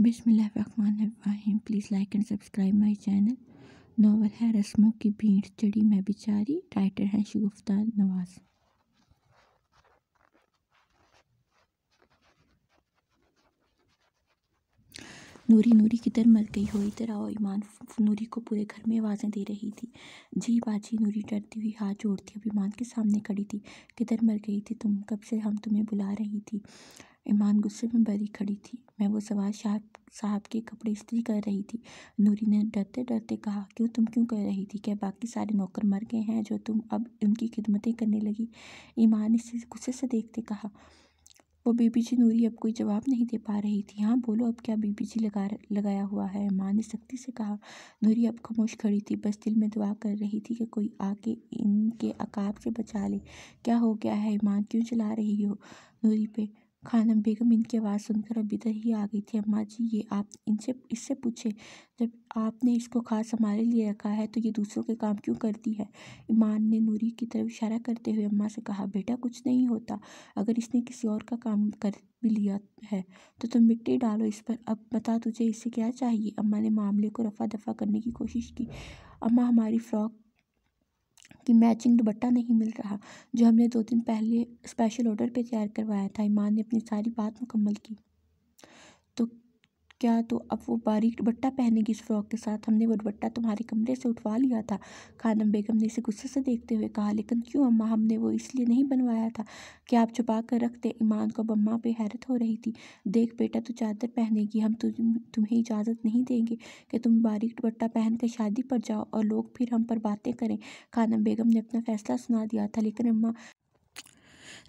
बिसमीम please like and subscribe my channel novel है रस्मों की भीड़ चढ़ी मैं बिचारी राइटर हैं शगुफ्ता नवाज़ नूरी नूरी किधर मर गई हो इधर आओ ईमान नूरी को पूरे घर में आवाज़ें दे रही थी जी बाजी नूरी डरती हुई हाथ जोड़ती अब ईमान के सामने खड़ी थी किधर मर गई थी तुम कब से हम तुम्हें बुला रही थी ईमान गुस्से में बरी खड़ी थी मैं वो सवाल साहब साहब के कपड़े इस्त्री कर रही थी नूरी ने डरते डरते कहा क्यों तुम क्यों कर रही थी क्या बाकी सारे नौकर मर गए हैं जो तुम अब उनकी खिदमतें करने लगी ईमान इसे गुस्से से देखते कहा वो बीबी जी नूरी अब कोई जवाब नहीं दे पा रही थी हाँ बोलो अब क्या बीबी जी लगा लगाया हुआ है माँ ने सख्ती से कहा नूरी अब खामोश खड़ी थी बस दिल में दुआ कर रही थी कि कोई आके इनके अकाब से बचा ले क्या हो गया है ईमान क्यों चला रही हो नूरी पे खानम बेगम इनकी आवाज़ सुनकर अब तक तो ही आ गई थी अम्मा जी ये आप इनसे इससे पूछे जब आपने इसको खास हमारे लिए रखा है तो ये दूसरों के काम क्यों करती है ईमान ने नूरी की तरफ इशारा करते हुए अम्मा से कहा बेटा कुछ नहीं होता अगर इसने किसी और का काम कर भी लिया है तो तुम मिट्टी डालो इस पर अब बता तुझे इससे क्या चाहिए अम्मा ने मामले को रफा दफा करने की कोशिश की अम्मा हमारी फ़्रॉक कि मैचिंग दुबट्टा नहीं मिल रहा जो हमने दो दिन पहले स्पेशल ऑर्डर पे तैयार करवाया था ईमान ने अपनी सारी बात मुकम्मल की क्या तो अब वो बारीक दुबट्टा पहनेगी इस फ्रॉक के साथ हमने वो दुबट्टा तुम्हारे कमरे से उठवा लिया था खानम बेगम ने इसे गुस्से से देखते हुए कहा लेकिन क्यों अम्मा हमने वो इसलिए नहीं बनवाया था कि आप छुपा कर रखते ईमान को अम्मा पे हैरत हो रही थी देख बेटा तू चादर पहनेगी हम तुम्हें इजाज़त नहीं देंगे कि तुम बारीक दुबट्टा पहन कर शादी पर जाओ और लोग फिर हम पर बातें करें खानम बेगम ने अपना फ़ैसला सुना दिया था लेकिन अम्मा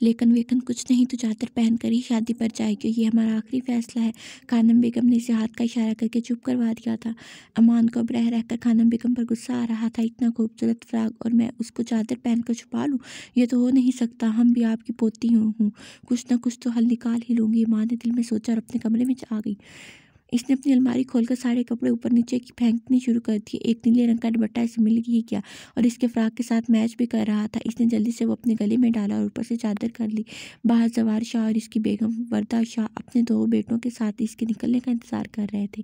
लेकिन वेकन कुछ नहीं तो चादर पहन कर ही शादी पर जाए क्योंकि हमारा आखिरी फैसला है खानम बेगम ने इसे हाथ का इशारा करके चुप करवा दिया था अमान को अब रह रहकर खानम बेगम पर गुस्सा आ रहा था इतना खूबसूरत फ्राक और मैं उसको चादर पहन कर छुपा लूँ ये तो हो नहीं सकता हम भी आपकी पोती हूँ कुछ ना कुछ तो हल निकाल ही लूँगी माँ ने दिल में सोचा और अपने कमरे में आ गई इसने अपनी अलमारी खोलकर सारे कपड़े ऊपर नीचे फेंकने शुरू कर दिए एक नीले रंग का दुपट्टा इसे मिल ही गया और इसके फ्राक के साथ मैच भी कर रहा था इसने जल्दी से वो अपने गले में डाला और ऊपर से चादर कर ली बाहर जवार शाह और इसकी बेगम वर्दा शाह अपने दो बेटों के साथ इसके निकलने का इंतज़ार कर रहे थे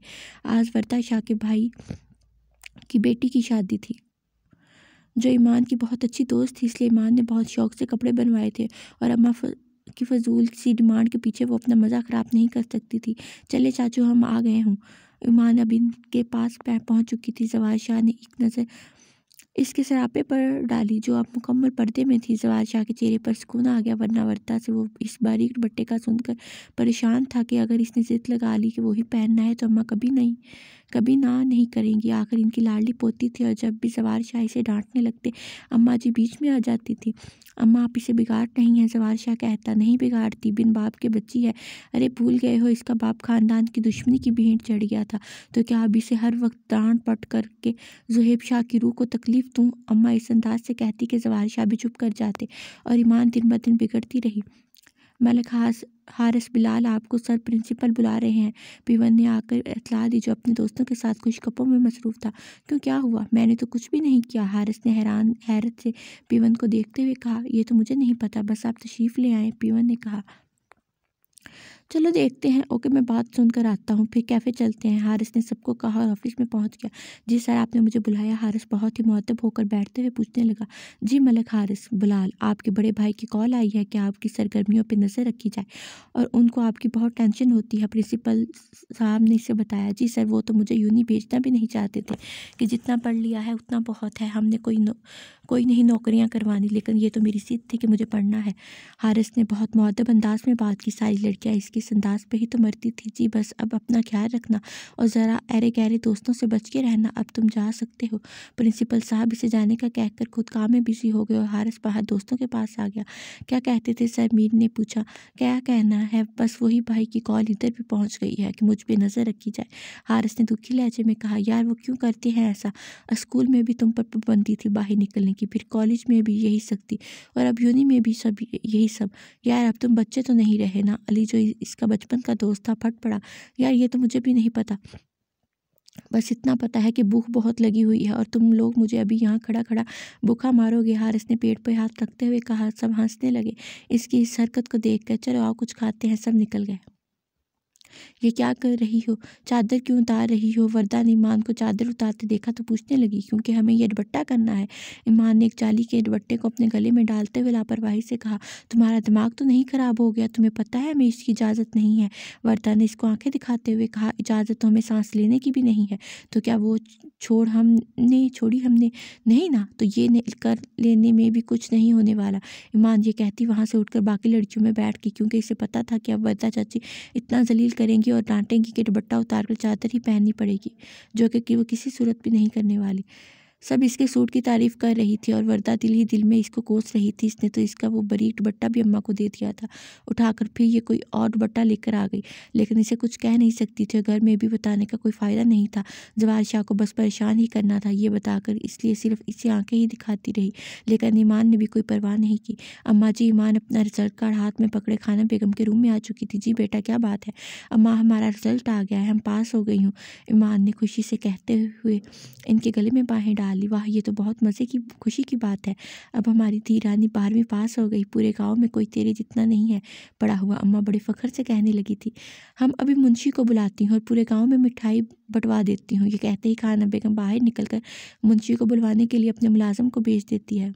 आज वर्दा शाह के भाई की बेटी की शादी थी जो ईमान की बहुत अच्छी दोस्त थी इसलिए ईमान ने बहुत शौक से कपड़े बनवाए थे और अम्मा की फजूल सी डिमांड के पीछे वो अपना मज़ा ख़राब नहीं कर सकती थी चले चाचू हम आ गए हूँ ईमान अबिन के पास पहुँच चुकी थी जवाज शाह ने एक नज़र इसके सरापे पर डाली जो अब मुकम्मल पर्दे में थी जवाब शाह के चेहरे पर सुकून आ गया वरना वर्ता से वो इस बारीक बट्टे का सुनकर परेशान था कि अगर इसने जिद लगा ली कि वही पहनना है तो अम्मा कभी नहीं कभी ना नहीं करेंगी आखिर इनकी लाडली पोती थी और जब भी सवार शाह इसे डांटने लगते अम्मा जी बीच में आ जाती थी अम्मा आप इसे बिगाड़ नहीं है सवार शाह कहता नहीं बिगाड़ती बिन बाप के बच्ची है अरे भूल गए हो इसका बाप खानदान की दुश्मनी की भेंट चढ़ गया था तो क्या अब इसे हर वक्त डांट पट करके जुहेब शाह की रूह को तकलीफ दूँ अम्मा इस अंदाज से कहती कि जवार शाह भी चुप कर जाते और ईमान दिन ब दिन बिगड़ती रही मलिक हास हारिस बिलाल आपको सर प्रिंसिपल बुला रहे हैं पीवन ने आकर इतला दी जो अपने दोस्तों के साथ कुछ कपों में मसरूफ था क्यों क्या हुआ मैंने तो कुछ भी नहीं किया हारिस ने हैरान हैरत से पीवन को देखते हुए कहा यह तो मुझे नहीं पता बस आप तशीफ ले आए पीवन ने कहा चलो देखते हैं ओके मैं बात सुनकर आता हूँ फिर कैफ़े चलते हैं हारिस ने सबको कहा और ऑफिस में पहुँच गया जी सर आपने मुझे बुलाया हारिस बहुत ही मुतब होकर बैठते हुए पूछने लगा जी मलिक हारिस बुलाल आपके बड़े भाई की कॉल आई है कि आपकी सरगर्मियों पर नज़र रखी जाए और उनको आपकी बहुत टेंशन होती है प्रिंसिपल साहब ने इसे बताया जी सर वो तो मुझे यूनि भेजना भी नहीं चाहते थे कि जितना पढ़ लिया है उतना बहुत है हमने कोई कोई नहीं नौकरियाँ करवानी लेकिन ये तो मेरी सीध थी कि मुझे पढ़ना है हारिस ने बहुत मदब अंदाज में बात की सारी लड़कियाँ इसकी किस अंदाज पे ही तो मरती थी जी बस अब अपना ख्याल रखना और ज़रा अरे गहरे दोस्तों से बच के रहना अब तुम जा सकते हो प्रिंसिपल साहब इसे जाने का कहकर खुद काम में बिजी हो गए और हारस बाहर दोस्तों के पास आ गया क्या कहते थे सर मीर ने पूछा क्या कहना है बस वही भाई की कॉल इधर भी पहुँच गई है कि मुझ पर नज़र रखी जाए हारस ने दुखी लहजे में कहा यार वो क्यों करते हैं ऐसा स्कूल में भी तुम पर पाबंदी थी बाहर निकलने की फिर कॉलेज में भी यही सख्ती और अब यूनि में भी सब यही सब यार अब तुम बच्चे तो नहीं रहे ना अली जो इसका बचपन का दोस्त था फट पड़ा यार ये तो मुझे भी नहीं पता बस इतना पता है कि भूख बहुत लगी हुई है और तुम लोग मुझे अभी यहाँ खड़ा खड़ा भूखा मारोगे हारिस ने पेट पर पे हाथ रखते हुए कहा सब हंसने लगे इसकी इस हरकत को देख कर चलो आओ कुछ खाते हैं सब निकल गए ये क्या कर रही हो चादर क्यों उतार रही हो ने ईमान को चादर उतारते देखा तो पूछने लगी क्योंकि हमें यह दुपट्टा करना है ईमान ने एक चाली के दुपट्टे को अपने गले में डालते हुए लापरवाही से कहा तुम्हारा दिमाग तो नहीं ख़राब हो गया तुम्हें पता है हमें इसकी इजाज़त नहीं है वरदा ने इसको आंखें दिखाते हुए कहा इजाज़त तो हमें सांस लेने की भी नहीं है तो क्या वो छोड़ हमने छोड़ी हमने नहीं ना तो ये कर लेने में भी कुछ नहीं होने वाला ईमान ये कहती वहाँ से उठकर बाकी लड़कियों में बैठ गई क्योंकि इसे पता था कि अब वरदा चाची इतना जलील कर करेंगी और डांटेंगी कि दुपट्टा उतारकर चादर ही पहननी पड़ेगी जो कि वो किसी सूरत भी नहीं करने वाली सब इसके सूट की तारीफ़ कर रही थी और वर्दा दिल ही दिल में इसको कोस रही थी इसने तो इसका वो बरी दुपट्टा भी अम्मा को दे दिया था उठाकर फिर ये कोई और दुपट्टा लेकर आ गई लेकिन इसे कुछ कह नहीं सकती थी घर में भी बताने का कोई फ़ायदा नहीं था जवाहर शाह को बस परेशान ही करना था ये बताकर इसलिए सिर्फ इसे आँखें ही दिखाती रही लेकिन ईमान ने भी कोई परवाह नहीं की अम्मा जी ईमान अपना रिजल्ट कार्ड हाथ में पकड़े खाना बेगम के रूम में आ चुकी थी जी बेटा क्या बात है अम्मा हमारा रिजल्ट आ गया है हम पास हो गई हूँ ईमान ने खुशी से कहते हुए इनके गले में बाहें डाल निकाली वाह ये तो बहुत मज़े की खुशी की बात है अब हमारी धी रानी बारहवीं पास हो गई पूरे गाँव में कोई तेरे जितना नहीं है पड़ा हुआ अम्मा बड़े फ़ख्र से कहने लगी थी हम अभी मुंशी को बुलाती हूँ और पूरे गाँव में मिठाई बंटवा देती हूँ ये कहते ही खाना बेगम बाहर निकल मुंशी को बुलवाने के लिए अपने मुलाजम को भेज देती है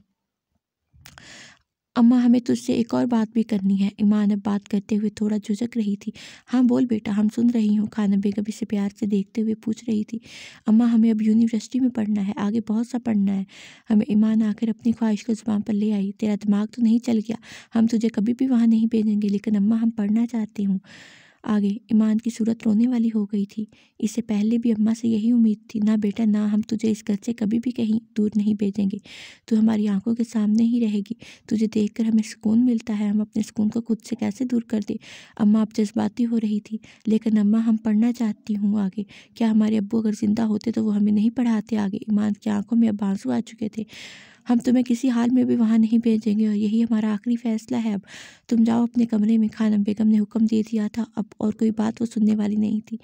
अम्मा हमें तुझसे एक और बात भी करनी है ईमान अब बात करते हुए थोड़ा झुझक रही थी हाँ बोल बेटा हम सुन रही हूँ खाना बेगम इसे प्यार से देखते हुए पूछ रही थी अम्मा हमें अब यूनिवर्सिटी में पढ़ना है आगे बहुत सा पढ़ना है हमें ईमान आकर अपनी ख्वाहिश को जुबान पर ले आई तेरा दिमाग तो नहीं चल गया हम तुझे कभी भी वहाँ नहीं भेजेंगे लेकिन अम्मा हम पढ़ना चाहती हूँ आगे ईमान की सूरत रोने वाली हो गई थी इससे पहले भी अम्मा से यही उम्मीद थी ना बेटा ना हम तुझे इस घर से कभी भी कहीं दूर नहीं भेजेंगे तू हमारी आंखों के सामने ही रहेगी तुझे देखकर हमें सुकून मिलता है हम अपने सुकून को खुद से कैसे दूर कर दे अम्मा अब जज्बाती हो रही थी लेकिन अम्मा हम पढ़ना चाहती हूँ आगे क्या हमारे अब्बू अगर ज़िंदा होते तो वो हमें नहीं पढ़ाते आगे ईमान की आंखों में अब आंसू आ चुके थे हम तुम्हें किसी हाल में भी वहाँ नहीं भेजेंगे और यही हमारा आखिरी फैसला है अब तुम जाओ अपने कमरे में खानम बेगम ने हुक्म दे दिया था अब और कोई बात वो सुनने वाली नहीं थी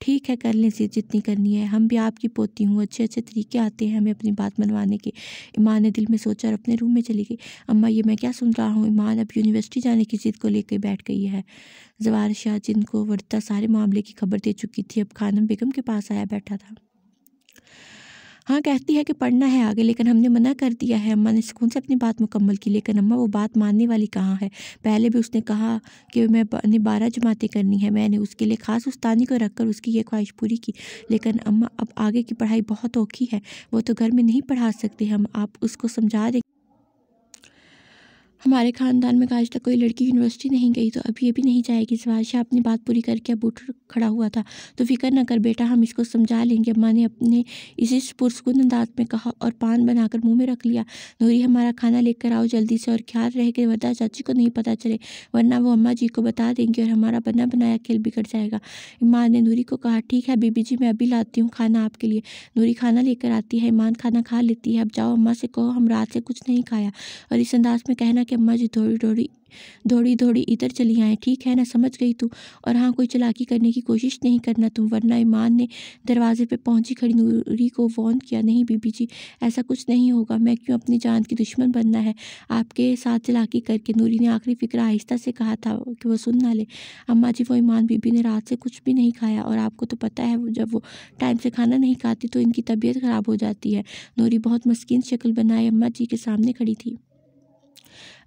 ठीक है कर लें से जितनी करनी है हम भी आपकी पोती हूँ अच्छे अच्छे तरीके आते हैं हमें अपनी बात मनवाने के ईमान ने दिल में सोचा और अपने रूम में चली गई अम्मा ये मैं क्या सुन रहा हूँ ईमान अब यूनिवर्सिटी जाने की जिद को लेकर बैठ गई है जवार शाह जिनको वर्ता सारे मामले की खबर दे चुकी थी अब खानम बेगम के पास आया बैठा था हाँ कहती है कि पढ़ना है आगे लेकिन हमने मना कर दिया है अम्मा ने सुकून से अपनी बात मुकम्मल की लेकिन अम्मा वो बात मानने वाली कहाँ है पहले भी उसने कहा कि मैं अपने बारह जमातें करनी है मैंने उसके लिए ख़ास उस्तानी को रख कर उसकी ये ख्वाहिश पूरी की लेकिन अम्मा अब आगे की पढ़ाई बहुत औखी है वो तो घर में नहीं पढ़ा सकते हम आप उसको समझा दें हमारे ख़ानदान में आज तक कोई लड़की यूनिवर्सिटी नहीं गई तो अभी ये भी नहीं जाएगी जवाशा अपनी बात पूरी करके अब उठ खड़ा हुआ था तो फिक्र न कर बेटा हम इसको समझा लेंगे अम्मा ने अपने इसी पुरसकून अंदाज में कहा और पान बनाकर मुंह में रख लिया नूरी हमारा खाना लेकर आओ जल्दी से और ख्याल रह के वरदा चाची को नहीं पता चले वरना वो अम्मा जी को बता देंगी और हमारा बना बनाया खेल बिगड़ जाएगा ईमान ने नूरी को कहा ठीक है बीबी जी मैं अभी लाती हूँ खाना आपके लिए नूरी खाना लेकर आती है ईमान खाना खा लेती है अब जाओ अम्मा से कहो हम रात से कुछ नहीं खाया और इस अंदाज में कहना कि अम्मा जी थोड़ी थोड़ी दौड़ी दौड़ी इधर चली आएँ ठीक है ना समझ गई तू और हाँ कोई चलाकी करने की कोशिश नहीं करना तुम वरना ईमान ने दरवाजे पर पहुंची खड़ी नूरी को वॉन किया नहीं बीबी जी ऐसा कुछ नहीं होगा मैं क्यों अपनी जान की दुश्मन बनना है आपके साथ चलाकी करके नूरी ने आखिरी फिक्र आहिस्ता से कहा था कि वो सुन ना ले अम्मा जी वो ईमान बीबी ने रात से कुछ भी नहीं खाया और आपको तो पता है जब वो टाइम से खाना नहीं खाती तो इनकी तबीयत ख़राब हो जाती है नूरी बहुत मस्किन शक्ल बनाए अम्मा जी के सामने खड़ी थी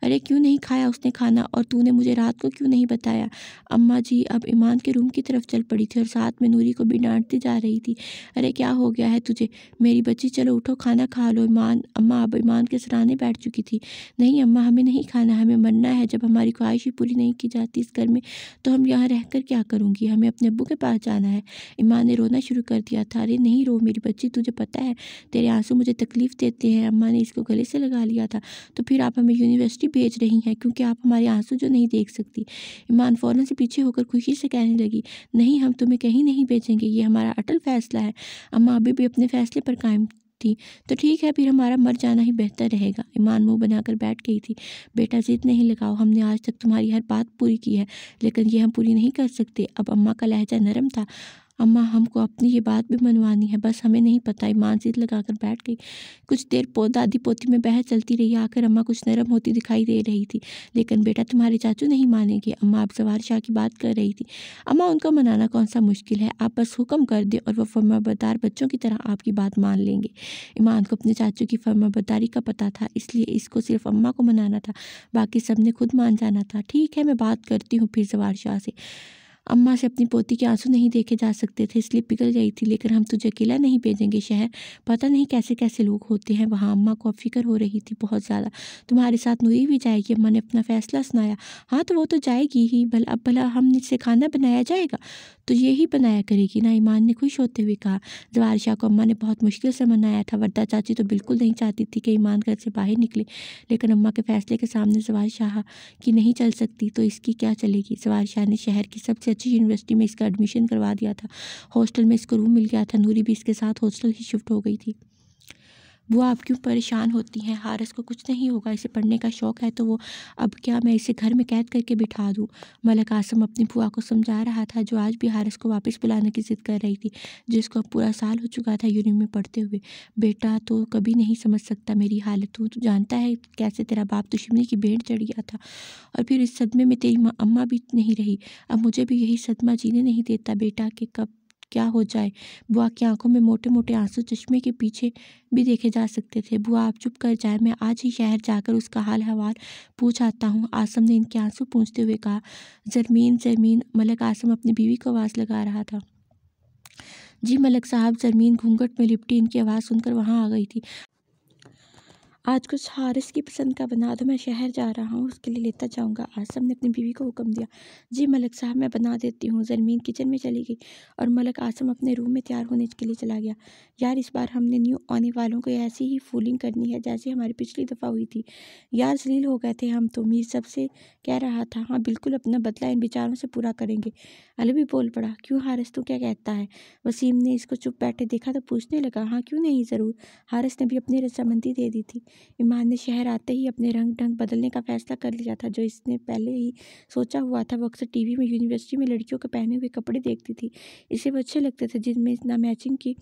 अरे क्यों नहीं खाया उसने खाना और तूने मुझे रात को क्यों नहीं बताया अम्मा जी अब ईमान के रूम की तरफ चल पड़ी थी और साथ में नूरी को भी डांटती जा रही थी अरे क्या हो गया है तुझे मेरी बच्ची चलो उठो खाना खा लो ईमान अम्मा अब ईमान के सराहने बैठ चुकी थी नहीं अम्मा हमें नहीं खाना हमें मरना है जब हमारी ख्वाहिश ही पूरी नहीं की जाती इस घर में तो हम यहाँ रह कर क्या करूँगी हमें अपने अबू के पास जाना है ईमान ने रोना शुरू कर दिया था अरे नहीं रो मेरी बच्ची तुझे पता है तेरे आंसू मुझे तकलीफ़ देते हैं अम्मा ने इसको गले से लगा लिया था तो फिर आप हमें यूनिवर्सिटी खुशी भेज रही हैं क्योंकि आप हमारे आंसू जो नहीं देख सकती ईमान फ़ौरन से पीछे होकर खुशी से कहने लगी नहीं हम तुम्हें कहीं नहीं भेजेंगे ये हमारा अटल फैसला है अम्मा अभी भी अपने फैसले पर कायम थी तो ठीक है फिर हमारा मर जाना ही बेहतर रहेगा ईमान मुंह बनाकर बैठ गई थी बेटा जिद नहीं लगाओ हमने आज तक तुम्हारी हर बात पूरी की है लेकिन ये हम पूरी नहीं कर सकते अब अम्मा का लहजा नरम था अम्मा हमको अपनी ये बात भी मनवानी है बस हमें नहीं पता ईमान लगा लगाकर बैठ गई कुछ देर पो दादी पोती में बहस चलती रही आकर अम्मा कुछ नरम होती दिखाई दे रही थी लेकिन बेटा तुम्हारे चाचू नहीं मानेंगे अम्मा आप सवार शाह की बात कर रही थी अम्मा उनका मनाना कौन सा मुश्किल है आप बस हुक्म कर दें और वह फर्माबरदार बच्चों की तरह आपकी बात मान लेंगे ईमान को अपने चाचू की फर्माबरदारी का पता था इसलिए इसको सिर्फ अम्मा को मनाना था बाकी सब ने खुद मान जाना था ठीक है मैं बात करती हूँ फिर जवार शाह से अम्मा से अपनी पोती के आंसू नहीं देखे जा सकते थे इसलिए पिघल गई थी लेकिन हम तुझे अकेला नहीं भेजेंगे शहर पता नहीं कैसे कैसे लोग होते हैं वहाँ अम्मा को फिक्र हो रही थी बहुत ज़्यादा तुम्हारे साथ नूरी भी जाएगी अम्मा ने अपना फैसला सुनाया हाँ तो वो तो जाएगी ही भला अब भला हम से खाना बनाया जाएगा तो यही बनाया करेगी ना ईमान ने खुश होते हुए कहा जवार शाह को अम्मा ने बहुत मुश्किल से मनाया था वर्दा चाची तो बिल्कुल नहीं चाहती थी कि ईमान घर से बाहर निकले लेकिन अम्मा के फैसले के सामने जवार शाह की नहीं चल सकती तो इसकी क्या चलेगी जवार शाह ने शहर की सबसे अच्छी यूनिवर्सिटी में इसका एडमिशन करवा दिया था हॉस्टल में इसको रूम मिल गया था नूरी भी इसके साथ हॉस्टल ही शिफ्ट हो गई थी वो आप क्यों परेशान होती हैं हारस को कुछ नहीं होगा इसे पढ़ने का शौक़ है तो वो अब क्या मैं इसे घर में कैद करके बिठा दूँ मलक आसम अपनी बुआ को समझा रहा था जो आज भी हारस को वापस बुलाने की जिद कर रही थी जिसको अब पूरा साल हो चुका था यूनियन में पढ़ते हुए बेटा तो कभी नहीं समझ सकता मेरी हालत तू तो जानता है कैसे तेरा बाप दुश्मनी तो की भेंट चढ़ गया था और फिर इस सदमे में तेरी अम्मा भी नहीं रही अब मुझे भी यही सदमा जीने नहीं देता बेटा कि कब क्या हो जाए बुआ की आंखों में मोटे मोटे आंसू चश्मे के पीछे भी देखे जा सकते थे बुआ आप चुप कर जाए मैं आज ही शहर जाकर उसका हाल हवाल पूछ आता हूँ आसम ने इनके आंसू पूछते हुए कहा जरमीन जरमीन मलक आसम अपनी बीवी को आवाज़ लगा रहा था जी मलक साहब जरमीन घूंघट में लिपटी इनकी आवाज़ सुनकर वहाँ आ गई थी आज कुछ हारिस की पसंद का बना दो मैं शहर जा रहा हूँ उसके लिए लेता जाऊँगा आसम ने अपनी बीवी को हुक्म दिया जी मलक साहब मैं बना देती हूँ जरमीन किचन में चली गई और मलक आसम अपने रूम में तैयार होने के लिए चला गया यार इस बार हमने न्यू आने वालों को ऐसी ही फूलिंग करनी है जैसी हमारी पिछली दफ़ा हुई थी यार जलील हो गए थे हम तो मीर सब से कह रहा था हाँ बिल्कुल अपना बदला इन विचारों से पूरा करेंगे अल भी बोल पड़ा क्यों हारिस तू क्या कहता है वसीम ने इसको चुप बैठे देखा तो पूछने लगा हाँ क्यों नहीं ज़रूर हारिस ने भी अपनी रजामंदी दे दी थी ईमान ने शहर आते ही अपने रंग ढंग बदलने का फैसला कर लिया था जो इसने पहले ही सोचा हुआ था वो अक्सर टीवी में यूनिवर्सिटी में लड़कियों के पहने हुए कपड़े देखती थी इसे वो अच्छे लगते थे जिनमें ना मैचिंग की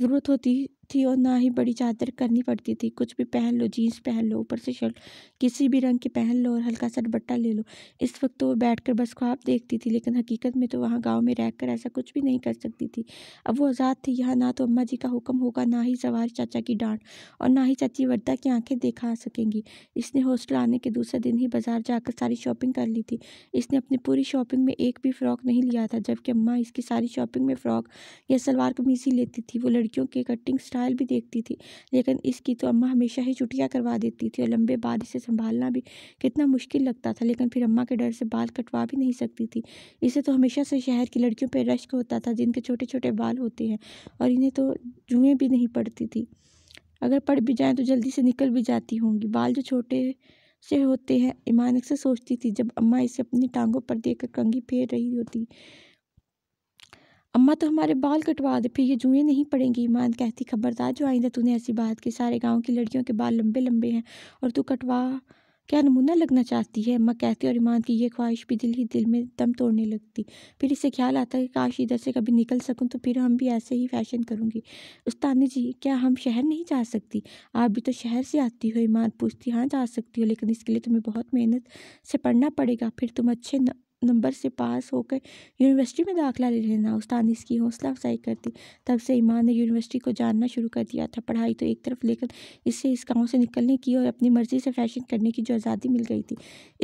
ज़रूरत होती थी और ना ही बड़ी चादर करनी पड़ती थी कुछ भी पहन लो जीन्स पहन लो ऊपर से शर्ट किसी भी रंग की पहन लो और हल्का सा दुपट्टा ले लो इस वक्त तो वो बैठ कर बस ख्वाब देखती थी लेकिन हकीकत में तो वहाँ गाँव में रह कर ऐसा कुछ भी नहीं कर सकती थी अब वो आज़ाद थी यहाँ ना तो अम्मा जी का हुक्म होगा ना ही सवार चाचा की डांट और ना ही चाची वर्दा की आँखें देखा सकेंगी इसने हॉस्टल आने के दूसरे दिन ही बाज़ार जाकर सारी शॉपिंग कर ली थी इसने अपनी पूरी शॉपिंग में एक भी फ़्रॉक नहीं लिया था जबकि अम्मा इसकी सारी शॉपिंग में फ़्रॉक या सलवार कमीज़ ही लेती थी वो लड़कियों के कटिंग स्टार स्टाइल भी देखती थी लेकिन इसकी तो अम्मा हमेशा ही चुटिया करवा देती थी और लंबे बाल इसे संभालना भी कितना मुश्किल लगता था लेकिन फिर अम्मा के डर से बाल कटवा भी नहीं सकती थी इसे तो हमेशा से शहर की लड़कियों पर रश्क होता था जिनके छोटे छोटे बाल होते हैं और इन्हें तो जुएँ भी नहीं पड़ती थी अगर पड़ भी जाएँ तो जल्दी से निकल भी जाती होंगी बाल जो छोटे से होते हैं ईमान अक्सर सोचती थी जब अम्मा इसे अपनी टांगों पर कर कंगी फेर रही होती अम्मा तो हमारे बाल कटवा दे फिर ये जुएँ नहीं पड़ेंगी ईमान कहती खबरदार जो आईंदा तूने ऐसी बात की सारे गाँव की लड़कियों के बाल लंबे लंबे हैं और तू कटवा क्या नमूना लगना चाहती है अम्मा कहती और ईमान की ये ख्वाहिश भी दिल ही दिल में दम तोड़ने लगती फिर इसे ख्याल आता कि काश इधर से कभी निकल सकूं तो फिर हम भी ऐसे ही फैशन करूंगी उस्तानी जी क्या हम शहर नहीं जा सकती आप भी तो शहर से आती हो ईमान पूछती हाँ जा सकती हो लेकिन इसके लिए तुम्हें बहुत मेहनत से पढ़ना पड़ेगा फिर तुम अच्छे नंबर से पास होकर यूनिवर्सिटी में दाखिला ले लेना उस्ताद इसकी हौसला अफजाई करती तब से ईमान ने यूनिवर्सिटी को जानना शुरू कर दिया था पढ़ाई तो एक तरफ लेकर इससे इस गाँव से निकलने की और अपनी मर्ज़ी से फैशन करने की जो आज़ादी मिल गई थी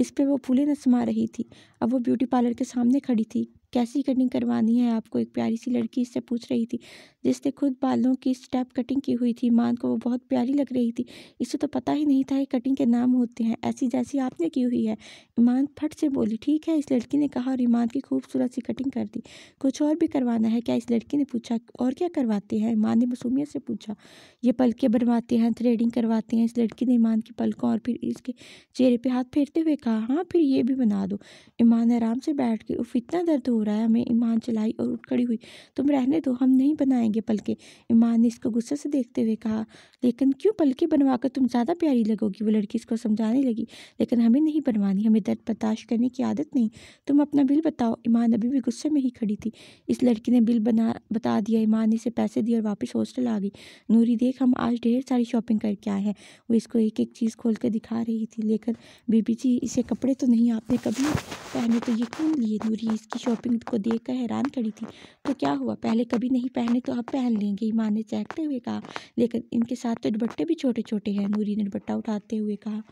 इस पर वो फूले न समा रही थी अब वो ब्यूटी पार्लर के सामने खड़ी थी कैसी कटिंग करवानी है आपको एक प्यारी सी लड़की इससे पूछ रही थी जिसने खुद बालों की स्टेप कटिंग की हुई थी मान को वो बहुत प्यारी लग रही थी इसे तो पता ही नहीं था कि कटिंग के नाम होते हैं ऐसी जैसी आपने की हुई है ईमान फट से बोली ठीक है इस लड़की ने कहा और ईमान की खूबसूरत सी कटिंग कर दी कुछ और भी करवाना है क्या इस लड़की ने पूछा और क्या करवाते हैं ईमान ने मसूमियत से पूछा ये पलके बनवाते हैं थ्रेडिंग करवाते हैं इस लड़की ने ईमान की पलकों और फिर इसके चेहरे पर हाथ फेरते हुए कहा हाँ फिर ये भी बना दो ईमान आराम से बैठ गई उफ इतना दर्द हो रहा है हमें ईमान चलाई और उठ खड़ी हुई तुम रहने दो हम नहीं बनाएंगे पलके ईमान ने इसको गुस्से से देखते हुए कहा लेकिन क्यों पलके बनवाकर तुम ज़्यादा प्यारी लगोगी वो लड़की इसको समझाने लगी लेकिन हमें नहीं बनवानी हमें दर्द बर्दाश्त करने की आदत नहीं तुम अपना बिल बताओ ईमान अभी भी गुस्से में ही खड़ी थी इस लड़की ने बिल बना बता दिया ईमान ने इसे पैसे दिए और वापस हॉस्टल आ गई नूरी देख हम आज ढेर सारी शॉपिंग करके आए हैं वो इसको एक एक चीज़ खोल कर दिखा रही थी लेकिन बीबी जी इसे कपड़े तो नहीं आपने कभी पहने तो ये क्यों लिए नूरी इसकी शॉपिंग सूट को कर हैरान खड़ी थी तो क्या हुआ पहले कभी नहीं पहने तो अब पहन लेंगे माँ ने चहकते हुए कहा लेकिन इनके साथ तो दुपट्टे भी छोटे छोटे हैं नूरी ने दुपट्टा उठाते हुए कहा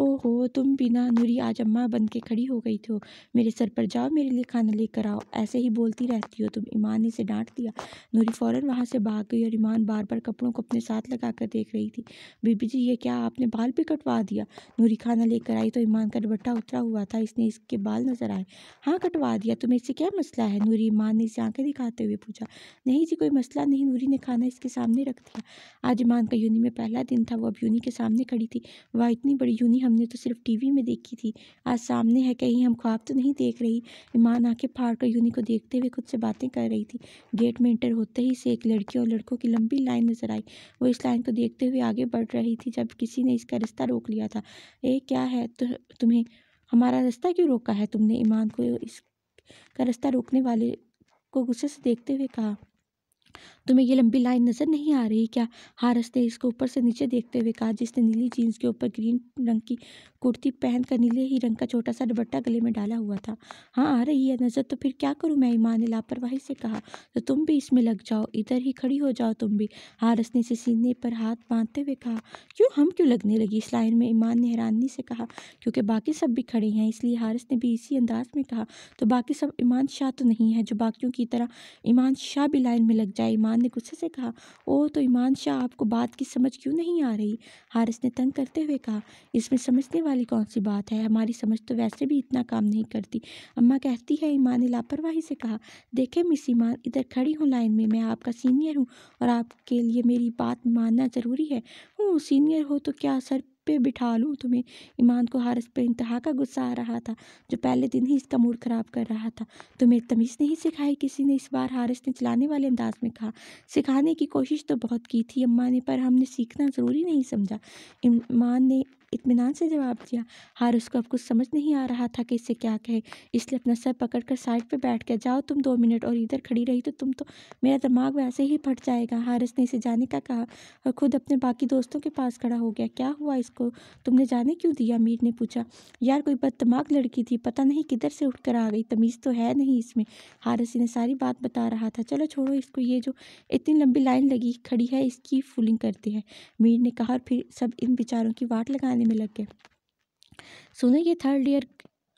ओहो तुम बिना नूरी आज अम्मा बन के खड़ी हो गई थी मेरे सर पर जाओ मेरे लिए खाना लेकर आओ ऐसे ही बोलती रहती हो तुम ईमान ने इसे डांट दिया नूरी फ़ौरन वहाँ से भाग गई और ईमान बार बार कपड़ों को अपने साथ लगा कर देख रही थी बीबी जी ये क्या आपने बाल भी कटवा दिया नूरी खाना लेकर आई तो ईमान का दुपट्टा उतरा हुआ था इसने इसके बाल नजर आए हाँ कटवा दिया तुम्हें इससे क्या मसला है नूरी ईमान ने इसे आंखें दिखाते हुए पूछा नहीं जी कोई मसला नहीं नूरी ने खाना इसके सामने रख दिया आज ईमान का यूनी में पहला दिन था वो अब यूनी के सामने खड़ी थी वह इतनी बड़ी यूनी हमने तो सिर्फ टीवी में देखी थी आज सामने है कहीं हम ख्वाब तो नहीं देख रही ईमान आके फाड़ कर यूनी को देखते हुए खुद से बातें कर रही थी गेट में इंटर होते ही से एक लड़की और लड़कों की लंबी लाइन नजर आई वो इस लाइन को देखते हुए आगे बढ़ रही थी जब किसी ने इसका रास्ता रोक लिया था ए क्या है तो तुम्हें हमारा रास्ता क्यों रोका है तुमने ईमान को इसका रास्ता रोकने वाले को गुस्से से देखते हुए कहा तुम्हें ये लंबी लाइन नजर नहीं आ रही क्या हारस ने इसको ऊपर से नीचे देखते हुए कहा जिसने नीली जीन्स के ऊपर ग्रीन रंग की कुर्ती पहन कर नीले ही रंग का छोटा सा दुपट्टा गले में डाला हुआ था हाँ आ रही है नज़र तो फिर क्या करूँ मैं ईमान ने लापरवाही से कहा तो तुम भी इसमें लग जाओ इधर ही खड़ी हो जाओ तुम भी हारस ने इसे सीने पर हाथ बांधते हुए कहा क्यों हम क्यों लगने लगी इस लाइन में ईमान ने हैरानी से कहा क्योंकि बाकी सब भी खड़े हैं इसलिए हारस ने भी इसी अंदाज में कहा तो बाकी सब ईमान शाह तो नहीं है जो बाकियों की तरह ईमान शाह भी लाइन में लग जाए बेटा ईमान ने गुस्से से कहा ओह तो ईमान शाह आपको बात की समझ क्यों नहीं आ रही हारिस ने तंग करते हुए कहा इसमें समझने वाली कौन सी बात है हमारी समझ तो वैसे भी इतना काम नहीं करती अम्मा कहती है ईमान ने लापरवाही से कहा देखे मिस ईमान इधर खड़ी हूँ लाइन में मैं आपका सीनियर हूँ और आपके लिए मेरी बात मानना ज़रूरी है हूँ सीनियर हो तो क्या सर पे बिठा लूँ तुम्हें तो ईमान को हारिस पे इंतहा का गुस्सा आ रहा था जो पहले दिन ही इसका मूड ख़राब कर रहा था तुम्हें तो तमीज़ नहीं सिखाई किसी ने इस बार हारिस ने चलाने वाले अंदाज में कहा सिखाने की कोशिश तो बहुत की थी अम्मा ने पर हमने सीखना ज़रूरी नहीं समझा ईमान ने इतमान से जवाब दिया हारिस को अब कुछ समझ नहीं आ रहा था कि इससे क्या कहे इसलिए अपना सर पकड़ कर साइड पर बैठ गया जाओ तुम दो मिनट और इधर खड़ी रही तो तुम तो मेरा दिमाग वैसे ही फट जाएगा हारिस ने इसे जाने का कहा और खुद अपने बाकी दोस्तों के पास खड़ा हो गया क्या हुआ इसको तुमने जाने क्यों दिया मीर ने पूछा यार कोई बदतमाग लड़की थी पता नहीं किधर से उठ कर आ गई तमीज़ तो है नहीं इसमें हारिस ने सारी बात बता रहा था चलो छोड़ो इसको ये जो इतनी लंबी लाइन लगी खड़ी है इसकी फूलिंग करती है मीर ने कहा और फिर सब इन बेचारों की वाट लगाने पढ़ाने में लग गए सुनो ये थर्ड ईयर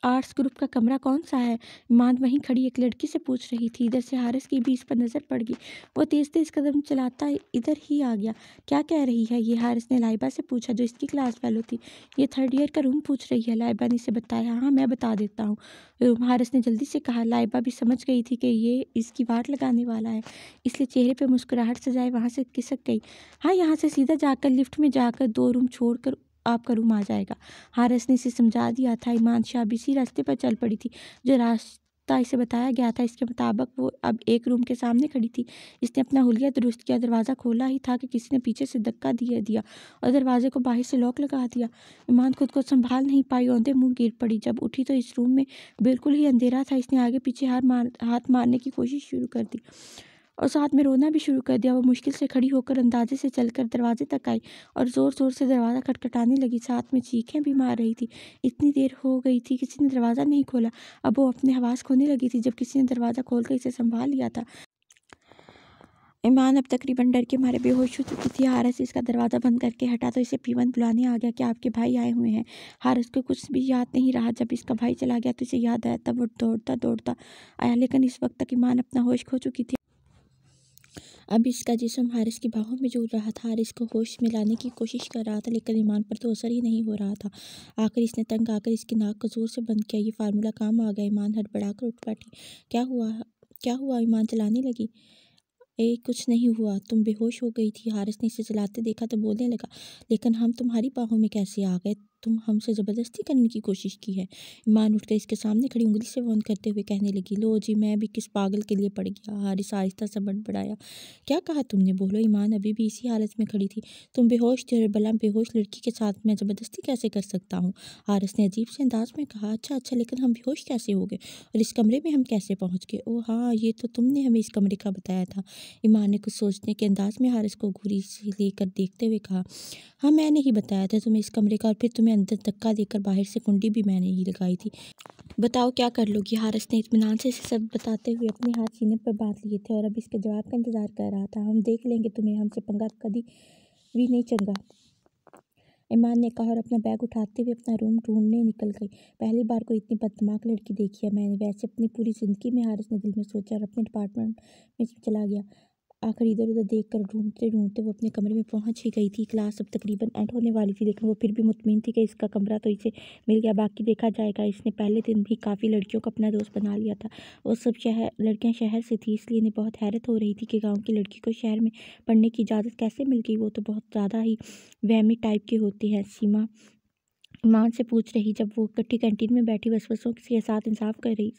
आर्ट्स ग्रुप का कमरा कौन सा है मान वहीं खड़ी एक लड़की से पूछ रही थी इधर से हारिस की भी इस पर नज़र पड़ गई वो तेज़ तेज़ कदम चलाता इधर ही आ गया क्या कह रही है ये हारिस ने लाइबा से पूछा जो इसकी क्लास फैलो थी ये थर्ड ईयर का रूम पूछ रही है लाइबा ने इसे बताया हाँ मैं बता देता हूँ रूम हारिस ने जल्दी से कहा लाइबा भी समझ गई थी कि ये इसकी वाट लगाने वाला है इसलिए चेहरे पर मुस्कुराहट सजाए वहाँ से खिसक गई हाँ यहाँ से सीधा जाकर लिफ्ट में जाकर दो रूम छोड़ आपका रूम आ जाएगा हारस ने इसे समझा दिया था ईमान शाह इसी रास्ते पर चल पड़ी थी जो रास्ते रास्ता इसे बताया गया था इसके मुताबिक वो अब एक रूम के सामने खड़ी थी इसने अपना हुलिया दुरुस्त किया दरवाज़ा खोला ही था कि किसी ने पीछे से धक्का दिया दिया और दरवाजे को बाहर से लॉक लगा दिया ईमान खुद को संभाल नहीं पाई औंधे मुंह गिर पड़ी जब उठी तो इस रूम में बिल्कुल ही अंधेरा था इसने आगे पीछे हार मार हाथ मारने की कोशिश शुरू कर दी और साथ में रोना भी शुरू कर दिया वो मुश्किल से खड़ी होकर अंदाजे से चलकर दरवाजे तक आई और ज़ोर ज़ोर से दरवाज़ा खटखटाने लगी साथ में चीखें भी मार रही थी इतनी देर हो गई थी किसी ने दरवाज़ा नहीं खोला अब वो अपने हवास खोने लगी थी जब किसी ने दरवाज़ा खोल कर इसे संभाल लिया था ईमान अब तकरीबन डर के मारे बेहोश हो चुकी थी हारस इसका दरवाज़ा बंद करके हटा तो इसे पीवन बुलाने आ गया कि आपके भाई आए हुए हैं हारस को कुछ भी याद नहीं रहा जब इसका भाई चला गया तो इसे याद आया तब वो दौड़ता दौड़ता आया लेकिन इस वक्त तक ईमान अपना होश खो चुकी थी अब इसका जिसम हारिस की बाहों में जुड़ रहा था हारिस को होश में लाने की कोशिश कर रहा था लेकिन ईमान पर तो असर ही नहीं हो रहा था आखिर इसने तंग आकर इसकी नाक को ज़ोर से बंद किया ये फार्मूला काम आ गया ईमान हड़बड़ा कर उठ बैठी क्या हुआ क्या हुआ ईमान चलाने लगी ए कुछ नहीं हुआ तुम बेहोश हो गई थी हारिस ने इसे चलाते देखा तो बोलने लगा लेकिन हम तुम्हारी बाहों में कैसे आ गए तुम हमसे ज़बरदस्ती करने की कोशिश की है ईमान उठकर इसके सामने खड़ी उंगली से वन करते हुए कहने लगी लो जी मैं भी किस पागल के लिए पड़ गया हारिस आहिस्ता से बड़बड़ाया क्या कहा तुमने बोलो ईमान अभी भी इसी हालत में खड़ी थी तुम बेहोश थे और भला बेहोश लड़की के साथ मैं ज़बरदस्ती कैसे कर सकता हूँ हारिस ने अजीब से अंदाज में कहा अच्छा अच्छा लेकिन हम बेहोश कैसे हो गए और इस कमरे में हम कैसे पहुँच गए ओ हाँ ये तो तुमने हमें इस कमरे का बताया था ईमान ने कुछ सोचने के अंदाज में हारिस को घूरी से लेकर देखते हुए कहा हाँ मैंने ही बताया था तुम्हें इस कमरे का और फिर तुम्हें अंदर धक्का देकर बाहर से कुंडी भी मैंने ही लगाई थी बताओ क्या कर लोगी हारस ने इतमान से सब बताते हुए अपने हाथ सीने पर बांध लिए थे और अब इसके जवाब का इंतज़ार कर रहा था हम देख लेंगे तुम्हें हमसे पंगा कभी भी नहीं चंगा ईमान ने कहा और अपना बैग उठाते हुए अपना रूम ढूंढने निकल गई पहली बार कोई इतनी बदमाक लड़की देखी है मैंने वैसे अपनी पूरी ज़िंदगी में हारिस ने दिल में सोचा और अपने डिपार्टमेंट में चला गया आकर इधर उधर देख कर ढूंढते ढूंढते वो अपने कमरे में पहुंच ही गई थी क्लास अब तकरीबन एंड होने वाली थी लेकिन वो फिर भी मुतमिन थी कि इसका कमरा तो इसे मिल गया बाकी देखा जाएगा इसने पहले दिन भी काफ़ी लड़कियों को अपना दोस्त बना लिया था वो सब शहर लड़कियाँ शहर से थी इसलिए इन्हें बहुत हैरत हो रही थी कि गाँव की लड़की को शहर में पढ़ने की इजाज़त कैसे मिल गई वो तो बहुत ज़्यादा ही वहमी टाइप की होती हैं सीमा माँ से पूछ रही जब वो इकट्ठी कैंटीन में बैठी बसवसों के साथ इंसाफ कर रही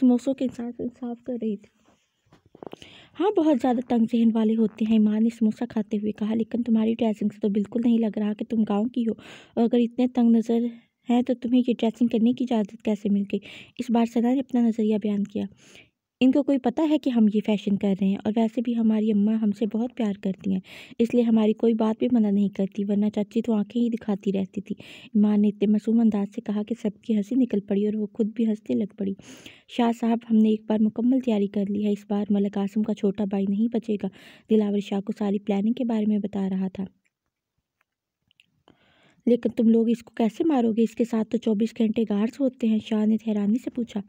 समोसों के साथ इंसाफ कर रही थी हाँ बहुत ज़्यादा तंग जहन वाले होते हैं माँ ने समोसा खाते हुए कहा लेकिन तुम्हारी ड्रेसिंग से तो बिल्कुल नहीं लग रहा कि तुम गाँव की हो और अगर इतने तंग नज़र हैं तो तुम्हें ये ड्रेसिंग करने की इजाज़त कैसे मिल गई इस बार सना ने अपना नज़रिया बयान किया इनको कोई पता है कि हम ये फ़ैशन कर रहे हैं और वैसे भी हमारी अम्मा हमसे बहुत प्यार करती हैं इसलिए हमारी कोई बात भी मना नहीं करती वरना चाची तो आंखें ही दिखाती रहती थी माँ ने इतने मसूम अंदाज से कहा कि सबकी हंसी निकल पड़ी और वो खुद भी हंसने लग पड़ी शाह साहब हमने एक बार मुकम्मल तैयारी कर ली है इस बार मलक आसम का छोटा भाई नहीं बचेगा दिलावर शाह को सारी प्लानिंग के बारे में बता रहा था लेकिन तुम लोग इसको कैसे मारोगे इसके साथ तो चौबीस घंटे गार्ड्स होते हैं शाह ने हैरानी से पूछा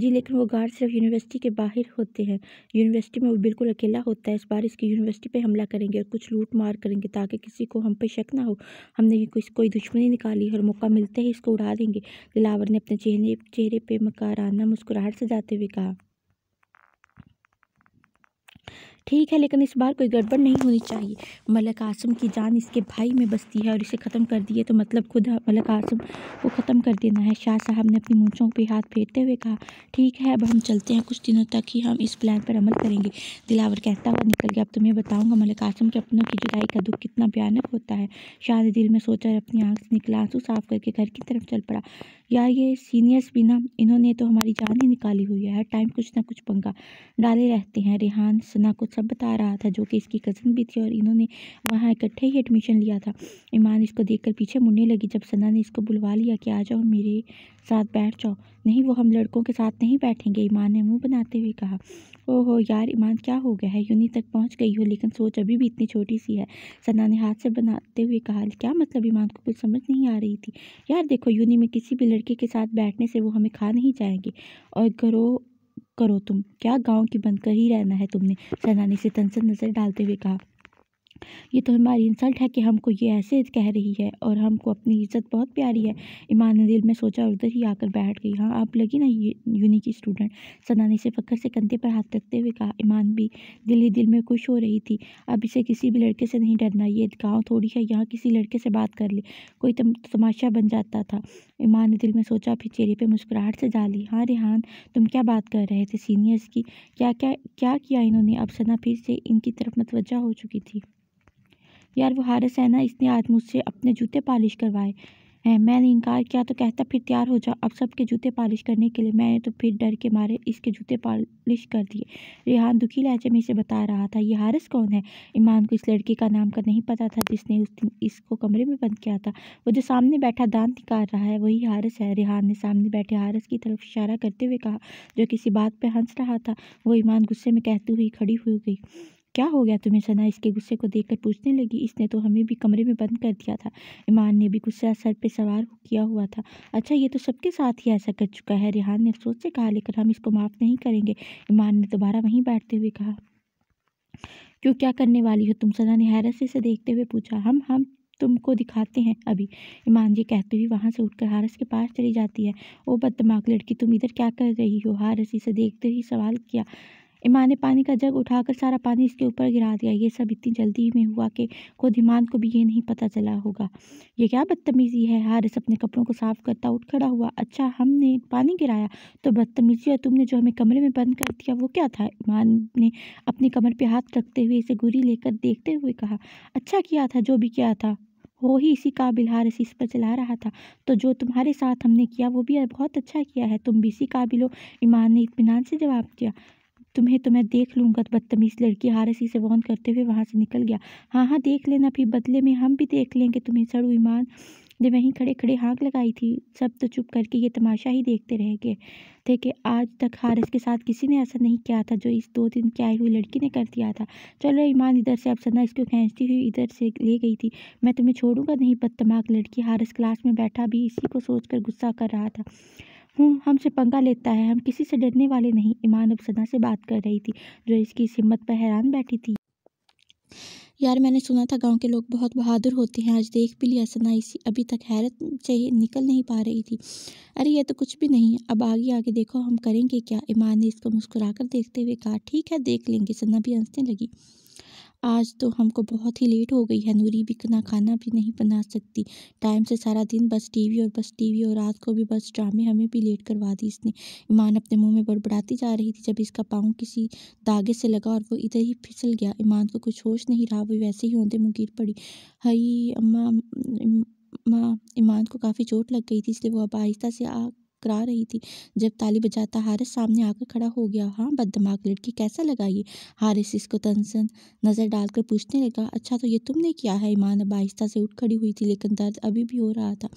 जी लेकिन वो गार्ड सिर्फ यूनिवर्सिटी के बाहर होते हैं यूनिवर्सिटी में वो बिल्कुल अकेला होता है इस बार इसकी यूनिवर्सिटी पे हमला करेंगे और कुछ लूट मार करेंगे ताकि किसी को हम पे शक ना हो हमने कोई कोई दुश्मनी निकाली और मौका मिलते ही इसको उड़ा देंगे दिलावर ने अपने चेहरे चेहरे पर मकाराना मुस्कुराहट सजाते हुए कहा ठीक है लेकिन इस बार कोई गड़बड़ नहीं होनी चाहिए मलक आसम की जान इसके भाई में बसती है और इसे ख़त्म कर दिए तो मतलब खुद मलक आसम को ख़त्म कर देना है शाह साहब ने अपनी मूँछों पर हाथ फेरते हुए कहा ठीक है अब हम चलते हैं कुछ दिनों तक ही हम इस प्लान पर अमल करेंगे दिलावर कहता हुआ निकल गया अब तुम्हें बताऊँगा मलक आसम के अपनों की जुदाई का दुख कितना भयानक होता है शाह ने दिल में सोचा और अपनी आँख से निकला आंसू साफ करके घर की तरफ चल पड़ा यार ये सीनियर्स भी ना इन्होंने तो हमारी जान ही निकाली हुई है हर टाइम कुछ ना कुछ पंगा डाले रहते हैं रेहान सना को सब बता रहा था जो कि इसकी कज़न भी थी और इन्होंने वहाँ इकट्ठे ही एडमिशन लिया था ईमान इसको देखकर पीछे मुड़ने लगी जब सना ने इसको बुलवा लिया कि आ जाओ मेरे साथ बैठ जाओ नहीं वो हम लड़कों के साथ नहीं बैठेंगे ईमान ने मुंह बनाते हुए कहा ओहो यार ईमान क्या हो गया है यूनी तक पहुंच गई हो लेकिन सोच अभी भी इतनी छोटी सी है सना ने हाथ से बनाते हुए कहा क्या मतलब ईमान को कुछ समझ नहीं आ रही थी यार देखो यूनी में किसी भी लड़के के साथ बैठने से वो हमें खा नहीं जाएंगे और करो करो तुम क्या गांव की बनकर ही रहना है तुमने सना ने से तनसन नज़र डालते हुए कहा ये तो हमारी इंसल्ट है कि हमको ये ऐसे कह रही है और हमको अपनी इज़्ज़त बहुत प्यारी है ईमान ने दिल में सोचा उधर ही आकर बैठ गई हाँ आप लगी ना यूनी की स्टूडेंट सना ने इसे फ़खर से कंधे पर हाथ रखते हुए कहा ईमान भी दिल ही दिल में खुश हो रही थी अब इसे किसी भी लड़के से नहीं डरना ये गाँव थोड़ी है यहाँ किसी लड़के से बात कर ले कोई तमाशा बन जाता था ईमान ने दिल में सोचा फिर चेहरे पर मुस्कुराहट से जा ली हाँ रेहान तुम क्या बात कर रहे थे सीनियर्स की क्या क्या क्या किया इन्होंने अब सना फिर से इनकी तरफ मतवजा हो चुकी थी यार वो हारिस है ना इसने आज मुझसे अपने जूते पालिश करवाए हैं मैंने इनकार किया तो कहता फिर तैयार हो जाओ अब सबके जूते पालिश करने के लिए मैंने तो फिर डर के मारे इसके जूते पालिश कर दिए रेहान दुखी लहजे में इसे बता रहा था ये हारिस कौन है ईमान को इस लड़के का नाम का नहीं पता था जिसने उस दिन इसको कमरे में बंद किया था वो जो सामने बैठा दांत निकाल रहा है वही हारिस है रेहान ने सामने बैठे हारिस की तरफ इशारा करते हुए कहा जो किसी बात पर हंस रहा था वो ईमान गुस्से में कहती हुई खड़ी हो गई क्या हो गया तुम्हें सना इसके गुस्से को देखकर पूछने लगी इसने तो हमें भी कमरे में बंद कर दिया था ईमान ने भी गुस्सा सर पे सवार किया हुआ था अच्छा ये तो सबके साथ ही ऐसा कर चुका है रिहान ने अफसोस से कहा लेकर हम इसको माफ़ नहीं करेंगे ईमान ने दोबारा वहीं बैठते हुए कहा क्यों क्या करने वाली हो तुम सना ने हैरत से इसे देखते हुए पूछा हम हम तुमको दिखाते हैं अभी ईमान जी कहते हुए वहाँ से उठकर हारस के पास चली जाती है ओ बदमाग लड़की तुम इधर क्या कर रही हो हारस इसे देखते ही सवाल किया इमान ने पानी का जग उठाकर सारा पानी इसके ऊपर गिरा दिया ये सब इतनी जल्दी में हुआ कि खुद ईमान को भी ये नहीं पता चला होगा ये क्या बदतमीज़ी है हारिस अपने कपड़ों को साफ करता उठ खड़ा हुआ अच्छा हमने पानी गिराया तो बदतमीज़ी और तुमने जो हमें कमरे में बंद कर दिया वो क्या था ईमान ने अपने कमर पर हाथ रखते हुए इसे गुरी लेकर देखते हुए कहा अच्छा किया था जो भी किया था वो ही इसी काबिल हारिस इस पर चला रहा था तो जो तुम्हारे साथ हमने किया वो भी बहुत अच्छा किया है तुम भी इसी काबिल हो ईमान ने इतमान से जवाब दिया तुम्हें तो मैं देख लूँगा बदतमीज़ लड़की हारसी से वॉन करते हुए वहाँ से निकल गया हाँ हाँ देख लेना फिर बदले में हम भी देख लेंगे तुम्हें सड़ू ईमान ने वहीं खड़े खड़े हाँक लगाई थी सब तो चुप करके ये तमाशा ही देखते रह गए थे कि आज तक हारस के साथ किसी ने ऐसा नहीं किया था जो इस दो दिन की आई हुई लड़की ने कर दिया था चलो ईमान इधर से अब सना इसको खींचती हुई इधर से ले गई थी मैं तुम्हें छोड़ूंगा नहीं बदतमाक लड़की हारस क्लास में बैठा भी इसी को सोच गुस्सा कर रहा था हूँ हमसे पंगा लेता है हम किसी से डरने वाले नहीं ईमान अब सदा से बात कर रही थी जो इसकी इस हिम्मत पर हैरान बैठी थी यार मैंने सुना था गांव के लोग बहुत बहादुर होते हैं आज देख भी लिया सना इसी अभी तक हैरत से निकल नहीं पा रही थी अरे ये तो कुछ भी नहीं है अब आगे आगे देखो हम करेंगे क्या ईमान ने इसको मुस्कुराकर देखते हुए कहा ठीक है देख लेंगे सना भी हंसने लगी आज तो हमको बहुत ही लेट हो गई है नूरी भी ना खाना भी नहीं बना सकती टाइम से सारा दिन बस टीवी और बस टीवी और रात को भी बस ड्रामे हमें भी लेट करवा दी इसने ईमान अपने मुंह में बड़बड़ाती जा रही थी जब इसका पाँव किसी धागे से लगा और वो इधर ही फिसल गया ईमान को कुछ होश नहीं रहा वो वैसे ही होते मुँह गिर पड़ी हई अम्मा माँ ईमान को काफ़ी चोट लग गई थी इसलिए वो अब आहिस्ता से आ मुस्कुरा रही थी जब ताली बजाता हारिस सामने आकर खड़ा हो गया हाँ बददमाग लड़की कैसा लगा ये हारिस इसको तनसन नज़र डालकर पूछने लगा अच्छा तो ये तुमने किया है ईमान आहिस्ता से उठ खड़ी हुई थी लेकिन दर्द अभी भी हो रहा था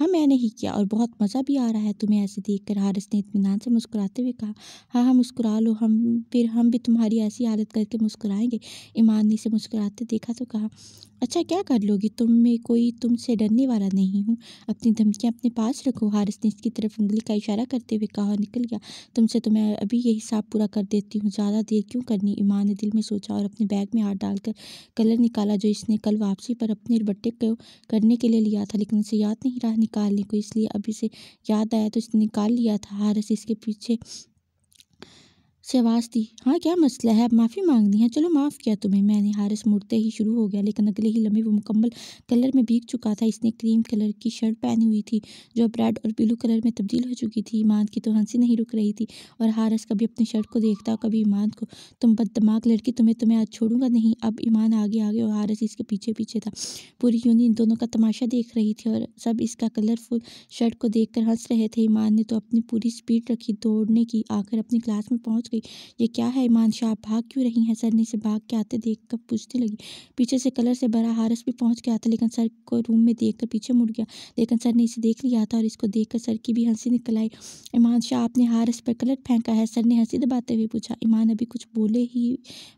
हाँ मैंने ही किया और बहुत मज़ा भी आ रहा है तुम्हें ऐसे देख कर हारिस ने इतमान से मुस्कुराते हुए कहा हाँ हाँ मुस्कुरा लो हम फिर हम भी तुम्हारी ऐसी हालत करके मुस्कुराएंगे ईमान ने इसे मुस्कुराते देखा तो कहा अच्छा क्या कर लोगी तुम मैं कोई तुमसे डरने वाला नहीं हूँ अपनी धमकियाँ अपने पास रखो हारिस ने इसकी तरफ उंगली का इशारा करते हुए कहा निकल गया तुमसे तो मैं अभी ये हिसाब पूरा कर देती हूँ ज़्यादा देर क्यों करनी ईमान ने दिल में सोचा और अपने बैग में हाथ डालकर कलर निकाला जो इसने कल वापसी पर अपने बट्टे को करने के लिए लिया था लेकिन उसे याद नहीं रहा निकालने को इसलिए अभी से याद आया तो इसने निकाल लिया था हारिस इसके पीछे शहबाज हाँ क्या मसला है अब माफ़ी मांगनी है चलो माफ़ किया तुम्हें मैंने हारिस मुड़ते ही शुरू हो गया लेकिन अगले ही लम्बे वो मुकम्मल कलर में भीग चुका था इसने क्रीम कलर की शर्ट पहनी हुई थी जो अब रेड और ब्लू कलर में तब्दील हो चुकी थी ईमान की तो हंसी नहीं रुक रही थी और हारस कभी अपनी शर्ट को देखता कभी ईमान को तुम बददमाग लड़की तुम्हें तुम्हें तो आज छोड़ूंगा नहीं अब ईमान आगे आगे और हारस इसके पीछे पीछे था पूरी यूनि इन दोनों का तमाशा देख रही थी और सब इसका कलरफुल शर्ट को देख हंस रहे थे ईमान ने तो अपनी पूरी स्पीड रखी दौड़ने की आकर अपनी क्लास में पहुँच गई गई ये क्या है ईमान शाह आप भाग क्यों रही हैं सर ने इसे भाग के आते देख कर पूछने लगी पीछे से कलर से भरा हारस भी पहुंच गया था लेकिन सर को रूम में देख कर पीछे मुड़ गया लेकिन सर ने इसे देख लिया था और इसको देख कर सर की भी हंसी निकल आई ईमान शाह आपने हारस पर कलर फेंका है सर ने हंसी दबाते हुए पूछा ईमान अभी कुछ बोले ही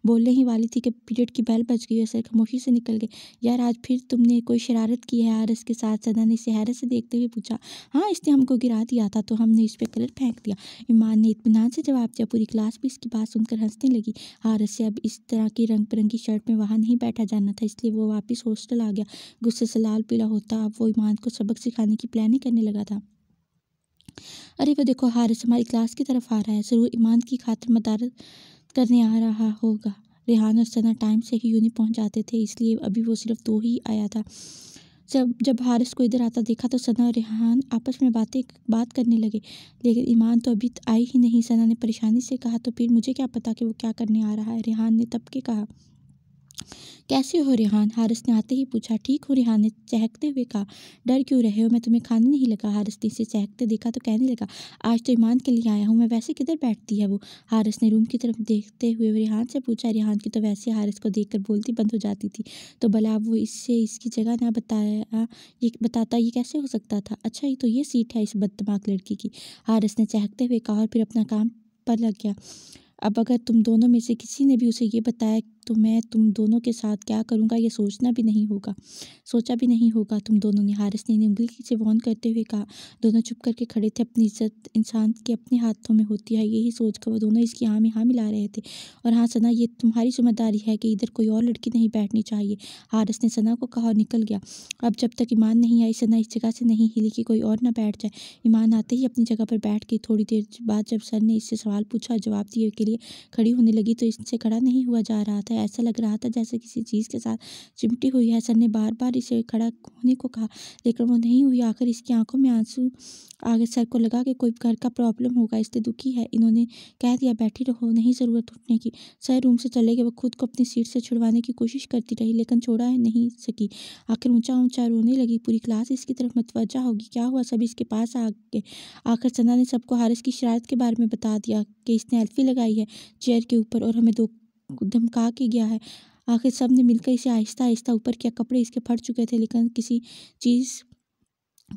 बोलने ही वाली थी कि पीरियड की बैल बच गई और सर खामोशी से निकल गए यार आज फिर तुमने कोई शरारत की है हारस के साथ सदा ने इसे हैरत से देखते हुए पूछा हाँ इसने हमको गिरा दिया था तो हमने इस पर कलर फेंक दिया ईमान ने इतमान से जवाब दिया पूरी क्लास सास भी इसकी बात सुनकर हंसने लगी हारस से अब इस तरह की रंग बिरंगी शर्ट में वहाँ नहीं बैठा जाना था इसलिए वो वापस हॉस्टल आ गया गुस्से से लाल पीला होता अब वो ईमान को सबक सिखाने की प्लानिंग करने लगा था अरे वो देखो हारिस हमारी क्लास की तरफ आ रहा है ज़रूर ईमान की खातर मदारत करने आ रहा होगा रेहान और सना टाइम से ही यूनि पहुंच जाते थे इसलिए अभी वो सिर्फ दो ही आया था जब जब हारिस को इधर आता देखा तो सना और रेहान आपस में बातें बात करने लगे लेकिन ईमान तो अभी आई ही नहीं सना ने परेशानी से कहा तो फिर मुझे क्या पता कि वो क्या करने आ रहा है रेहान ने तब के कहा कैसे हो रिहान हारिस ने आते ही पूछा ठीक हो रिहान ने चहकते हुए कहा डर क्यों रहे हो मैं तुम्हें खाने नहीं लगा हारिस ने इसे चहकते देखा तो कहने लगा आज तो ईमान के लिए आया हूँ मैं वैसे किधर बैठती है वो हारिस ने रूम की तरफ देखते हुए रेहान से पूछा रिहान की तो वैसे हारिस को कर बोलती बंद हो जाती थी तो भला वो इससे इसकी जगह ना बताया ये बताता ये कैसे हो सकता था अच्छा ये तो ये सीट है इस बदतमाक लड़की की हारिस ने चहकते हुए कहा और फिर अपना काम पर लग गया अब अगर तुम दोनों में से किसी ने भी उसे ये बताया तो मैं तुम दोनों के साथ क्या करूँगा ये सोचना भी नहीं होगा सोचा भी नहीं होगा तुम दोनों ने हारिस ने उंगली से वॉन करते हुए कहा दोनों चुप करके खड़े थे अपनी इज्जत इंसान के अपने हाथों में होती है यही सोचकर वो दोनों इसकी हाँ में हाँ मिला रहे थे और हाँ सना ये तुम्हारी जिम्मेदारी है कि इधर कोई और लड़की नहीं बैठनी चाहिए हारिस ने सना को कहा और निकल गया अब जब तक ईमान नहीं आई सना इस जगह से नहीं हिली कि कोई और ना बैठ जाए ईमान आते ही अपनी जगह पर बैठ गई थोड़ी देर बाद जब सर ने इससे सवाल पूछा जवाब दिए के लिए खड़ी होने लगी तो इससे खड़ा नहीं हुआ जा रहा था ऐसा लग रहा था जैसे किसी चीज़ के साथ चिमटी हुई है सर ने बार बार इसे खड़ा होने को कहा लेकिन वो नहीं हुई आखिर इसकी आंखों में आंसू आगे सर को लगा कि कोई घर का प्रॉब्लम होगा इससे दुखी है इन्होंने कह दिया बैठी रहो नहीं ज़रूरत उठने की सर रूम से चले गए वो खुद को अपनी सीट से छुड़वाने की कोशिश करती रही लेकिन छोड़ा नहीं सकी आखिर ऊंचा ऊंचा रोने लगी पूरी क्लास इसकी तरफ मतवजा होगी क्या हुआ सभी इसके पास आ गए आखिर सना ने सबको हारिस की शरारत के बारे में बता दिया के इसने एल्फी लगाई है चेयर के ऊपर और हमें दो धमका के गया है आखिर सब ने मिलकर इसे आहिस्ता आहिस्ता ऊपर किया कपड़े इसके फट चुके थे लेकिन किसी चीज़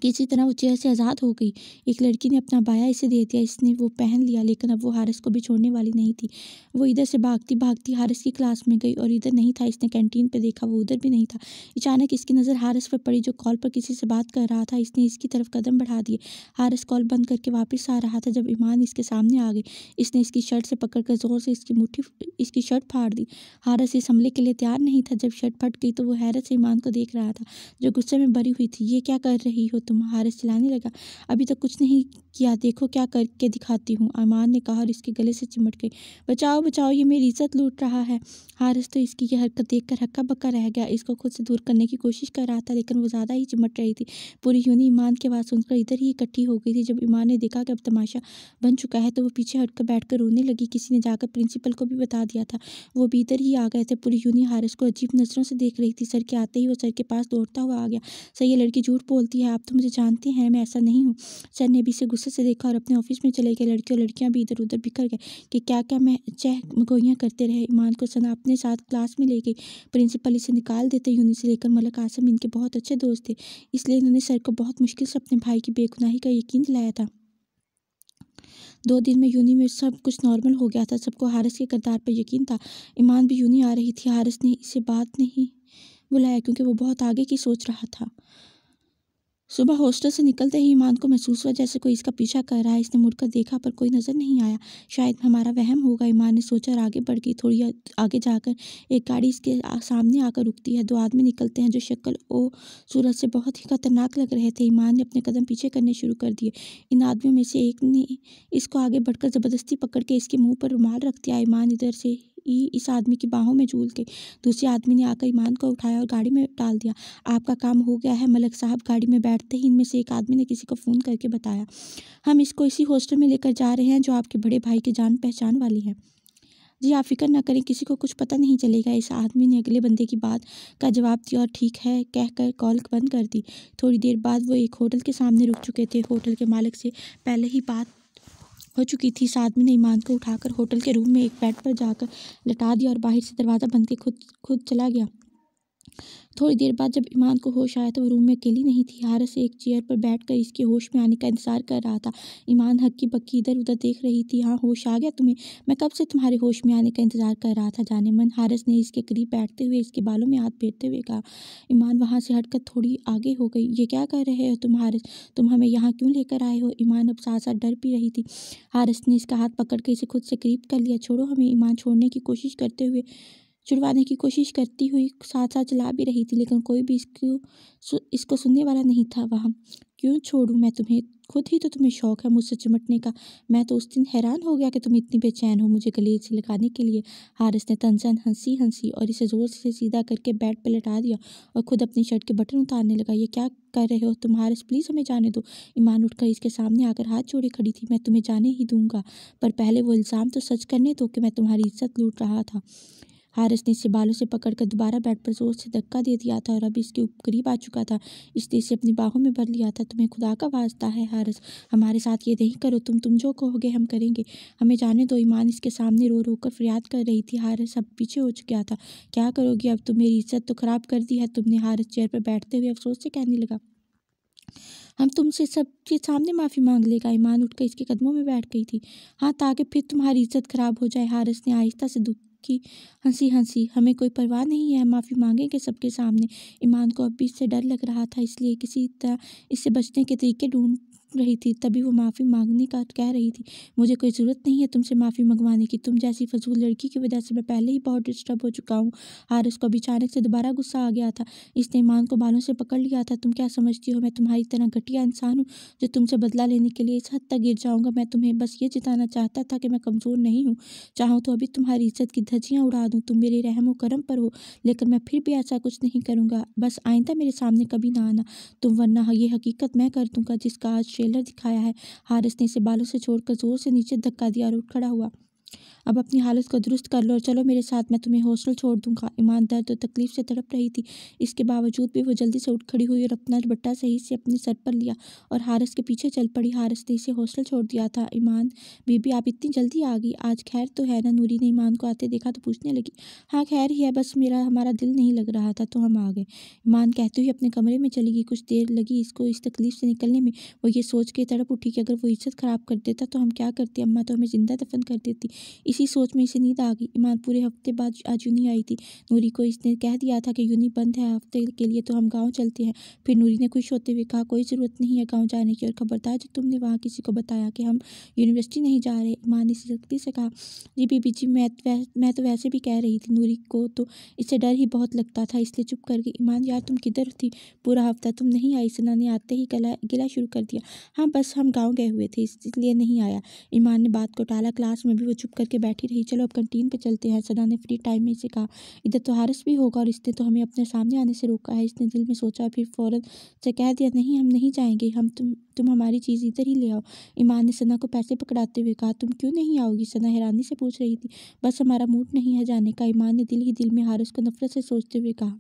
किसी तरह वो चेयर से आज़ाद हो गई एक लड़की ने अपना बाया इसे दे दिया इसने वो पहन लिया लेकिन अब वो हारिस को भी छोड़ने वाली नहीं थी वो इधर से भागती भागती हारिस की क्लास में गई और इधर नहीं था इसने कैंटीन पर देखा वो उधर भी नहीं था अचानक इसकी नज़र हारिस पर पड़ी जो कॉल पर किसी से बात कर रहा था इसने इसकी तरफ कदम बढ़ा दिए हारिस कॉल बंद करके वापस आ रहा था जब ईमान इसके सामने आ गई इसने इसकी शर्ट से पकड़ कर ज़ोर से इसकी मुठ्ठी इसकी शर्ट फाड़ दी हारिस इस हमले के लिए तैयार नहीं था जब शर्ट फट गई तो वो हैरत से ईमान को देख रहा था जो गुस्से में भरी हुई थी ये क्या कर रही हो तुम्हारा चलाने लगा अभी तक कुछ नहीं किया देखो क्या करके दिखाती हूँ अरमान ने कहा और इसके गले से चिमट गई बचाओ बचाओ ये मेरी इज्जत लूट रहा है हारिस तो इसकी यह हरकत देख कर हक्का बक्का रह गया इसको खुद से दूर करने की कोशिश कर रहा था लेकिन वो ज़्यादा ही चिमट रही थी पूरी यूनी ईमान की आवाज़ सुनकर इधर ही इकट्ठी हो गई थी जब ईमान ने देखा कि अब तमाशा बन चुका है तो वो पीछे हटकर बैठकर रोने लगी किसी ने जाकर प्रिंसिपल को भी बता दिया था वो भी इधर ही आ गए थे पूरी यूनी हारिस को अजीब नज़रों से देख रही थी सर के आते ही वो सर के पास दौड़ता हुआ आ गया सर ये लड़की झूठ बोलती है आप तो तो मुझे जानते हैं मैं ऐसा नहीं हूँ सर ने भी इसे गुस्से से देखा और अपने ऑफिस में चले गए लड़के और लड़कियाँ भी इधर उधर बिखर गए कि क्या क्या मैं चह गोइयाँ करते रहे ईमान को सना अपने साथ क्लास में ले गई प्रिंसिपल इसे निकाल देते यूनि से लेकर मलक आसम इनके बहुत अच्छे दोस्त थे इसलिए इन्होंने सर को बहुत मुश्किल से अपने भाई की बेगुनाही का यकीन दिलाया था दो दिन में यूनी में सब कुछ नॉर्मल हो गया था सबको हारस के किरदार पर यकीन था ईमान भी यूनी आ रही थी हारस ने इसे बात नहीं बुलाया क्योंकि वो बहुत आगे की सोच रहा था सुबह हॉस्टल से निकलते ही ईमान को महसूस हुआ जैसे कोई इसका पीछा कर रहा है इसने मुड़कर देखा पर कोई नज़र नहीं आया शायद हमारा वहम होगा ईमान ने सोचा और आगे बढ़ गई थोड़ी आगे जाकर एक गाड़ी इसके सामने आकर रुकती है दो आदमी निकलते हैं जो शक्ल ओ सूरत से बहुत ही खतरनाक लग रहे थे ईमान ने अपने कदम पीछे करने शुरू कर दिए इन आदमियों में से एक ने इसको आगे बढ़कर ज़बरदस्ती पकड़ के इसके मुँह पर रुमाल रख दिया ईमान इधर से इस आदमी की बाहों में झूल गई दूसरे आदमी ने आकर ईमान को उठाया और गाड़ी में डाल दिया आपका काम हो गया है मलक साहब गाड़ी में बैठते ही इनमें से एक आदमी ने किसी को फ़ोन करके बताया हम इसको इसी हॉस्टल में लेकर जा रहे हैं जो आपके बड़े भाई की जान पहचान वाली है जी आप फिक्र ना करें किसी को कुछ पता नहीं चलेगा इस आदमी ने अगले बंदे की बात का जवाब दिया और ठीक है कहकर कॉल बंद कर दी थोड़ी देर बाद वो एक होटल के सामने रुक चुके थे होटल के मालिक से पहले ही बात हो चुकी थी साथ में नईमान को उठाकर होटल के रूम में एक बेड पर जाकर लटा दिया और बाहर से दरवाज़ा बंद के खुद खुद चला गया थोड़ी देर बाद जब ईमान को होश आया तो वो रूम में अकेली नहीं थी हारस एक चेयर पर बैठकर इसके होश में आने का इंतजार कर रहा था ईमान हक्की पक्की इधर उधर देख रही थी हाँ होश आ गया तुम्हें मैं कब से तुम्हारे होश में आने का इंतजार कर रहा था जाने मन हारस ने इसके करीब बैठते हुए इसके बालों में हाथ फेरते हुए कहा ईमान वहाँ से हटकर थोड़ी आगे हो गई ये क्या कर रहे हो तुम हारस तुम हमें यहाँ क्यों लेकर आए हो ईमान अब साथ साथ डर भी रही थी हारस ने इसका हाथ पकड़ के इसे खुद से करीब कर लिया छोड़ो हमें ईमान छोड़ने की कोशिश करते हुए छुड़वाने की कोशिश करती हुई साथ साथ चला भी रही थी लेकिन कोई भी इसको इसको सुनने वाला नहीं था वहाँ क्यों छोड़ूँ मैं तुम्हें खुद ही तो तुम्हें शौक़ है मुझसे चिमटने का मैं तो उस दिन हैरान हो गया कि तुम इतनी बेचैन हो मुझे गले से लगाने के लिए हारिस ने तनसन हंसी हंसी और इसे ज़ोर से सीधा करके बेड पर लटा दिया और खुद अपनी शर्ट के बटन उतारने लगा ये क्या कर रहे हो तुम हारिस प्लीज़ हमें जाने दो ईमान उठकर इसके सामने आकर हाथ जोड़े खड़ी थी मैं तुम्हें जाने ही दूंगा पर पहले वो इल्ज़ाम तो सच करने दो कि मैं तुम्हारी इज्जत लूट रहा था हारिस ने इसे बालों से पकड़कर दोबारा बेड पर जोर से धक्का दे दिया था और अब इसके करीब आ चुका था इसने इसे अपनी बाहों में भर लिया था तुम्हें खुदा का वास्ता है हारिस हमारे साथ ये नहीं करो तुम तुम जो कहोगे हम करेंगे हमें जाने दो ईमान इसके सामने रो रो कर फरियाद कर रही थी हारिस अब पीछे हो चुका था क्या करोगी अब तुम मेरी इज्जत तो ख़राब कर दी है तुमने हारिस चेयर पर बैठते हुए अफसोस से कहने लगा हम तुमसे सबके सामने माफ़ी मांग लेगा ईमान उठकर इसके कदमों में बैठ गई थी हाँ ताकि फिर तुम्हारी इज्जत खराब हो जाए हारिस ने आहिस्ता से दुख सबकी हंसी हंसी हमें कोई परवाह नहीं है माफ़ी मांगेंगे सबके सामने ईमान को अब भी इससे डर लग रहा था इसलिए किसी तरह इससे बचने के तरीके ढूंढ रही थी तभी वो माफ़ी मांगने का कह रही थी मुझे कोई ज़रूरत नहीं है तुमसे माफ़ी मंगवाने की तुम जैसी फजूल लड़की की वजह से मैं पहले ही बहुत डिस्टर्ब हो चुका हूँ हारिस को अचानक से दोबारा गुस्सा आ गया था इसने ईमान को बालों से पकड़ लिया था तुम क्या समझती हो मैं तुम्हारी तरह घटिया इंसान हूँ जो तुमसे बदला लेने के लिए इस हद तक गिर जाऊँगा मैं तुम्हें बस ये जिताना चाहता था कि मैं कमज़ोर नहीं हूँ चाहूँ तो अभी तुम्हारी इज्जत की धज्जियाँ उड़ा दूँ तुम मेरे रहम करम पर हो लेकिन मैं फिर भी ऐसा कुछ नहीं करूँगा बस आइंदा मेरे सामने कभी ना आना तुम वरना ये हकीकत मैं कर दूँगा जिसका आज ट्रेलर दिखाया है हारिस ने इसे बालों से छोड़कर जोर से नीचे धक्का दिया और उठ खड़ा हुआ अब अपनी हालत को दुरुस्त कर लो और चलो मेरे साथ मैं तुम्हें हॉस्टल छोड़ दूंगा ईमान दर्द और तो तकलीफ से तड़प रही थी इसके बावजूद भी वो जल्दी से उठ खड़ी हुई और अपना दुपट्टा सही से अपने सर पर लिया और हारस के पीछे चल पड़ी हारस ने इसे हॉस्टल छोड़ दिया था ईमान बीबी आप इतनी जल्दी आ गई आज खैर तो है ना नूरी ने ईमान को आते देखा तो पूछने लगी हाँ खैर ही है बस मेरा हमारा दिल नहीं लग रहा था तो हम आ गए ईमान कहते हुए अपने कमरे में चली गई कुछ देर लगी इसको इस तकलीफ से निकलने में वो ये सोच के तड़प उठी कि अगर वो इज्जत खराब कर देता तो हम क्या करते अम्मा तो हमें ज़िंदा दफन कर देती इसी सोच में इसे नींद आ गई ईमान पूरे हफ्ते बाद आज यूनी आई थी नूरी को इसने कह दिया था कि यूनी बंद है हफ्ते के लिए तो हम गाँव चलते हैं फिर नूरी ने खुश होते हुए कहा कोई ज़रूरत नहीं है गाँव जाने की और खबरदार जब तुमने वहाँ किसी को बताया कि हम यूनिवर्सिटी नहीं जा रहे ईमान ने सख्ती से कहा जी बीबी जी मैं तो मैं तो वैसे भी कह रही थी नूरी को तो इससे डर ही बहुत लगता था इसलिए चुप कर गई ईमान यार तुम किधर थी पूरा हफ्ता तुम नहीं आई सना ने आते ही गला गिला शुरू कर दिया हाँ बस हम गाँव गए हुए थे इसलिए नहीं आया ईमान ने बात को टाला क्लास में भी वो चुप करके बैठी रही चलो अब कंटीन पे चलते हैं सना ने फ्री टाइम में इसे कहा इधर तो हारस भी होगा और इसने तो हमें अपने सामने आने से रोका है इसने दिल में सोचा फिर फ़ौरन से कह दिया नहीं हम नहीं जाएंगे हम तुम तुम हमारी चीज़ इधर ही ले आओ ईमान ने सना को पैसे पकड़ाते हुए कहा तुम क्यों नहीं आओगी सना हैरानी से पूछ रही थी बस हमारा मूड नहीं है जाने का ईमान ने दिल ही दिल में हारस को नफरत से सोचते हुए कहा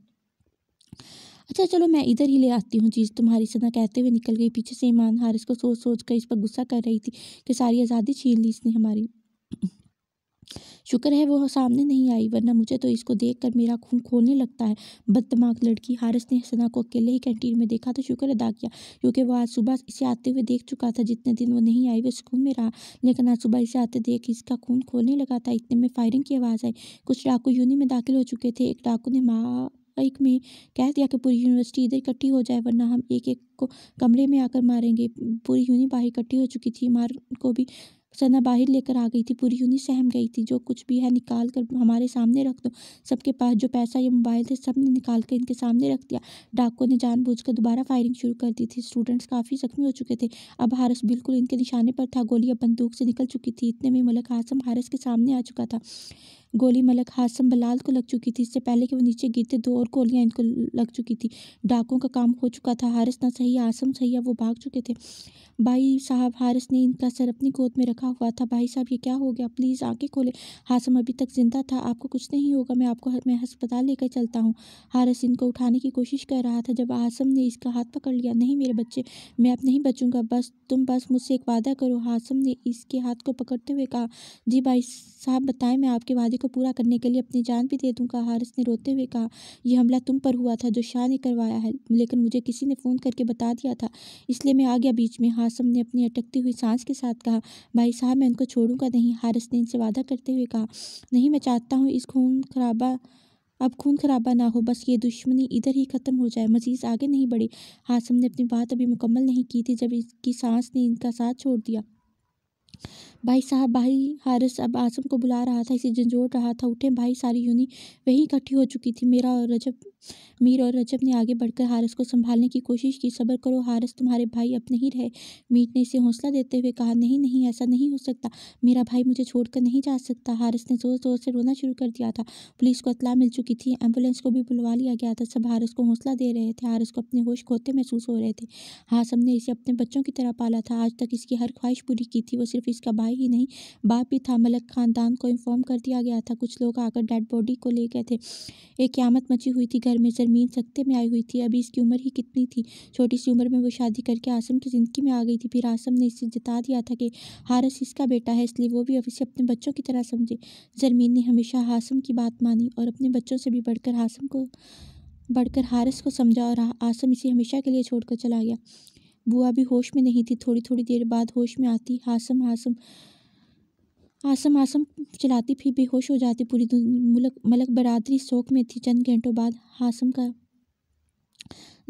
अच्छा चलो मैं इधर ही ले आती हूँ चीज़ तुम्हारी सना कहते हुए निकल गई पीछे से ईमान हारिस को सोच सोच कर इस पर गुस्सा कर रही थी कि सारी आज़ादी छीन ली इसने हमारी शुक्र है वह सामने नहीं आई वरना मुझे तो इसको देखकर मेरा खून खोलने लगता है बदतमाक लड़की हारिस ने सना को अकेले ही कैंटीन में देखा तो शुक्र अदा किया क्योंकि वह आज सुबह इसे आते हुए देख चुका था जितने दिन वो नहीं आई वह सुकून में रहा लेकिन आज सुबह इसे आते देख इसका खून खोलने लगा था इतने में फायरिंग की आवाज़ आई कुछ डाकू यूनि में दाखिल हो चुके थे एक डाकू ने माँ एक में कह दिया कि पूरी यूनिवर्सिटी इधर इकट्ठी हो जाए वरना हम एक एक को कमरे में आकर मारेंगे पूरी यूनि बाहर इकट्ठी हो चुकी थी मार को भी सना बाहर लेकर आ गई थी पूरी यूनी सहम गई थी जो कुछ भी है निकाल कर हमारे सामने रख दो सबके पास जो पैसा या मोबाइल थे सब ने निकाल कर इनके सामने रख दिया डाकों ने जानबूझकर दोबारा फायरिंग शुरू कर दी थी स्टूडेंट्स काफ़ी जख्मी हो चुके थे अब हारस बिल्कुल इनके निशाने पर था गोलियाँ बंदूक से निकल चुकी थी इतने में मलक आसम हारस के सामने आ चुका था गोली मलक हासम बलाल को लग चुकी थी इससे पहले कि वो नीचे गिरते दो और गोलियां इनको लग चुकी थी डाकों का काम हो चुका था हारिस ना सही आसम सही वो भाग चुके थे भाई साहब हारिस ने इनका सर अपनी गोद में रखा रखा हुआ था भाई साहब ये क्या हो गया प्लीज़ आके खोले हासम अभी तक जिंदा था आपको कुछ नहीं होगा मैं आपको मैं अस्पताल लेकर चलता हूँ हारस इनको उठाने की कोशिश कर रहा था जब हासम ने इसका हाथ पकड़ लिया नहीं मेरे बच्चे मैं अब नहीं बचूंगा बस तुम बस मुझसे एक वादा करो हासम ने इसके हाथ को पकड़ते हुए कहा जी भाई साहब बताएं मैं आपके वादे को पूरा करने के लिए अपनी जान भी दे दूंगा हारिस ने रोते हुए कहा यह हमला तुम पर हुआ था जो शाह ने करवाया है लेकिन मुझे किसी ने फ़ोन करके बता दिया था इसलिए मैं आ गया बीच में हासम ने अपनी अटकती हुई सांस के साथ कहा भाई भाई साहब मैं उनको छोड़ूंगा नहीं हारिस ने इनसे वादा करते हुए कहा नहीं मैं चाहता हूँ इस खून खराबा अब खून खराबा ना हो बस ये दुश्मनी इधर ही ख़त्म हो जाए मजीद आगे नहीं बढ़े हासम ने अपनी बात अभी मुकम्मल नहीं की थी जब इसकी सांस ने इनका साथ छोड़ दिया भाई साहब भाई हारिस अब आसम को बुला रहा था इसे झंझोड़ रहा था उठे भाई सारी यूनी वहीं इकट्ठी हो चुकी थी मेरा और रजब मीर और रजब ने आगे बढ़कर हारिस को संभालने की कोशिश की सबर करो हारिस तुम्हारे भाई अब नहीं रहे मीर ने इसे हौसला देते हुए कहा नहीं नहीं ऐसा नहीं हो सकता मेरा भाई मुझे छोड़कर नहीं जा सकता हारिस ने ज़ोर ज़ोर से रोना शुरू कर दिया था पुलिस को अतला मिल चुकी थी एम्बुलेंस को भी बुलवा लिया गया था सब हारिस को हौसला दे रहे थे हारिस को अपने होश खोते महसूस हो रहे थे हासम ने इसे अपने बच्चों की तरह पाला था आज तक इसकी हर ख्वाहिश पूरी की थी वो सिर्फ इसका भाई ही नहीं बाप भी था मलक खानदान को इन्फॉर्म कर दिया गया था कुछ लोग आकर डेड बॉडी को ले गए थे एक क्यामत मची हुई थी घर में जरमीन सख्ते में आई हुई थी अभी इसकी उम्र ही कितनी थी छोटी सी उम्र में वो शादी करके आसम की ज़िंदगी में आ गई थी फिर आसम ने इसे जता दिया था कि हारस इसका बेटा है इसलिए वो भी अब इसे अपने बच्चों की तरह समझे जरमीन ने हमेशा हासम की बात मानी और अपने बच्चों से भी बढ़कर हासम को बढ़कर हारस को समझा और आसम इसे हमेशा के लिए छोड़कर चला गया बुआ भी होश में नहीं थी थोड़ी थोड़ी देर बाद होश में आती हासम हासम आसम आसम चलाती फिर बेहोश हो जाती पूरी मुलक मलक बरादरी शोक में थी चंद घंटों बाद हासम का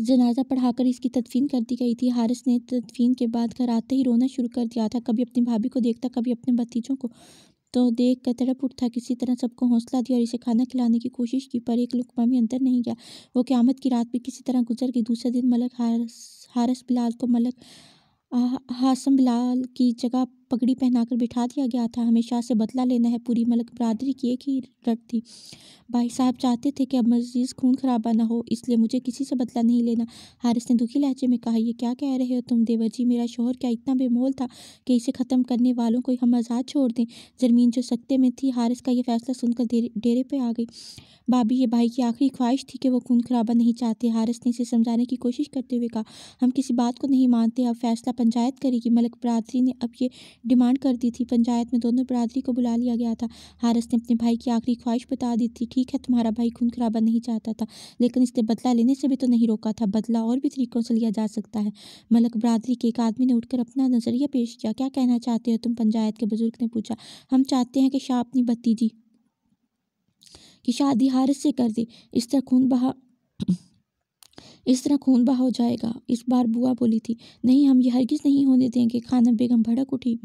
जनाजा पढ़ाकर इसकी तदफीन कर दी गई थी हारिस ने तदफीन के बाद घर आते ही रोना शुरू कर दिया था कभी अपनी भाभी को देखता कभी अपने भतीजों को तो देख कर तड़प उठता किसी तरह सबको हौसला दिया और इसे खाना खिलाने की कोशिश की पर एक लुकमा भी अंदर नहीं गया वो क्यामत की रात भी किसी तरह गुजर गई दूसरे दिन मलक हारस हारिस बिलाल को मलिक हासम बिलाल की जगह पगड़ी पहनाकर बिठा दिया गया था हमें शाह से बदला लेना है पूरी मलक बरदरी की एक ही रट थी भाई साहब चाहते थे कि अब मजीद खून खराबा ना हो इसलिए मुझे किसी से बदला नहीं लेना हारिस ने दुखी लहजे में कहा यह क्या कह रहे हो तुम देवर जी मेरा शोहर क्या इतना बेमोल था कि इसे ख़त्म करने वालों को हम आज़ाद छोड़ दें जरमीन जो सकते में थी हारिस का यह फैसला सुनकर डेरे पर आ गई भाभी ये भाई की आखिरी ख्वाहिश थी कि वो खून खराबा नहीं चाहते हारिस ने इसे समझाने की कोशिश करते हुए कहा हम किसी बात को नहीं मानते अब फैसला पंचायत करेगी मलक बरदरी ने अब ये डिमांड कर दी थी पंचायत में दोनों बरादरी को बुला लिया गया था हारिस ने अपने भाई की आखिरी ख्वाहिश बता दी थी ठीक है तुम्हारा भाई खून खराबा नहीं चाहता था लेकिन इसने बदला लेने से भी तो नहीं रोका था बदला और भी तरीकों से लिया जा सकता है मलक बरादरी के एक आदमी ने उठकर अपना नजरिया पेश किया क्या कहना चाहते हो तुम पंचायत के बुजुर्ग ने पूछा हम चाहते हैं कि शाह अपनी भतीजी की शादी हारिस से कर दे इस तरह खून बहा इस तरह खून बहा हो जाएगा इस बार बुआ बोली थी नहीं हम ये हरगिज़ नहीं होने देंगे खानम बेगम भड़क उठी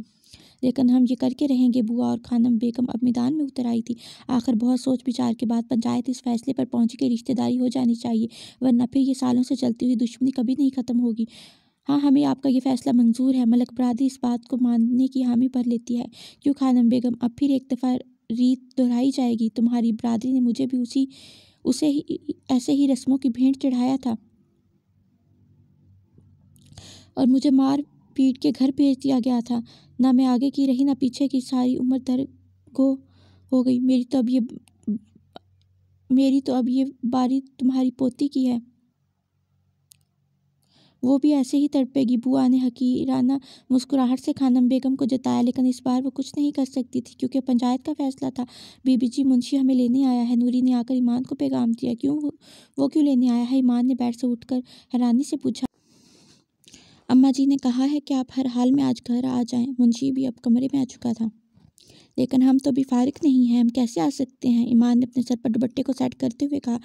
लेकिन हम ये करके रहेंगे बुआ और खानम बेगम अब मैदान में उतर आई थी आखिर बहुत सोच विचार के बाद पंचायत इस फैसले पर पहुंची कि रिश्तेदारी हो जानी चाहिए वरना फिर ये सालों से चलती हुई दुश्मनी कभी नहीं ख़त्म होगी हाँ हमें आपका ये फैसला मंजूर है मलक बरादरी इस बात को मानने की हामी भर लेती है क्यों खानम बेगम अब फिर एक दफ़ा रीत दोहराई जाएगी तुम्हारी बरादरी ने मुझे भी उसी उसे ही ऐसे ही रस्मों की भेंट चढ़ाया था और मुझे मार पीट के घर भेज दिया गया था ना मैं आगे की रही ना पीछे की सारी उम्र दर को हो गई मेरी तो अब ये मेरी तो अब ये बारी तुम्हारी पोती की है वो भी ऐसे ही तड़पेगी बुआ ने हकीराना मुस्कुराहट से खानम बेगम को जताया लेकिन इस बार वो कुछ नहीं कर सकती थी क्योंकि पंचायत का फैसला था बीबी जी मुंशी हमें लेने आया है नूरी ने आकर ईमान को पैगाम दिया क्यों वो क्यों लेने आया है ईमान ने बैठ से उठ हैरानी से पूछा अम्मा जी ने कहा है कि आप हर हाल में आज घर आ जाएं मुंशी भी अब कमरे में आ चुका था लेकिन हम तो अभी फारिक नहीं हैं हम कैसे आ सकते हैं ईमान ने अपने सर पर दुबट्टे को सेट करते हुए कहा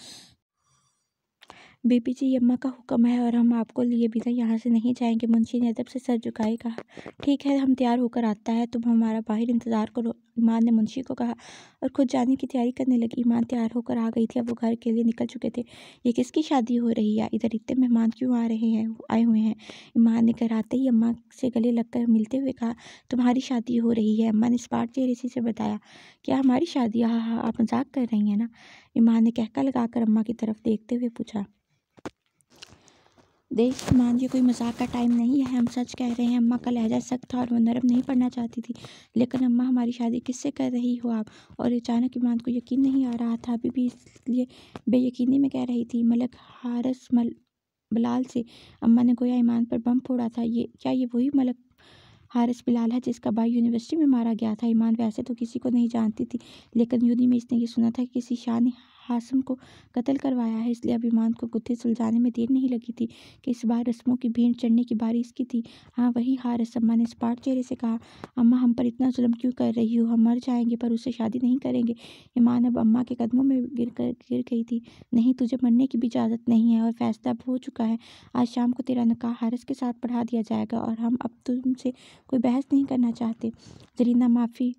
बीपीजी जी यम्मा का हुक्म है और हम आपको लिए बिना यहाँ से नहीं जाएंगे मुंशी ने अदब से सर झुकाए कहा ठीक है हम तैयार होकर आता है तुम तो हमारा बाहर इंतज़ार करो ईमान ने मुंशी को कहा और खुद जाने की तैयारी करने लगी ईमान तैयार होकर आ गई थी अब वो घर के लिए निकल चुके थे ये किसकी शादी हो रही है इधर इतने मेहमान क्यों आ रहे हैं आए हुए हैं ईमान ने घर आते ही अम्मा से गले लगकर मिलते हुए कहा तुम्हारी शादी हो रही है अम्मा ने स्पार्ट चेहरे से बताया क्या हमारी शादी हाँ हाँ आप मजाक कर रही हैं ना ईमान ने कहका लगाकर अम्मा की तरफ देखते हुए पूछा देख ये कोई मजाक का टाइम नहीं है हम सच कह रहे हैं अम्मा का लहजा सख्त था और वह नरम नहीं पढ़ना चाहती थी लेकिन अम्मा हमारी शादी किससे कर रही हो आप और अचानक इमान को यकीन नहीं आ रहा था अभी भी इसलिए बेयकीनी में कह रही थी मलक हारस मल बिलाल से अम्मा ने गोया ईमान पर बम फोड़ा था ये क्या ये वही मलक हारिस बिलाल है जिसका भाई यूनिवर्सिटी में मारा गया था ईमान वैसे तो किसी को नहीं जानती थी लेकिन यूनी में इसने ये सुना था कि किसी शाह ने हाशम को कत्ल करवाया है इसलिए अभिमान को गुत्थे सुलझाने में देर नहीं लगी थी कि इस बार रस्मों की भीड़ चढ़ने की बारी इसकी थी हाँ वही हार रसम्मा ने स्पार्ट चेहरे से कहा अम्मा हम पर इतना जुल्म क्यों कर रही हो हम मर जाएंगे पर उससे शादी नहीं करेंगे ईमान अब अम्मा के कदमों में गिर कर गिर गई थी नहीं तुझे मरने की भी इजाज़त नहीं है और फैसला अब हो चुका है आज शाम को तेरा निकाह हारस के साथ पढ़ा दिया जाएगा और हम अब तुमसे कोई बहस नहीं करना चाहते जरीना माफ़ी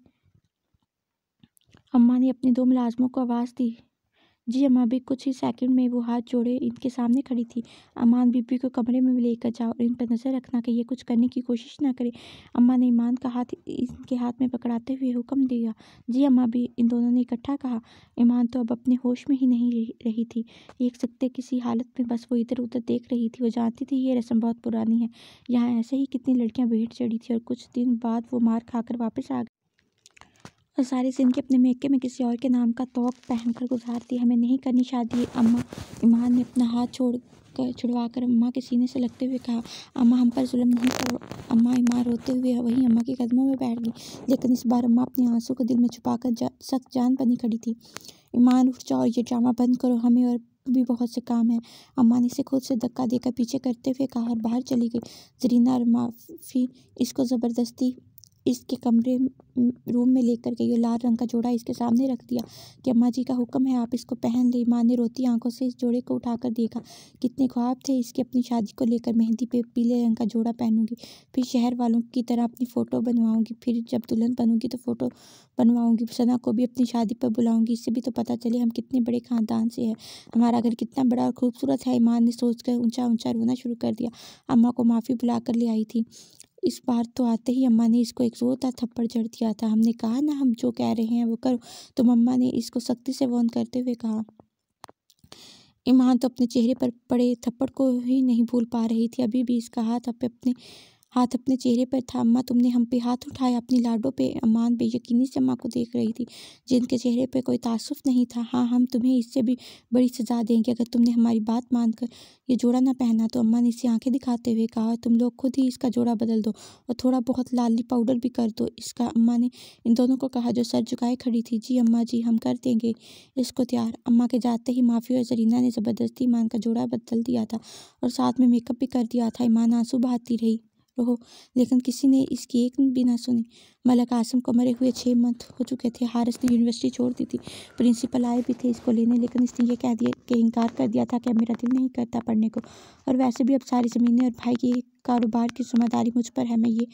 अम्मा ने अपने दो मुलाजमों को आवाज़ दी जी अम्मा भी कुछ ही सेकंड में वो हाथ जोड़े इनके सामने खड़ी थी अमान बीबी को कमरे में लेकर जाओ और इन पर नज़र रखना कि ये कुछ करने की कोशिश ना करे अम्मा ने ईमान का हाथ इनके हाथ में पकड़ाते हुए हुक्म दिया जी अम्मा भी इन दोनों ने इकट्ठा कहा ईमान तो अब अपने होश में ही नहीं रही थी एक सकते किसी हालत में बस वो इधर उधर देख रही थी वो जानती थी ये रस्म बहुत पुरानी है यहाँ ऐसे ही कितनी लड़कियाँ भेंट चढ़ी थी और कुछ दिन बाद वो मार खाकर वापस आ गई और सारी जिंदगी अपने मेके में किसी और के नाम का तोक पहन कर गुजार दी हमें नहीं करनी शादी अम्मा ईमान ने अपना हाथ छोड़ कर छुड़वा कर अम्मा के सीने से लगते हुए कहा अम्मा हम पर जुल्म नहीं करो अम्मा ईमान रोते हुए वहीं अम्मा के कदमों में बैठ गई लेकिन इस बार अम्मा अपने आंसू को दिल में छुपा कर जा, सख्त जान बनी खड़ी थी ईमान उठ जाओ ये ड्रामा बंद करो हमें और भी बहुत से काम हैं अम्मा ने इसे खुद से धक्का देकर पीछे करते हुए कहा और बाहर चली गई जरीना और माफी इसको ज़बरदस्ती इसके कमरे रूम में लेकर गई और लाल रंग का जोड़ा इसके सामने रख दिया कि अम्मा जी का हुक्म है आप इसको पहन लें माँ ने रोती आंखों से इस जोड़े को उठाकर देखा कितने ख्वाब थे इसके अपनी शादी को लेकर मेहंदी पे पीले रंग का जोड़ा पहनूंगी फिर शहर वालों की तरह अपनी फ़ोटो बनवाऊंगी फिर जब दुल्हन बनूंगी तो फ़ोटो बनवाऊंगी सना को भी अपनी शादी पर बुलाऊँगी इससे भी तो पता चले हम कितने बड़े ख़ानदान से हैं हमारा घर कितना बड़ा और खूबसूरत है ईमान ने सोचकर ऊँचा ऊँचा रोना शुरू कर दिया अम्मा को माफ़ी बुला कर ले आई थी इस बार तो आते ही अम्मा ने इसको एक जोरदार थप्पड़ जड़ दिया था हमने कहा ना हम जो कह रहे हैं वो करो तो मम्मा ने इसको सख्ती से वन करते हुए कहा ईमान तो अपने चेहरे पर पड़े थप्पड़ को ही नहीं भूल पा रही थी अभी भी इसका हाथ अपने हाथ अपने चेहरे पर था अम्मा तुमने हम पे हाथ उठाया अपनी लाडो पे अम्मान बेयकीनी से अम्मा को देख रही थी जिनके चेहरे पर कोई तासुफ नहीं था हाँ हम तुम्हें इससे भी बड़ी सजा देंगे अगर तुमने हमारी बात मानकर ये जोड़ा ना पहना तो अम्मा ने इसे आंखें दिखाते हुए कहा तुम लोग खुद ही इसका जोड़ा बदल दो और थोड़ा बहुत लाली पाउडर भी कर दो इसका अम्मा ने इन दोनों को कहा जो सर झुकाए खड़ी थी जी अम्मा जी हम कर देंगे इसको तैयार अम्मा के जाते ही माफ़ी और जरीना ने ज़बरदस्ती ईमान का जोड़ा बदल दिया था और साथ में मेकअप भी कर दिया था ईमान आंसू बहाती रही रहो लेकिन किसी ने इसकी एक भी ना सुनी मलक आसम को मरे हुए छः मंथ हो चुके थे हारिस ने यूनिवर्सिटी छोड़ दी थी प्रिंसिपल आए भी थे इसको लेने लेकिन इसने ये कह दिया कि इनकार कर दिया था कि मेरा दिल नहीं करता पढ़ने को और वैसे भी अब सारी ज़मीनें और भाई की कारोबार की ज़िम्मेदारी मुझ पर है मैं ये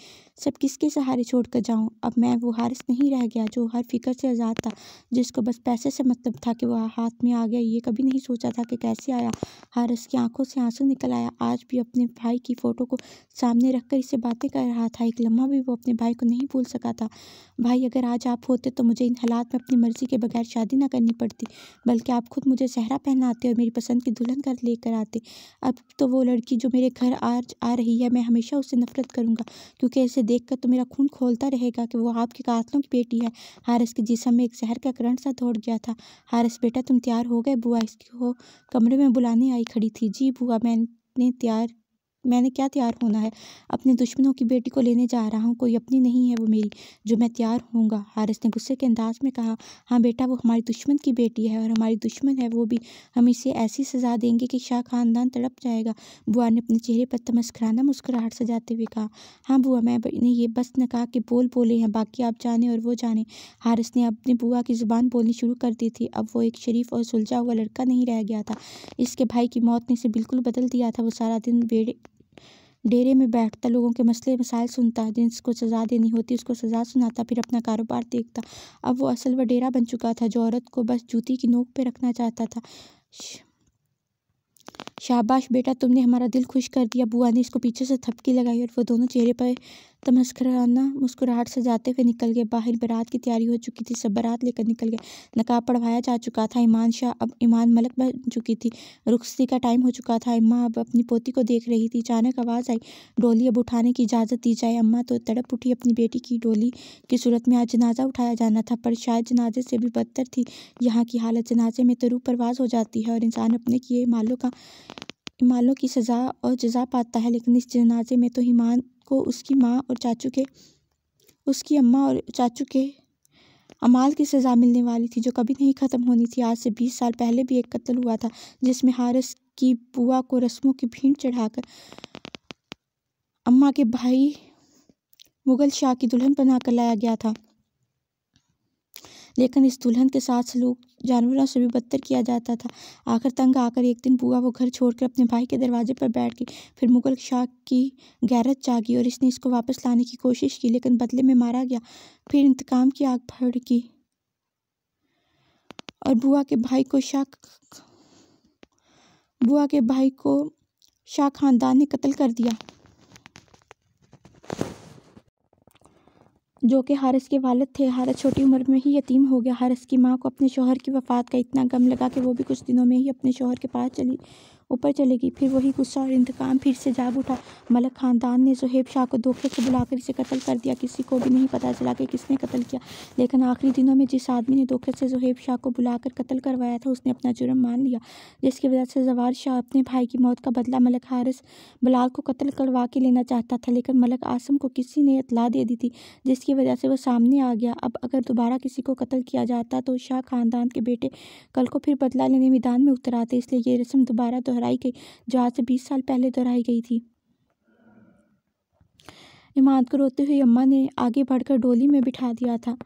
सब किसके सहारे छोड़ कर जाऊँ अब मैं वो हारिस नहीं रह गया जो हर फिक्र से आज़ाद था जिसको बस पैसे से मतलब था कि वह हाथ में आ गया ये कभी नहीं सोचा था कि कैसे आया हारिस की आंखों से आंसू निकल आया आज भी अपने भाई की फ़ोटो को सामने रख कर इसे बातें कर रहा था एक लम्हा भी वो अपने भाई को नहीं भूल सका था भाई अगर आज आप होते तो मुझे इन हालात में अपनी मर्ज़ी के बगैर शादी ना करनी पड़ती बल्कि आप खुद मुझे सहरा पहनाते और मेरी पसंद की दुल्हन कर लेकर आते अब तो वो लड़की जो मेरे घर आज आ रही है मैं हमेशा उससे नफरत करूंगा क्योंकि इसे देखकर तो मेरा खून खोलता रहेगा कि वो आपके कातलों की बेटी है हारस के जिसम में एक जहर का करंट सा दौड़ गया था हारस बेटा तुम तैयार हो गए बुआ इसको कमरे में बुलाने आई खड़ी थी जी बुआ मैंने तैयार मैंने क्या तैयार होना है अपने दुश्मनों की बेटी को लेने जा रहा हूँ कोई अपनी नहीं है वो मेरी जो मैं तैयार होऊंगा हारिस ने गुस्से के अंदाज में कहा हाँ बेटा वो हमारी दुश्मन की बेटी है और हमारी दुश्मन है वो भी हम इसे ऐसी सज़ा देंगे कि शाह खानदान तड़प जाएगा बुआ ने अपने चेहरे पर तमस्कराना मुस्कुराहट सजाते हुए कहा हाँ बुआ मैं ने ये बस ने कहा कि बोल बोले हैं बाकी आप जाने और वो जाने हारिस ने अपनी बुआ की ज़ुबान बोलनी शुरू कर दी थी अब वो एक शरीफ और सुलझा हुआ लड़का नहीं रह गया था इसके भाई की मौत ने इसे बिल्कुल बदल दिया था वो सारा दिन बेड़े डेरे में बैठता लोगों के मसले मसाइल सुनता जिनको सज़ा देनी होती उसको सज़ा सुनाता फिर अपना कारोबार देखता अब वो असल वडेरा बन चुका था जो औरत को बस जूती की नोक पे रखना चाहता था शाबाश बेटा तुमने हमारा दिल खुश कर दिया बुआ ने इसको पीछे से थपकी लगाई और वो दोनों चेहरे पर तमस्कराना मुस्कुराहट से जाते हुए निकल गए बाहर बारात की तैयारी हो चुकी थी सब बारात लेकर निकल गए नकाब पढ़वाया जा चुका था ईमान शाह अब ईमान मलक बन चुकी थी रुखसी का टाइम हो चुका था अम्मा अब अपनी पोती को देख रही थी अचानक आवाज़ आई डोली अब उठाने की इजाज़त दी जाए अम्मा तो तड़प उठी अपनी बेटी की डोली की सूरत में आज जनाजा उठाया जाना था पर शायद जनाजे से भी बदतर थी यहाँ की हालत जनाजे में तो रूप परवाज हो जाती है और इंसान अपने किए मालों का मालों की सज़ा और जजा पाता है लेकिन इस जनाजे में तो ईमान को उसकी माँ और चाचू के उसकी अम्मा और चाचू के अमाल की सज़ा मिलने वाली थी जो कभी नहीं ख़त्म होनी थी आज से बीस साल पहले भी एक कत्ल हुआ था जिसमें हारस की बुआ को रस्मों की भीड़ चढ़ाकर अम्मा के भाई मुगल शाह की दुल्हन बनाकर लाया गया था लेकिन इस दुल्हन के साथ सलूक जानवरों से भी बदतर किया जाता था आखिर तंग आकर एक दिन बुआ वो घर छोड़कर अपने भाई के दरवाजे पर बैठ गई फिर मुगल शाह की गैरत जागी और इसने इसको वापस लाने की कोशिश की लेकिन बदले में मारा गया फिर इंतकाम की आग भड़की और बुआ के भाई को शाह बुआ के भाई को शाह खानदान ने कत्ल कर दिया जो कि हारिस के वालद थे हारिस छोटी उम्र में ही यतीम हो गया हारिस की मां को अपने शोहर की वफ़ात का इतना गम लगा कि वो भी कुछ दिनों में ही अपने शोहर के पास चली ऊपर चले गई फिर वही गुस्सा और इंतकाम फिर से जाग उठा मलक खानदान ने जहेब शाह को धोखे से बुलाकर इसे कत्ल कर दिया किसी को भी नहीं पता चला कि किसने कत्ल किया लेकिन आखिरी दिनों में जिस आदमी ने धोखे से जहेब शाह को बुलाकर कत्ल करवाया था उसने अपना जुर्म मान लिया जिसकी वजह से जवार शाह अपने भाई की मौत का बदला मलक हारिस बलाल को कत्ल करवा के लेना चाहता था लेकिन मलक आसम को किसी ने इतला दे दी थी जिसकी वजह से वह सामने आ गया अब अगर दोबारा किसी को कत्ल किया जाता तो शाह खानदान के बेटे कल को फिर बदला लेने मैदान में उतर आते इसलिए ये रस्म दोबारा दोहरा दोहराई गई जो आज से बीस साल पहले दोहराई गई थी इमाद को रोते हुए अम्मा ने आगे बढ़कर डोली में बिठा दिया था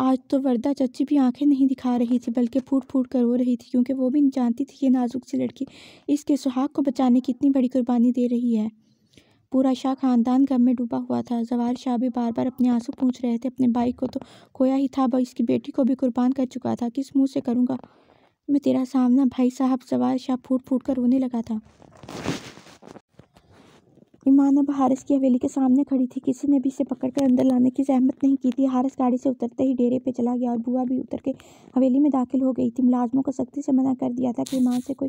आज तो वर्दा चची भी आंखें नहीं दिखा रही थी बल्कि फूट फूट कर रो रही थी क्योंकि वो भी जानती थी कि नाजुक सी लड़की इसके सुहाग को बचाने की इतनी बड़ी कुर्बानी दे रही है पूरा शाह खानदान गम में डूबा हुआ था जवाल शाह भी बार बार अपने आंसू पूछ रहे थे अपने भाई को तो खोया ही था वह इसकी बेटी को भी कुर्बान कर चुका था किस मुँह से करूँगा में तेरा सामना भाई साहब जवार शाह फूट फूट कर रोने लगा था ईमान अब हारिस की हवेली के सामने खड़ी थी किसी ने भी इसे पकड़कर अंदर लाने की जहमत नहीं की थी हारिस गाड़ी से उतरते ही डेरे पे चला गया और बुआ भी उतर के हवेली में दाखिल हो गई थी मुलाजमों को सख्ती से मना कर दिया था कि ईमान से कोई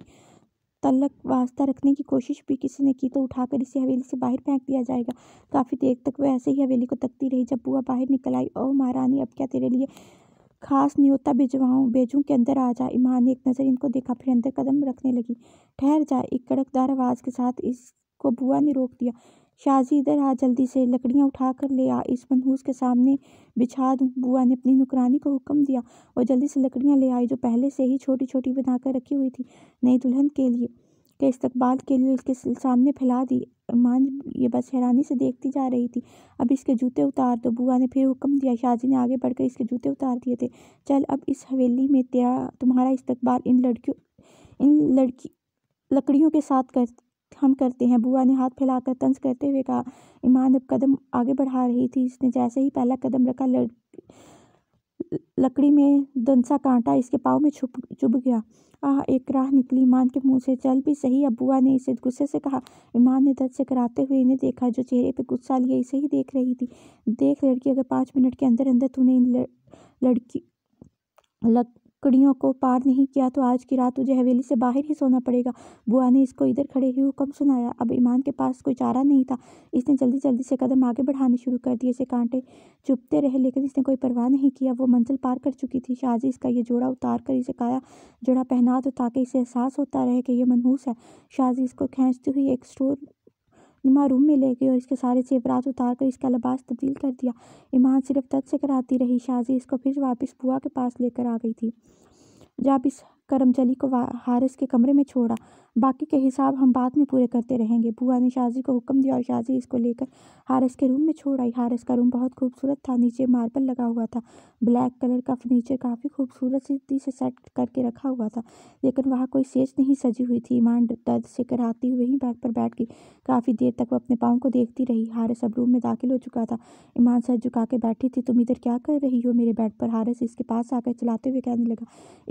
तलक वास्ता रखने की कोशिश भी किसी ने की तो उठाकर इसे हवेली से बाहर फेंक दिया जाएगा काफ़ी देर तक वह ऐसे ही हवेली को तकती रही जब बुआ बाहर निकल आई ओ महारानी अब क्या तेरे लिए खास न्योता भिजवाऊँ भेजूँ के अंदर आ जा ईमान ने एक नज़र इनको देखा फिर अंदर कदम रखने लगी ठहर जा एक कड़कदार आवाज़ के साथ इसको बुआ ने रोक दिया शाजी इधर आ जल्दी से लकड़ियाँ उठा कर ले आ इस मनहूस के सामने बिछा दूँ बुआ ने अपनी नुकरानी को हुक्म दिया और जल्दी से लकड़ियाँ ले आई जो पहले से ही छोटी छोटी बनाकर रखी हुई थी नई दुल्हन के लिए के इस्तबाल के लिए उसके सामने फैला दी माँ ये बस हैरानी से देखती जा रही थी अब इसके जूते उतार दो बुआ ने फिर हुक्म दिया शाजी ने आगे बढ़कर इसके जूते उतार दिए थे चल अब इस हवेली में तेरा तुम्हारा इस्तकबाल इन लड़कियों इन लड़की लकड़ियों के साथ कर हम करते हैं बुआ ने हाथ फैलाकर तंज करते हुए कहा ईमान अब कदम आगे बढ़ा रही थी इसने जैसे ही पहला कदम रखा लड़ लकड़ी में दंसा कांटा इसके पाँव में चुभ गया। आह! एक राह निकली ईमान के मुंह से। चल भी सही अबुआ ने इसे गुस्से से कहा। ईमान ने दर्द से कराते हुए इन्हें देखा, जो चेहरे पर गुस्सा लिए इसे ही देख रही थी। देख लड़की, अगर पाँच मिनट के अंदर-अंदर तूने इन लड़की लग कड़ियों को पार नहीं किया तो आज की रात तुझे हवेली से बाहर ही सोना पड़ेगा। बुआ ने इसको इधर खड़े ही हुक्म सुनाया। अब ईमान के पास कोई चारा नहीं था। इसने जल्दी-जल्दी से कदम आगे बढ़ाने शुरू कर दिए। कांटे चुपते रहे लेकिन इसने कोई परवाह नहीं किया। वो मंजिल पार कर चुकी थी। शाहजी इसका यह जोड़ा उतार कर इसे काया जोड़ा पहना दो ताकि इसे एहसास होता रहे कि यह मनहूस है। शाहजी इसको खींचती हुई एक स्टोर इमां रूम में ले गई और इसके सारे जेवरात उतार कर इसका लिबास तब्दील कर दिया। ईमान सिर्फ तद से कराती रही। शाजी इसको फिर वापस बुआ के पास लेकर आ गई थी। जब इस करमजली को हारिस के कमरे में छोड़ा बाकी के हिसाब हम बाद में पूरे करते रहेंगे बुआ ने शाजी को हुक्म दिया और शाजी इसको लेकर हारिस के रूम में छोड़ आई हारिस का रूम बहुत खूबसूरत था नीचे मार्बल लगा हुआ था ब्लैक कलर का फर्नीचर काफ़ी सी से सेट करके रखा हुआ था लेकिन वहाँ कोई सेज नहीं सजी हुई थी ईमान दर्द से कराती हुए बैठ पर बैठ गई काफ़ी देर तक वो अपने पाँव को देखती रही हारिस अब रूम में दाखिल हो चुका था ईमान सर झुका के बैठी थी तुम इधर क्या कर रही हो मेरे बैड पर हारिस इसके पास आकर चलाते हुए कहने लगा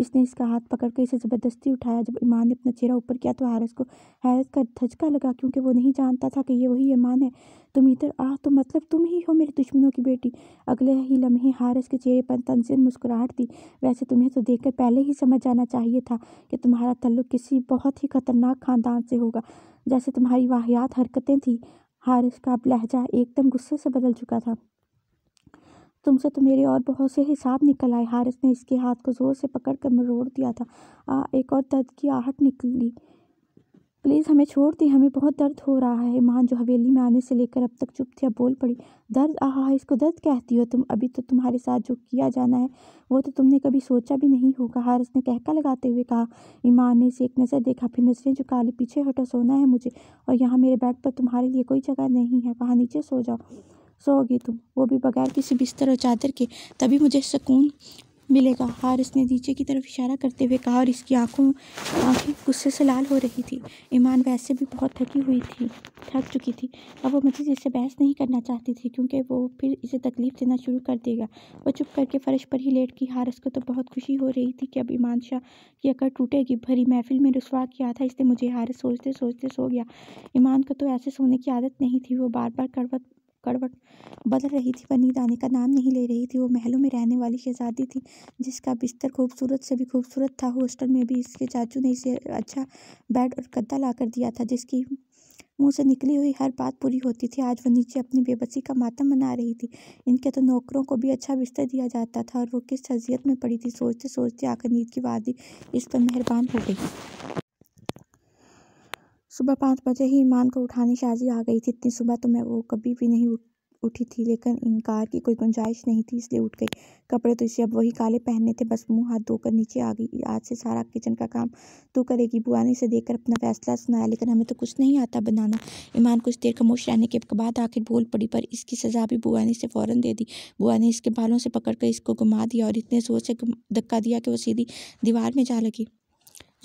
इसने इसका हाथ पकड़ कर इसे ज़बरदस्ती उठाया जब ईमान ने अपना चेहरा ऊपर किया तो हारिस को हैरत का धचका लगा क्योंकि वो नहीं जानता था कि ये वही ईमान है तुम इधर आ तो मतलब तुम ही हो मेरे दुश्मनों की बेटी अगले ही लम्हे हारिस के चेहरे पर तनसिन मुस्कुराहट दी वैसे तुम्हें तो देखकर पहले ही समझ जाना चाहिए था कि तुम्हारा तल्लु किसी बहुत ही खतरनाक खानदान से होगा जैसे तुम्हारी वाहियात हरकतें थी हारिस का लहजा एकदम गुस्से से बदल चुका था तुमसे तो मेरे और बहुत से हिसाब निकल आए हारिस ने इसके हाथ को ज़ोर से पकड़ कर मरोड़ दिया था आ एक और दर्द की आहट निकली प्लीज़ हमें छोड़ दे हमें बहुत दर्द हो रहा है माँ जो हवेली में आने से लेकर अब तक चुप थी अब बोल पड़ी दर्द आहा इसको दर्द कहती हो तुम अभी तो तुम्हारे साथ जो किया जाना है वो तो तुमने कभी सोचा भी नहीं होगा हार ने कहका लगाते हुए कहा ईमान ने इसे एक नज़र देखा फिर नजरें जो काली पीछे हटो सोना है मुझे और यहाँ मेरे बेड पर तुम्हारे लिए कोई जगह नहीं है वहाँ नीचे सो जाओ सोगी तुम वो भी बगैर किसी बिस्तर और चादर के तभी मुझे सुकून मिलेगा हारिस ने नीचे की तरफ इशारा करते हुए कहा और इसकी आंखों आंखें गुस्से से लाल हो रही थी ईमान वैसे भी बहुत थकी हुई थी थक चुकी थी अब वो मजीद इससे बहस नहीं करना चाहती थी क्योंकि वो फिर इसे तकलीफ़ देना शुरू कर देगा वो चुप करके फ़र्श पर ही लेट की हारस को तो बहुत खुशी हो रही थी कि अब ईमान शाह की अकड़ टूटेगी भरी महफिल में रसवा किया था इसलिए मुझे हारस सोचते सोचते सो गया ईमान को तो ऐसे सोने की आदत नहीं थी वो बार बार करवट कड़वट बदल रही थी पर नींद का नाम नहीं ले रही थी वो महलों में रहने वाली शहजादी थी जिसका बिस्तर खूबसूरत से भी खूबसूरत था हॉस्टल में भी इसके चाचू ने इसे अच्छा बेड और गद्दा ला दिया था जिसकी मुंह से निकली हुई हर बात पूरी होती थी आज वह नीचे अपनी बेबसी का मातम मना रही थी इनके तो नौकरों को भी अच्छा बिस्तर दिया जाता था और वो किस हजियत में पड़ी थी सोचते सोचते आकर नींद की वादी इस पर मेहरबान हो गई सुबह पाँच बजे ही ईमान को उठाने शाजी आ गई थी इतनी सुबह तो मैं वो कभी भी नहीं उठ उठी थी लेकिन इनकार की कोई गुंजाइश नहीं थी इसलिए उठ गई कपड़े तो इसे अब वही काले पहनने थे बस मुंह हाथ धोकर नीचे आ गई आज से सारा किचन का काम तू करेगी बुआ ने इसे देखकर अपना फैसला सुनाया लेकिन हमें तो कुछ नहीं आता बनाना ईमान कुछ देर खामोश रहने के बाद आखिर बोल पड़ी पर इसकी सज़ा भी बुआ ने इसे फ़ौर दे दी बुआ ने इसके बालों से पकड़कर इसको घुमा दिया और इतने जोर से धक्का दिया कि वो सीधी दीवार में जा लगी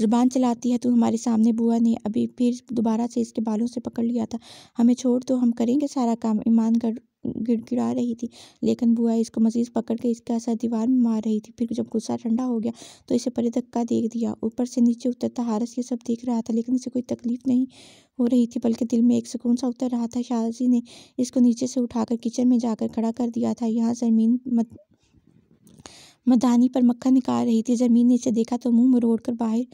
ज़ुबान चलाती है तो हमारे सामने बुआ ने अभी फिर दोबारा से इसके बालों से पकड़ लिया था हमें छोड़ तो हम करेंगे सारा काम ईमान कर गिड़गिड़ा रही थी लेकिन बुआ इसको मजीद पकड़ के इसका असर दीवार में मार रही थी फिर जब गुस्सा ठंडा हो गया तो इसे परे धक्का देख दिया ऊपर से नीचे उतरता हारस ये सब देख रहा था लेकिन इसे कोई तकलीफ नहीं हो रही थी बल्कि दिल में एक सुकून सा उतर रहा था शाजी ने इसको नीचे से उठाकर किचन में जाकर खड़ा कर दिया था यहाँ ज़मीन मदानी पर मक्खन निकाल रही थी जमीन नीचे देखा तो मुंह कर बाहर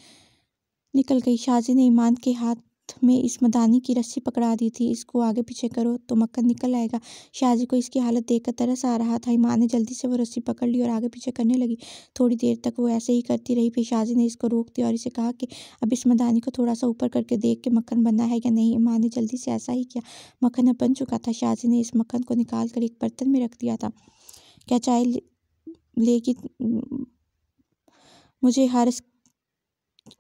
निकल गई शाजी ने ईमान के हाथ में इस मदानी की रस्सी पकड़ा दी थी इसको आगे पीछे करो तो मक्खन निकल आएगा शाहजी को इसकी हालत देखकर तरस आ रहा था ईमान ने जल्दी से वो रस्सी पकड़ ली और आगे पीछे करने लगी थोड़ी देर तक वो ऐसे ही करती रही फिर शाहजी ने इसको रोक दिया और इसे कहा कि अब इस मदानी को थोड़ा सा ऊपर करके देख के मक्खन बना है या नहीं ईमान ने जल्दी से ऐसा ही किया मक्खन अब बन चुका था शाहजी ने इस मक्खन को निकाल कर एक बर्तन में रख दिया था क्या चाय लेकिन मुझे हर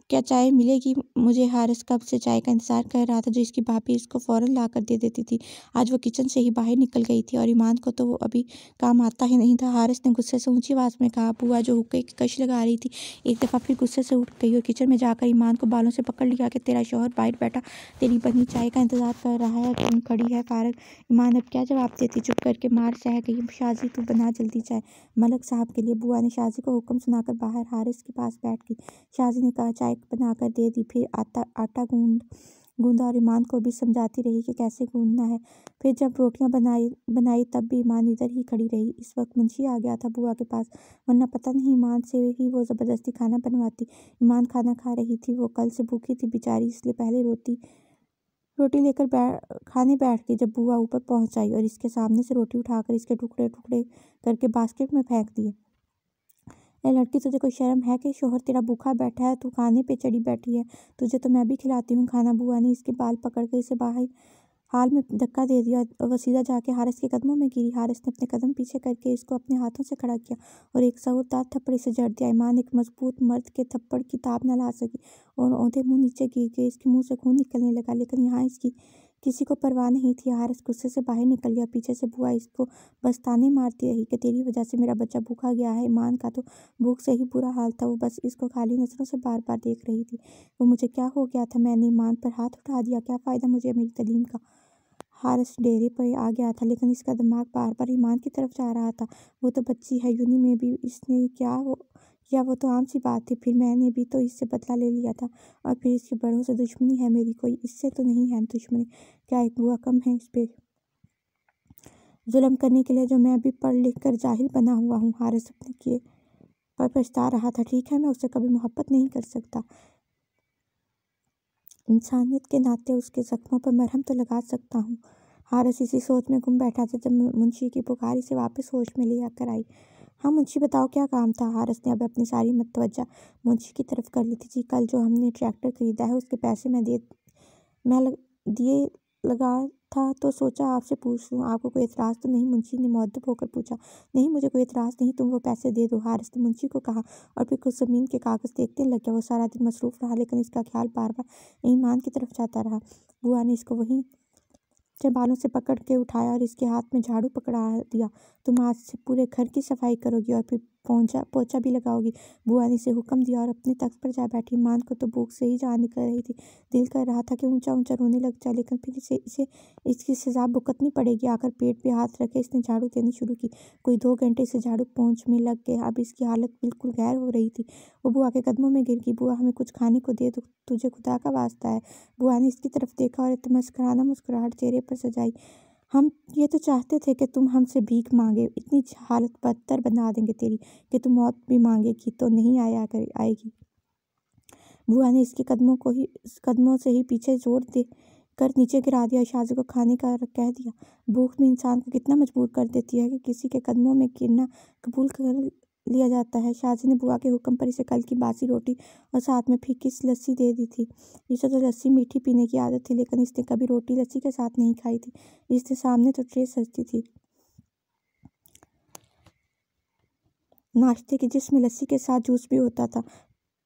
क्या चाय मिलेगी मुझे हारिस कब से चाय का इंतज़ार कर रहा था जो इसकी भाभी इसको फ़ौरन ला कर दे देती थी आज वो किचन से ही बाहर निकल गई थी और ईमान को तो वो अभी काम आता ही नहीं था हारिस ने गुस्से से ऊंची आवाज़ में कहा बुआ जो हुक्के की कश लगा रही थी एक दफ़ा फिर गुस्से से उठ गई और किचन में जाकर ईमान को बालों से पकड़ लिया कि तेरा शोहर बाहर बैठा तेरी बनी चाय का इंतज़ार कर रहा है तुम खड़ी है फारक ईमान अब क्या जवाब देती चुप करके मार चाह गई शाजी तू बना जल्दी चाय मलक साहब के लिए बुआ ने शाजी को हुक्म सुनाकर बाहर हारिस के पास बैठ गई शाजी ने कहा चाय बनाकर दे दी फिर आटा आटा गूंद गूंदा और ईमान को भी समझाती रही कि कैसे गूंदना है फिर जब रोटियां बनाई बनाई तब भी ईमान इधर ही खड़ी रही इस वक्त मुंशी आ गया था बुआ के पास वरना पता नहीं ईमान से ही वो ज़बरदस्ती खाना बनवाती ईमान खाना खा रही थी वो कल से भूखी थी बेचारी इसलिए पहले रोती रोटी लेकर बैठ खाने बैठ गई जब बुआ ऊपर पहुँचाई और इसके सामने से रोटी उठाकर इसके टुकड़े टुकड़े करके बास्केट में फेंक दिए ए लड़की तुझे कोई शर्म है कि शोहर तेरा भूखा बैठा है तू खाने पे चढ़ी बैठी है तुझे तो मैं भी खिलाती हूँ खाना बुआ ने इसके बाल पकड़ कर इसे बाहर हाल में धक्का दे दिया और वह सीधा जाके हारिस के कदमों में गिरी हारिस ने अपने कदम पीछे करके इसको अपने हाथों से खड़ा किया और एक जोरदार थप्पड़ से जड़ दिया ईमान एक मजबूत मर्द के थप्पड़ की ताब न ला सकी और औंधे मुंह नीचे गिर गए इसके मुंह से खून निकलने लगा लेकिन यहाँ इसकी किसी को परवाह नहीं थी हारस गुस्से से बाहर निकल गया पीछे से बुआ इसको बस ताने मारती रही कि तेरी वजह से मेरा बच्चा भूखा गया है ईमान का तो भूख से ही बुरा हाल था वो बस इसको खाली नज़रों से बार बार देख रही थी वो मुझे क्या हो गया था मैंने ईमान पर हाथ उठा दिया क्या फ़ायदा मुझे मेरी तलीम का हारिस डेरे पर आ गया था लेकिन इसका दिमाग बार-बार ईमान की तरफ जा रहा था। वो तो बच्ची है। यूनि में भी इसने क्या वो या वो तो आम सी बात थी। फिर मैंने भी तो इससे बदला ले लिया था। और फिर इसके बड़ों से दुश्मनी है मेरी कोई। इससे तो नहीं है दुश्मनी। क्या एक बुआ कम है पर जुलम करने के लिए जो मैं अभी पढ़ लिख कर जाहिल बना हुआ हूँ। हारिस अपने किए पर पछता रहा था। ठीक है मैं उससे कभी मोहब्बत नहीं कर सकता इंसानियत के नाते उसके ज़ख्मों पर मरहम तो लगा सकता हूँ हारस इसी सोच में गुम बैठा था जब मुंशी की पुकार इसे वापस होश में ले आकर आई हाँ मुंशी बताओ क्या काम था हारस ने अब अपनी सारी मतवजा मुंशी की तरफ कर ली थी जी कल जो हमने ट्रैक्टर खरीदा है उसके पैसे मैं दे मैं दिए लगा था तो सोचा आपसे पूछ लूँ आपको कोई एतराज़ तो नहीं मुंशी ने मौदब होकर पूछा नहीं मुझे कोई एतराज़ नहीं तुम वो पैसे दे दो हारिस ने मुंशी को कहा और फिर कुछ ज़मीन के कागज़ देखते लग गया वो सारा दिन मसरूफ़ रहा लेकिन इसका ख्याल बार बार ईमान की तरफ जाता रहा बुआ ने इसको वहीं के बालों से पकड़ के उठाया और इसके हाथ में झाड़ू पकड़ा दिया तुम आज से पूरे घर की सफाई करोगी और फिर पहुंचा पोछा भी लगाओगी बुआ ने इसे हुक्म दिया और अपने तख्त पर जा बैठी मान को तो भूख से ही जान निकल रही थी दिल कर रहा था कि ऊंचा ऊंचा रोने लग जाए लेकिन फिर इसे इसे इसकी सजा भुगतनी पड़ेगी आकर पेट पे हाथ रखे इसने झाड़ू देनी शुरू की कोई दो घंटे से झाड़ू पहुँच में लग गया अब इसकी हालत बिल्कुल गैर हो रही थी वो बुआ के कदमों में गिर गई बुआ हमें कुछ खाने को दे दो तुझे खुदा का वास्ता है बुआ ने इसकी तरफ देखा और इतमस्कराना मुस्कुराहट चेहरे पर सजाई हम ये तो चाहते थे कि तुम हमसे भीख मांगे इतनी हालत बदतर बना देंगे तेरी कि तुम मौत भी मांगेगी तो नहीं आया कर आएगी बुआ ने इसके कदमों को ही कदमों से ही पीछे जोड़ दे कर नीचे गिरा दिया शाजी को खाने का कह दिया भूख भी इंसान को कितना मजबूर कर देती है कि किसी के कदमों में गिरना कबूल कर लिया जाता है शाजी ने बुआ के हुक्म पर इसे कल की बासी रोटी और साथ में फीकी लस्सी दे दी थी इसे तो लस्सी मीठी पीने की आदत थी लेकिन इसने कभी रोटी लस्सी के साथ नहीं खाई थी इसके सामने तो ट्रे सजती थी नाश्ते की जिसमें लस्सी के साथ जूस भी होता था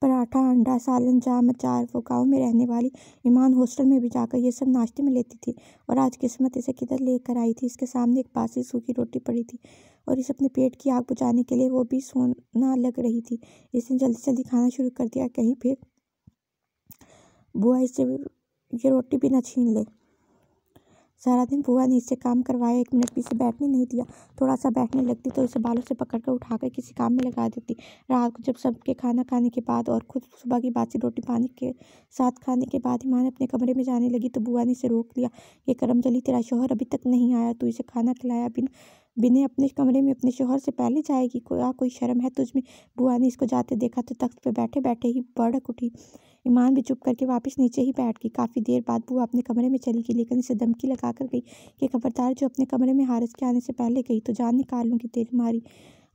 पराठा अंडा सालन जाम अचार वो गाँव में रहने वाली ईमान हॉस्टल में भी जाकर ये सब नाश्ते में लेती थी और आज किस्मत इसे किधर लेकर आई थी इसके सामने एक बासी सूखी रोटी पड़ी थी और इसे अपने पेट की आग बुझाने के लिए वो भी सोना लग रही थी इसने जल्दी जल्दी खाना शुरू कर दिया कहीं फिर बुआ इसे ये रोटी भी ना छीन ले सारा दिन बुआ ने इसे काम करवाया एक मिनट भी इसे बैठने नहीं दिया थोड़ा सा बैठने लगती तो उसे बालों से पकड़कर उठाकर किसी काम में लगा देती रात को जब सबके खाना खाने के बाद और खुद सुबह की बासी रोटी पानी के साथ खाने के बाद माँ ने अपने कमरे में जाने लगी तो बुआ ने इसे रोक लिया ये करमजली तेरा शोहर अभी तक नहीं आया तो इसे खाना खिलाया बिना बिन्नी अपने कमरे में अपने शोहर से पहले जाएगी क्या कोई शर्म है तुझमें बुआ ने इसको जाते देखा तो तख्त पर बैठे बैठे ही बड़क उठी ईमान भी चुप करके वापस नीचे ही बैठ गई काफ़ी देर बाद बुआ अपने कमरे में चली गई लेकिन इसे धमकी लगा कर गई कि खबरदार जो अपने कमरे में हारिस के आने से पहले गई तो जान निकाल लूँगी तेरी मारी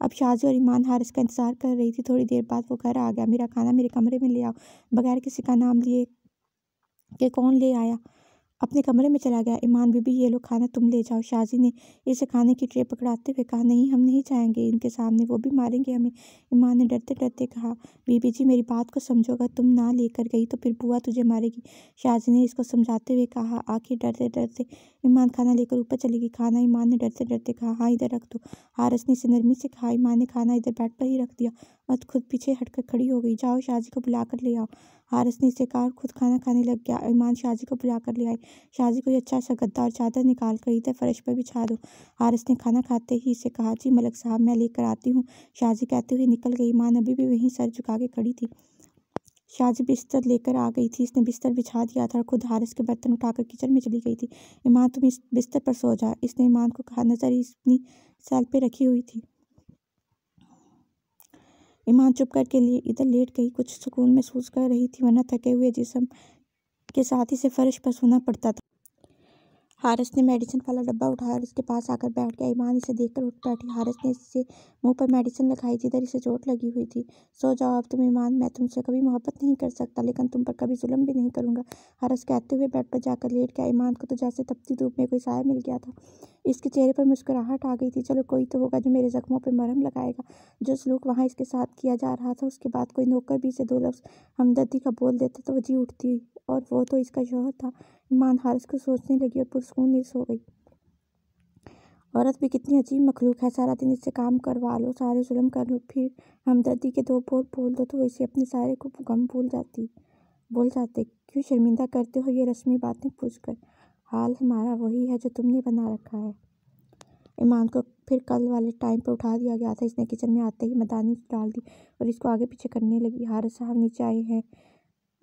अब शाहजी और ईमान हारिस का इंतजार कर रही थी थोड़ी देर बाद वो घर आ गया मेरा खाना मेरे कमरे में ले आओ बगैर किसी का नाम लिए कि कौन ले आया अपने कमरे में चला गया ईमान बीबी ये लो खाना तुम ले जाओ शाजी ने इसे खाने की ट्रे पकड़ाते हुए कहा नहीं हम नहीं जाएंगे इनके सामने वो भी मारेंगे हमें ईमान ने डरते डरते कहा बीबी जी मेरी बात को समझोगा तुम ना लेकर गई तो फिर बुआ तुझे मारेगी शाजी ने इसको समझाते हुए कहा आखिर डरते डरते ईमान खाना लेकर ऊपर चली गई खाना ईमान ने डरते डरते कहा हाँ इधर रख दो हारस ने इसे नरमी से कहा ईमान ने खाना इधर बैठ पर ही रख दिया और खुद पीछे हटकर खड़ी हो गई जाओ शाजी को बुला ले आओ हारिस ने इसे कहा खुद खाना खाने लग गया ईमान शाजी को बुला कर ले आई शाजी को अच्छा सा गद्दा और चादर निकाल कर इधर फर्श पर बिछा दो हारिस ने खाना खाते ही इसे कहा जी मलक साहब मैं लेकर आती हूँ शाजी कहते हुए निकल गई ईमान अभी भी वहीं सर झुका के खड़ी थी शाजी बिस्तर लेकर आ गई थी इसने बिस्तर बिछा दिया था और खुद हारिस के बर्तन उठाकर किचन में चली गई थी ईमान तुम इस बिस्तर पर सो जा इसने ईमान को कहा नज़र इसनी सैल पे रखी हुई थी ईमान चुप करके लिए इधर लेट गई कुछ सुकून महसूस कर रही थी वरना थके हुए जिसम के साथ ही से फर्श पर सोना पड़ता था हारिस ने मेडिसिन वाला डब्बा उठाया और उसके पास आकर बैठ गया ईमान इसे देखकर उठ बैठी हारिस ने इससे मुंह पर मेडिसिन लिखाई जिधर इसे चोट लगी हुई थी सो जाओ अब तुम ईमान मैं तुमसे कभी मोहब्बत नहीं कर सकता लेकिन तुम पर कभी जुलम भी नहीं करूँगा हारिस कहते हुए बेड पर जाकर लेट गया ईमान को तो जैसे तपती धूप में कोई साया मिल गया था इसके चेहरे पर मुस्कुराहट आ गई थी चलो कोई तो होगा जो मेरे ज़ख्मों पर मरहम लगाएगा जो सलूक वहाँ इसके साथ किया जा रहा था उसके बाद कोई नौकर भी इसे दो लफ्ज़ हमदर्दी का बोल देता तो वजी जी उठती और वो तो इसका शोहर था ईमान हारिस को सोचने लगी और पुरसकून नींद सो गई औरत भी कितनी अजीब मखलूक है सारा दिन इससे काम करवा लो सारे जुलम कर लो फिर हमदर्दी के दो बोल बोल दो तो इसे अपने सारे को गम भूल जाती भूल जाते क्यों शर्मिंदा करते हो ये रस्मी बातें पूछ कर हाल हमारा वही है जो तुमने बना रखा है ईमान को फिर कल वाले टाइम पर उठा दिया गया था इसने किचन में आते ही मदानी डाल दी और इसको आगे पीछे करने लगी हार साहब नीचे आए हैं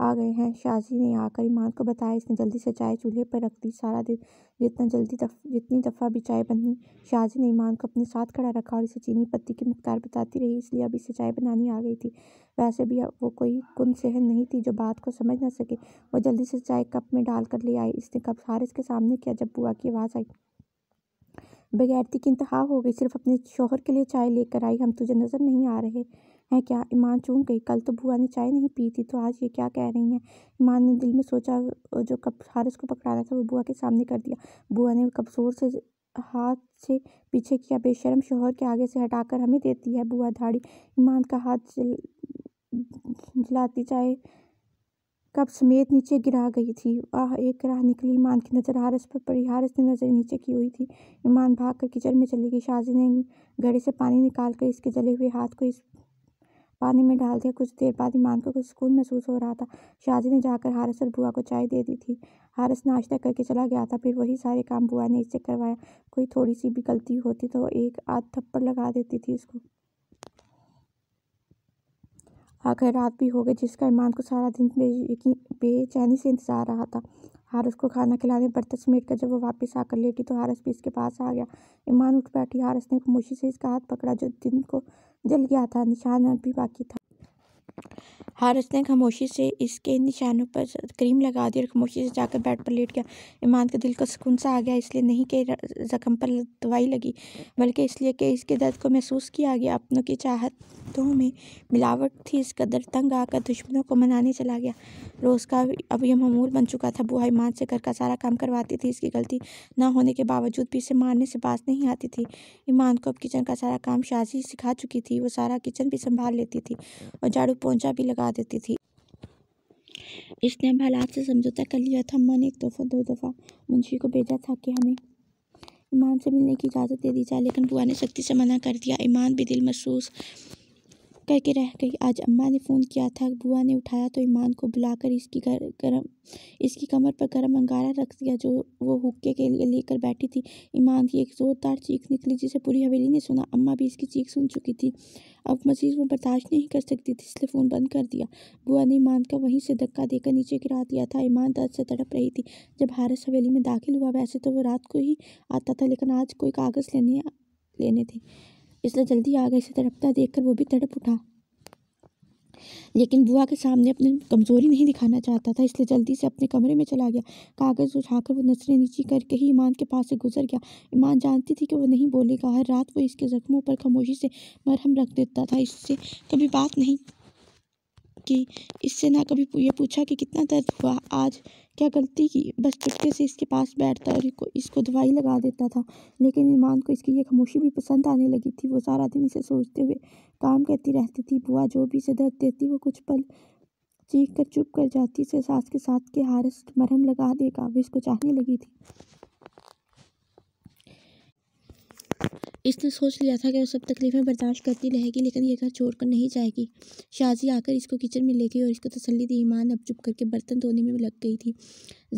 आ गए हैं शाजी ने आकर ईमान को बताया इसने जल्दी से चाय चूल्हे पर रख दी सारा दिन जितना जल्दी दफ, जितनी दफ़ा भी चाय बनी शाजी ने ईमान को अपने साथ खड़ा रखा और इसे चीनी पत्ती की मकदार बताती रही इसलिए अभी इसे चाय बनानी आ गई थी वैसे भी वो कोई कुन सहन नहीं थी जो बात को समझ ना सके वो जल्दी से चाय कप में डाल कर ले आई इसने कप हारिस के सामने किया जब बुआ की आवाज़ आई बगैरती की इंतहा हो गई सिर्फ अपने शोहर के लिए चाय लेकर आई हम तुझे नज़र नहीं आ रहे है क्या ईमान चौंक गई कल तो बुआ ने चाय नहीं पी थी तो आज ये क्या कह रही हैं ईमान ने दिल में सोचा जो कप हारिस को पकड़ाना था वो बुआ के सामने कर दिया बुआ ने कप जोर से हाथ से पीछे किया बेशरम शोहर के आगे से हटाकर हमें देती है बुआ धाड़ी ईमान का हाथ जल जलाती चाय कप समेत नीचे गिरा गई थी आह एक राह निकली ईमान की नज़र हारस पर पड़ी हारस ने नज़र नीचे की हुई थी ईमान भाग कर किचन में चली गई शाजी ने गड़े से पानी निकाल कर इसके जले हुए हाथ को इस पानी में डाल दिया कुछ देर बाद ईमान को कुछ सुकून महसूस हो रहा था शाजी ने जाकर हारिस और बुआ को चाय दे दी थी हारिस नाश्ता करके चला गया था फिर वही सारे काम बुआ ने इससे करवाया कोई थोड़ी सी भी गलती होती तो एक आध थप्पड़ लगा देती थी उसको आखिर रात भी हो गई जिसका ईमान को सारा दिन बेचैनी से इंतजार रहा था हारस को खाना खिलाने बर्तन समेट कर जब वो वापस आकर लेटी तो हारस भी इसके पास आ गया ईमान उठ बैठी हारस ने मुशी से इसका हाथ पकड़ा जो दिन को जल गया था निशान अब भी बाकी था हारिस ने खामोशी से इसके निशानों पर क्रीम लगा दी और खामोशी से जाकर बेड पर लेट गया ईमान के दिल को सुकून सा आ गया इसलिए नहीं कि ज़ख्म पर दवाई लगी बल्कि इसलिए कि इसके दर्द को महसूस किया गया अपनों की चाहतों में मिलावट थी इस कदर तंग आकर दुश्मनों को मनाने चला गया रोज़ का अब यह ममूल बन चुका था बुआ ईमान से घर का सारा काम करवाती थी इसकी गलती ना होने के बावजूद भी इसे मारने से बात नहीं आती थी ईमान को अब किचन का सारा काम शाजी सिखा चुकी थी वो सारा किचन भी संभाल लेती थी और झाड़ू पोंछा भी लगा देती थी इसने हम हालात से समझौता कर लिया था मन एक दफ़ा दो दफ़ा मुंशी को भेजा था कि हमें ईमान से मिलने की इजाज़त दे दी जाए लेकिन बुआ ने सख्ती से मना कर दिया ईमान भी दिल महसूस करके रह गई आज अम्मा ने फ़ोन किया था बुआ ने उठाया तो ईमान को बुलाकर इसकी गर, गरम इसकी कमर पर गरम अंगारा रख दिया जो वो हुक्के के लिए लेकर बैठी थी ईमान की एक ज़ोरदार चीख निकली जिसे पूरी हवेली ने सुना अम्मा भी इसकी चीख सुन चुकी थी अब मजीद वो बर्दाश्त नहीं कर सकती थी इसलिए फ़ोन बंद कर दिया बुआ ने ईमान का वहीं से धक्का देकर नीचे गिरा दिया था ईमान दर्द से तड़प रही थी जब हारस हवेली में दाखिल हुआ वैसे तो वो रात को ही आता था लेकिन आज कोई कागज़ लेने लेने थे इसलिए जल्दी आ गए इसे तड़पता देखकर वो भी तड़प उठा लेकिन बुआ के सामने अपनी कमज़ोरी नहीं दिखाना चाहता था इसलिए जल्दी से अपने कमरे में चला गया कागज़ उठाकर वो नसरें नीचे करके ही ईमान के पास से गुजर गया ईमान जानती थी कि वो नहीं बोलेगा हर रात वो इसके ज़ख्मों पर खामोशी से मरहम रख देता था इससे कभी बात नहीं की इससे ना कभी ये पूछा कि कितना दर्द हुआ आज क्या गलती की बस चुपके से इसके पास बैठता और इसको दवाई लगा देता था लेकिन ईमान को इसकी ये खामोशी भी पसंद आने लगी थी वो सारा दिन इसे सोचते हुए काम करती रहती थी बुआ जो भी इसे दर्द देती वो कुछ पल चीख कर चुप कर जाती इसे सास के साथ के हारस मरहम लगा देगा वो इसको चाहने लगी थी इसने सोच लिया था कि वो सब तकलीफ़ें बर्दाश्त करती रहेगी लेकिन ये घर छोड़कर नहीं जाएगी शाजी आकर इसको किचन में ले गई और इसको तसल्ली दी ईमान अब चुप करके बर्तन धोने में लग गई थी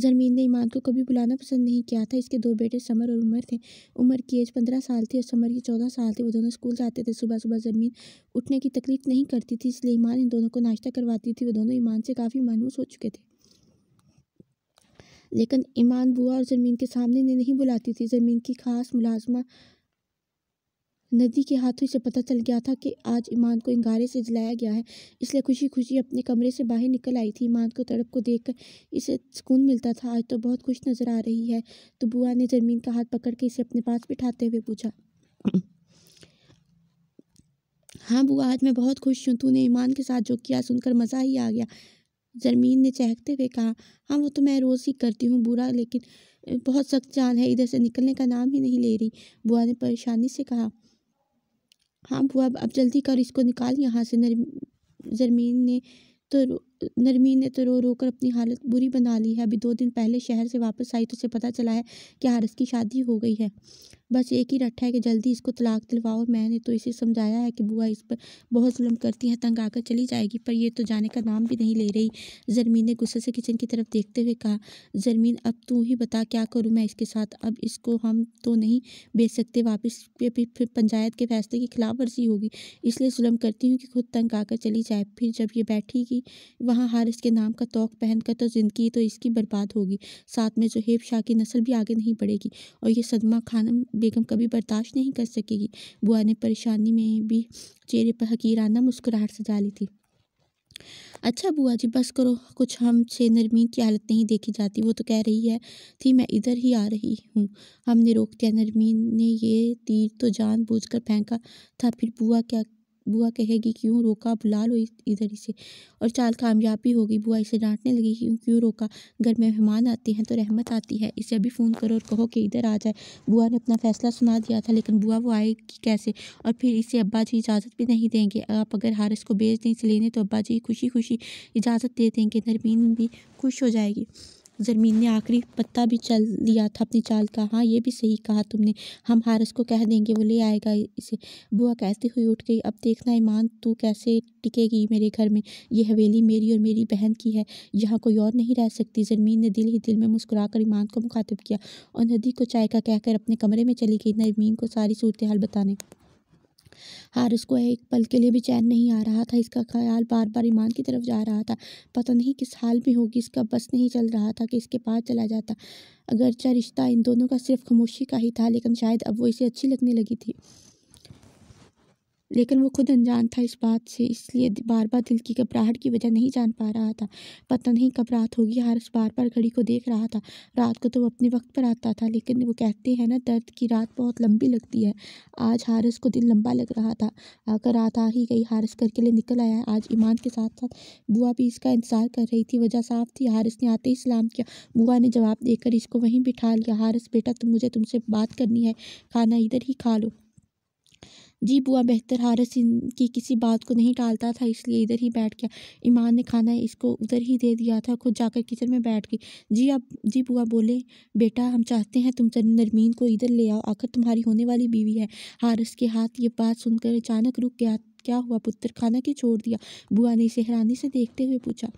जरमीन ने ईमान को कभी बुलाना पसंद नहीं किया था इसके दो बेटे समर और उमर थे उमर की एज पंद्रह साल थी और समर की चौदह साल थी वो दोनों स्कूल जाते थे सुबह सुबह जरमीन उठने की तकलीफ नहीं करती थी इसलिए ईमान इन दोनों को नाश्ता करवाती थी वो दोनों ईमान से काफ़ी मानूस हो चुके थे लेकिन ईमान बुआ और ज़मीन के सामने ने नहीं बुलाती थी जमीन की खास मुलाजमा नदी के हाथों से पता चल गया था कि आज ईमान को इंगारे से जलाया गया है इसलिए खुशी खुशी अपने कमरे से बाहर निकल आई थी ईमान को तड़प को देखकर इसे सुकून मिलता था आज तो बहुत खुश नजर आ रही है तो बुआ ने जमीन का हाथ पकड़ के इसे अपने पास बिठाते हुए पूछा हाँ बुआ आज मैं बहुत खुश हूँ तूने ईमान के साथ जो किया सुनकर मज़ा ही आ गया जरमीन ने चहकते हुए कहा हाँ वो तो मैं रोज़ ही करती हूँ बुरा लेकिन बहुत सख्त जान है इधर से निकलने का नाम ही नहीं ले रही बुआ ने परेशानी से कहा हाँ बुआ अब जल्दी कर इसको निकाल यहाँ से जरमीन ने तो नरमीन ने तो रो रो कर अपनी हालत बुरी बना ली है अभी दो दिन पहले शहर से वापस आई तो उसे पता चला है कि हारिस की शादी हो गई है बस एक ही रट्ठा है कि जल्दी इसको तलाक दिलवाओ मैंने तो इसे समझाया है कि बुआ इस पर बहुत जुलम करती है तंग आकर चली जाएगी पर यह तो जाने का नाम भी नहीं ले रही जरमीन ने गुस्से से किचन की तरफ देखते हुए कहा जरमीन अब तू ही बता क्या करूँ मैं इसके साथ अब इसको हम तो नहीं बेच सकते वापस फिर पंचायत के फैसले की खिलाफ वर्जी होगी इसलिए जुलम करती हूँ कि खुद तंग आकर चली जाए फिर जब ये बैठेगी वहाँ हारिस के नाम का तोक पहन कर तो ज़िंदगी तो इसकी बर्बाद होगी साथ में जहेब शाह की नस्ल भी आगे नहीं बढ़ेगी और ये सदमा खानम बेगम कभी बर्दाश्त नहीं कर सकेगी बुआ ने परेशानी में भी चेहरे पर हकीराना मुस्कुराहट सजा ली थी अच्छा बुआ जी बस करो कुछ हमसे नरमीन की हालत नहीं देखी जाती वो तो कह रही है थी मैं इधर ही आ रही हूँ हमने रोक दिया नरमीन ने ये तीर तो जान बूझ कर फेंका था फिर बुआ क्या बुआ कहेगी क्यों रोका बुला लो इधर इसे और चाल कामयाब भी होगी बुआ इसे डांटने लगी क्यों क्यों रोका घर में मेहमान आते हैं तो रहमत आती है इसे अभी फ़ोन करो और कहो कि इधर आ जाए बुआ ने अपना फैसला सुना दिया था लेकिन बुआ वो आएगी कैसे और फिर इसे अब्बा जी इजाज़त भी नहीं देंगे आप अगर हारिस को भेज दें इसे लेने तो अब्बा जी खुशी खुशी इजाज़त दे देंगे नरमीन भी खुश हो जाएगी जरमीन ने आखिरी पत्ता भी चल लिया था अपनी चाल का हाँ ये भी सही कहा तुमने हम हारस को कह देंगे वो ले आएगा इसे बुआ कहती हुई उठ गई अब देखना ईमान तू कैसे टिकेगी मेरे घर में ये हवेली मेरी और मेरी बहन की है यहाँ कोई और नहीं रह सकती जरमीन ने दिल ही दिल में मुस्कुरा कर ईमान को मुखातिब किया और नदी को चाय का कहकर अपने कमरे में चली गई नरमीन को सारी सूरत हाल बताने हारिस को एक पल के लिए भी चैन नहीं आ रहा था इसका ख्याल बार बार ईमान की तरफ जा रहा था पता नहीं किस हाल में होगी इसका बस नहीं चल रहा था कि इसके पास चला जाता अगरचा रिश्ता इन दोनों का सिर्फ खामोशी का ही था लेकिन शायद अब वो इसे अच्छी लगने लगी थी लेकिन वो खुद अनजान था इस बात से इसलिए बार बार दिल की घबराहट की वजह नहीं जान पा रहा था पता नहीं कब रात होगी हर बार बार घड़ी को देख रहा था रात को तो वो अपने वक्त पर आता था लेकिन वो कहते हैं ना दर्द की रात बहुत लंबी लगती है आज हारिस को दिन लंबा लग रहा था आकर रात आ ही गई हारिस घर के लिए निकल आया आज ईमान के साथ साथ बुआ भी इसका इंतजार कर रही थी वजह साफ थी हारिस ने आते ही सलाम किया बुआ ने जवाब देकर इसको वहीं बिठा लिया हारिस बेटा तुम मुझे तुमसे बात करनी है खाना इधर ही खा लो जी बुआ बेहतर हारस की किसी बात को नहीं टालता था इसलिए इधर ही बैठ गया ईमान ने खाना इसको उधर ही दे दिया था खुद जाकर किचन में बैठ गई जी आप जी बुआ बोले बेटा हम चाहते हैं तुम नरमीन को इधर ले आओ आखिर तुम्हारी होने वाली बीवी है हारस के हाथ ये बात सुनकर अचानक रुक गया क्या हुआ पुत्र खाना क्यों छोड़ दिया बुआ ने इसे हैरानी से देखते हुए पूछा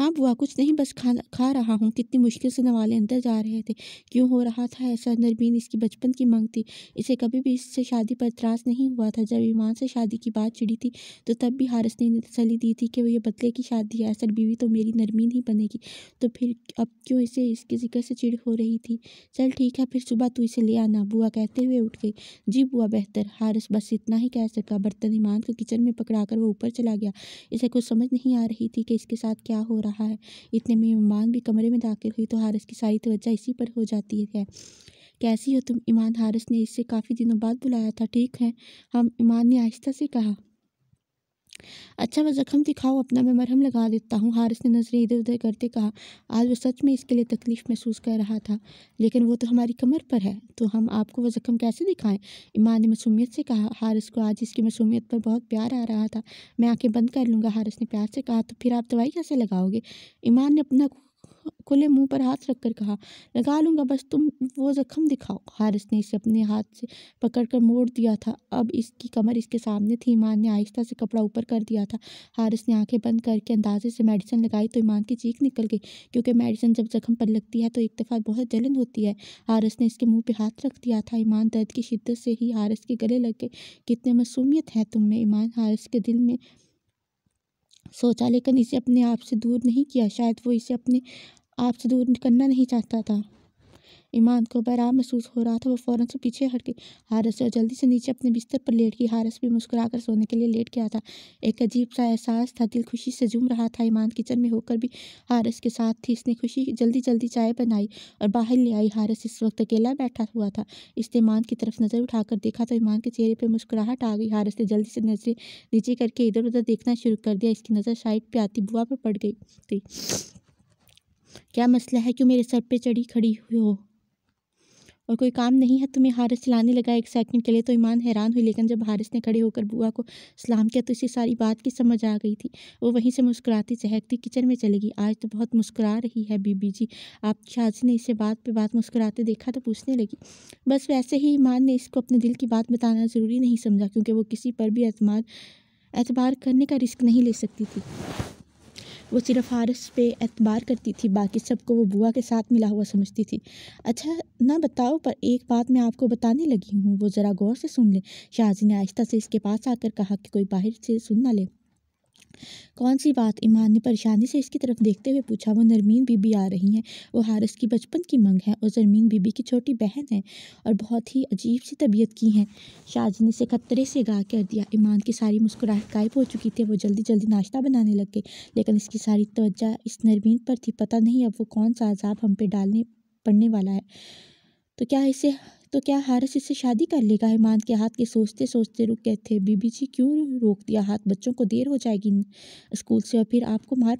हाँ बुआ कुछ नहीं बस खा खा रहा हूँ कितनी मुश्किल से नवाले अंदर जा रहे थे क्यों हो रहा था ऐसा नरमीन इसकी बचपन की मांग थी इसे कभी भी इससे शादी पर एतराज़ नहीं हुआ था जब ईमान से शादी की बात चिड़ी थी तो तब भी हारस ने इन्हें तसली दी थी कि वो ये बदले की शादी है असल बीवी तो मेरी नरमीन ही बनेगी तो फिर अब क्यों इसे इसके जिक्र से चिड़ हो रही थी चल ठीक है फिर सुबह तू इसे ले आना बुआ कहते हुए उठ गई जी बुआ बेहतर हारस बस इतना ही कह सका बर्तन ईमान को किचन में कर वो ऊपर चला गया इसे कुछ समझ नहीं आ रही थी कि इसके साथ क्या हो रहा रहा है इतने में ईमान भी कमरे में दाखिल हुई तो हारिस की सारी तवज्जा इसी पर हो जाती है कैसी हो तुम ईमान हारिस ने इससे काफ़ी दिनों बाद बुलाया था ठीक है हम ईमान ने आहिस्ता से कहा अच्छा मैं ज़ख्म दिखाओ अपना मैं मरहम लगा देता हूँ हारिस ने नज़रें इधर उधर करते कहा आज वो सच में इसके लिए तकलीफ़ महसूस कर रहा था लेकिन वो तो हमारी कमर पर है तो हम आपको वो ज़ख्म कैसे दिखाएं ईमान ने मसूमियत से कहा हारिस को आज इसकी मसूमियत पर बहुत प्यार आ रहा था मैं आंखें बंद कर लूँगा हारिस ने प्यार से कहा तो फिर आप दवाई कैसे लगाओगे ईमान ने अपना खुले मुंह पर हाथ रखकर कहा लगा लूँगा बस तुम वो ज़ख्म दिखाओ हारिस ने इसे अपने हाथ से पकड़कर मोड़ दिया था अब इसकी कमर इसके सामने थी ईमान ने आहिस्ता से कपड़ा ऊपर कर दिया था हारिस ने आंखें बंद करके अंदाजे से मेडिसिन लगाई तो ईमान की चीख निकल गई क्योंकि मेडिसिन जब जख्म पर लगती है तो एक दफ़ा बहुत जलन होती है हारिस ने इसके मुँह पर हाथ रख दिया था ईमान दर्द की शिद्दत से ही हारिस के गले लग गए कितने मासूमियत है तुम में ईमान हारिस के दिल में शौचालय का इसे अपने आप से दूर नहीं किया शायद वो इसे अपने आप से दूर करना नहीं चाहता था ईमान को बहराव महसूस हो रहा था वो फ़ौरन से पीछे हट गई हारस और जल्दी से नीचे अपने बिस्तर पर लेट गई हारस भी मुस्कुराकर सोने के लिए लेट गया था एक अजीब सा एहसास था दिल खुशी से झूम रहा था ईमान किचन में होकर भी हारस के साथ थी इसने खुशी जल्दी जल्दी चाय बनाई और बाहर ले आई हारस इस वक्त अकेला बैठा हुआ था इसने ईमान की तरफ नज़र उठाकर देखा तो ईमान के चेहरे पर मुस्कुराहट आ गई हारस ने जल्दी से नजरें नीचे करके इधर उधर देखना शुरू कर दिया इसकी नज़र साइड पर आती बुआ पर पड़ गई थी क्या मसला है क्यों मेरे सर पे चढ़ी खड़ी हुई हो और कोई काम नहीं है तुम्हें हारिस चलाने लगा एक सेकंड के लिए तो ईमान हैरान हुई लेकिन जब हारिस ने खड़े होकर बुआ को सलाम किया तो इसे सारी बात की समझ आ गई थी वो वहीं से मुस्कुराती चहकती किचन में चलेगी गई आज तो बहुत मुस्कुरा रही है बीबी जी आप शाजी ने इसे बात पर बात मुस्कुराते देखा तो पूछने लगी बस वैसे ही ईमान ने इसको अपने दिल की बात बताना ज़रूरी नहीं समझा क्योंकि वो किसी पर भी एतम एतबार करने का रिस्क नहीं ले सकती थी वो सिर्फ हारिस पे एतबार करती थी बाकी सबको वो बुआ के साथ मिला हुआ समझती थी अच्छा ना बताओ पर एक बात मैं आपको बताने लगी हूँ वो ज़रा गौर से सुन ले शाहजी ने आहिस्ता से इसके पास आकर कहा कि कोई बाहर से सुन ना ले कौन सी बात ईमान ने परेशानी से इसकी तरफ देखते हुए पूछा वो नरमीन बीबी आ रही हैं वो हारिस की बचपन की मंग है और जरमीन बीबी की छोटी बहन है और बहुत ही अजीब सी तबीयत की हैं शाहजी ने इसे खतरे से गा कर दिया ईमान की सारी मुस्कुराहट गायब हो चुकी थी वो जल्दी जल्दी नाश्ता बनाने लग गई लेकिन इसकी सारी तोज्जह इस नरमीन पर थी पता नहीं अब वो कौन सा अजाब हम पे डालने पड़ने वाला है तो क्या इसे तो क्या हारिस इससे शादी कर लेगा हिमांत के हाथ के सोचते सोचते रुक गए थे बीबी जी क्यों रोक दिया हाथ बच्चों को देर हो जाएगी स्कूल से और फिर आपको मार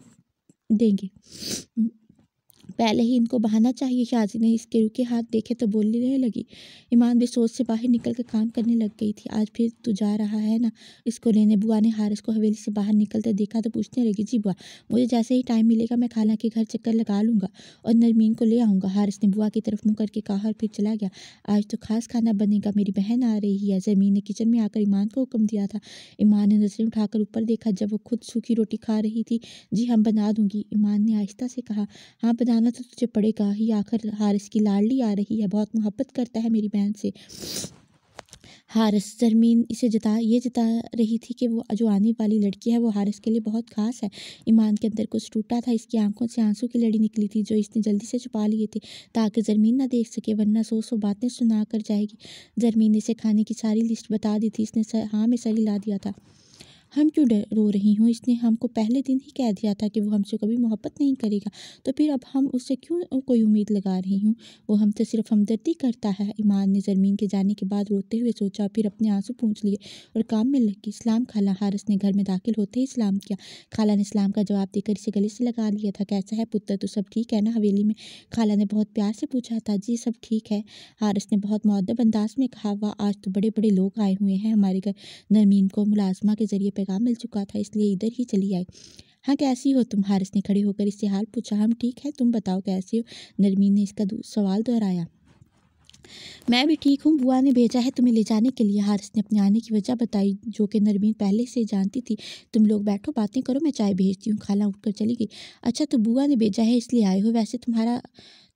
देंगे पहले ही इनको बहाना चाहिए शाजी ने इसके रुके हाथ देखे तो बोलने लगी ईमान सोच से बाहर निकल कर काम करने लग गई थी आज फिर तू जा रहा है ना इसको लेने बुआ ने हारिस को हवेली से बाहर निकलते देखा तो पूछने लगी जी बुआ मुझे जैसे ही टाइम मिलेगा मैं खाला के घर चक्कर लगा लूँगा और नरमीन को ले आऊँगा हारिस ने बुआ की तरफ मुँह करके कहा और फिर चला गया आज तो खास खाना बनेगा मेरी बहन आ रही है ज़मीन ने किचन में आकर ईमान को हुक्म दिया था ईमान ने नजरें उठाकर ऊपर देखा जब वो खुद सूखी रोटी खा रही थी जी हम बना दूँगी ईमान ने आहिस्ता से कहा हाँ बना जाना तो तुझे पड़ेगा ही आखिर हारिस की लाडली आ रही है बहुत मोहब्बत करता है मेरी बहन से हारिस जरमीन इसे जता ये जता रही थी कि वो जो आने वाली लड़की है वो हारिस के लिए बहुत खास है ईमान के अंदर कुछ टूटा था इसकी आंखों से आंसू की लड़ी निकली थी जो इसने जल्दी से छुपा लिए थे ताकि जरमीन ना देख सके वरना सो सो बातें सुना कर जाएगी जरमीन ने इसे खाने की सारी लिस्ट बता दी थी इसने हाँ में सर हिला दिया था हम क्यों रो रही हूँ इसने हमको पहले दिन ही कह दिया था कि वो हमसे कभी मोहब्बत नहीं करेगा तो फिर अब हम उससे क्यों कोई उम्मीद लगा रही हूँ वो हमसे सिर्फ हमदर्दी करता है ईमान ने जरमीन के जाने के बाद रोते हुए सोचा फिर अपने आंसू पूछ लिए और काम में लग गई इस्लाम खाला हारस ने घर में दाखिल होते ही इस्लाम किया खाला ने इस्लाम का जवाब देकर इसे गले से लगा लिया था कैसा है पुत्र तो सब ठीक है ना हवेली में खाला ने बहुत प्यार से पूछा था जी सब ठीक है हारस ने बहुत मौदब अंदाज में कहा वाह आज तो बड़े बड़े लोग आए हुए हैं हमारे घर नरमीन को मुलाजमा के जरिए पैगाम मिल चुका था इसलिए इधर ही चली आई हाँ कैसी हो तुम हारिस ने खड़े होकर इससे हाल पूछा हम ठीक है तुम बताओ कैसे हो नरमीन ने इसका सवाल दोहराया मैं भी ठीक हूँ बुआ ने भेजा है तुम्हें ले जाने के लिए हारिस ने अपने आने की वजह बताई जो कि नरमीन पहले से जानती थी तुम लोग बैठो बातें करो मैं चाय भेजती हूँ खाला उठकर चली गई अच्छा तो बुआ ने भेजा है इसलिए आए हो वैसे तुम्हारा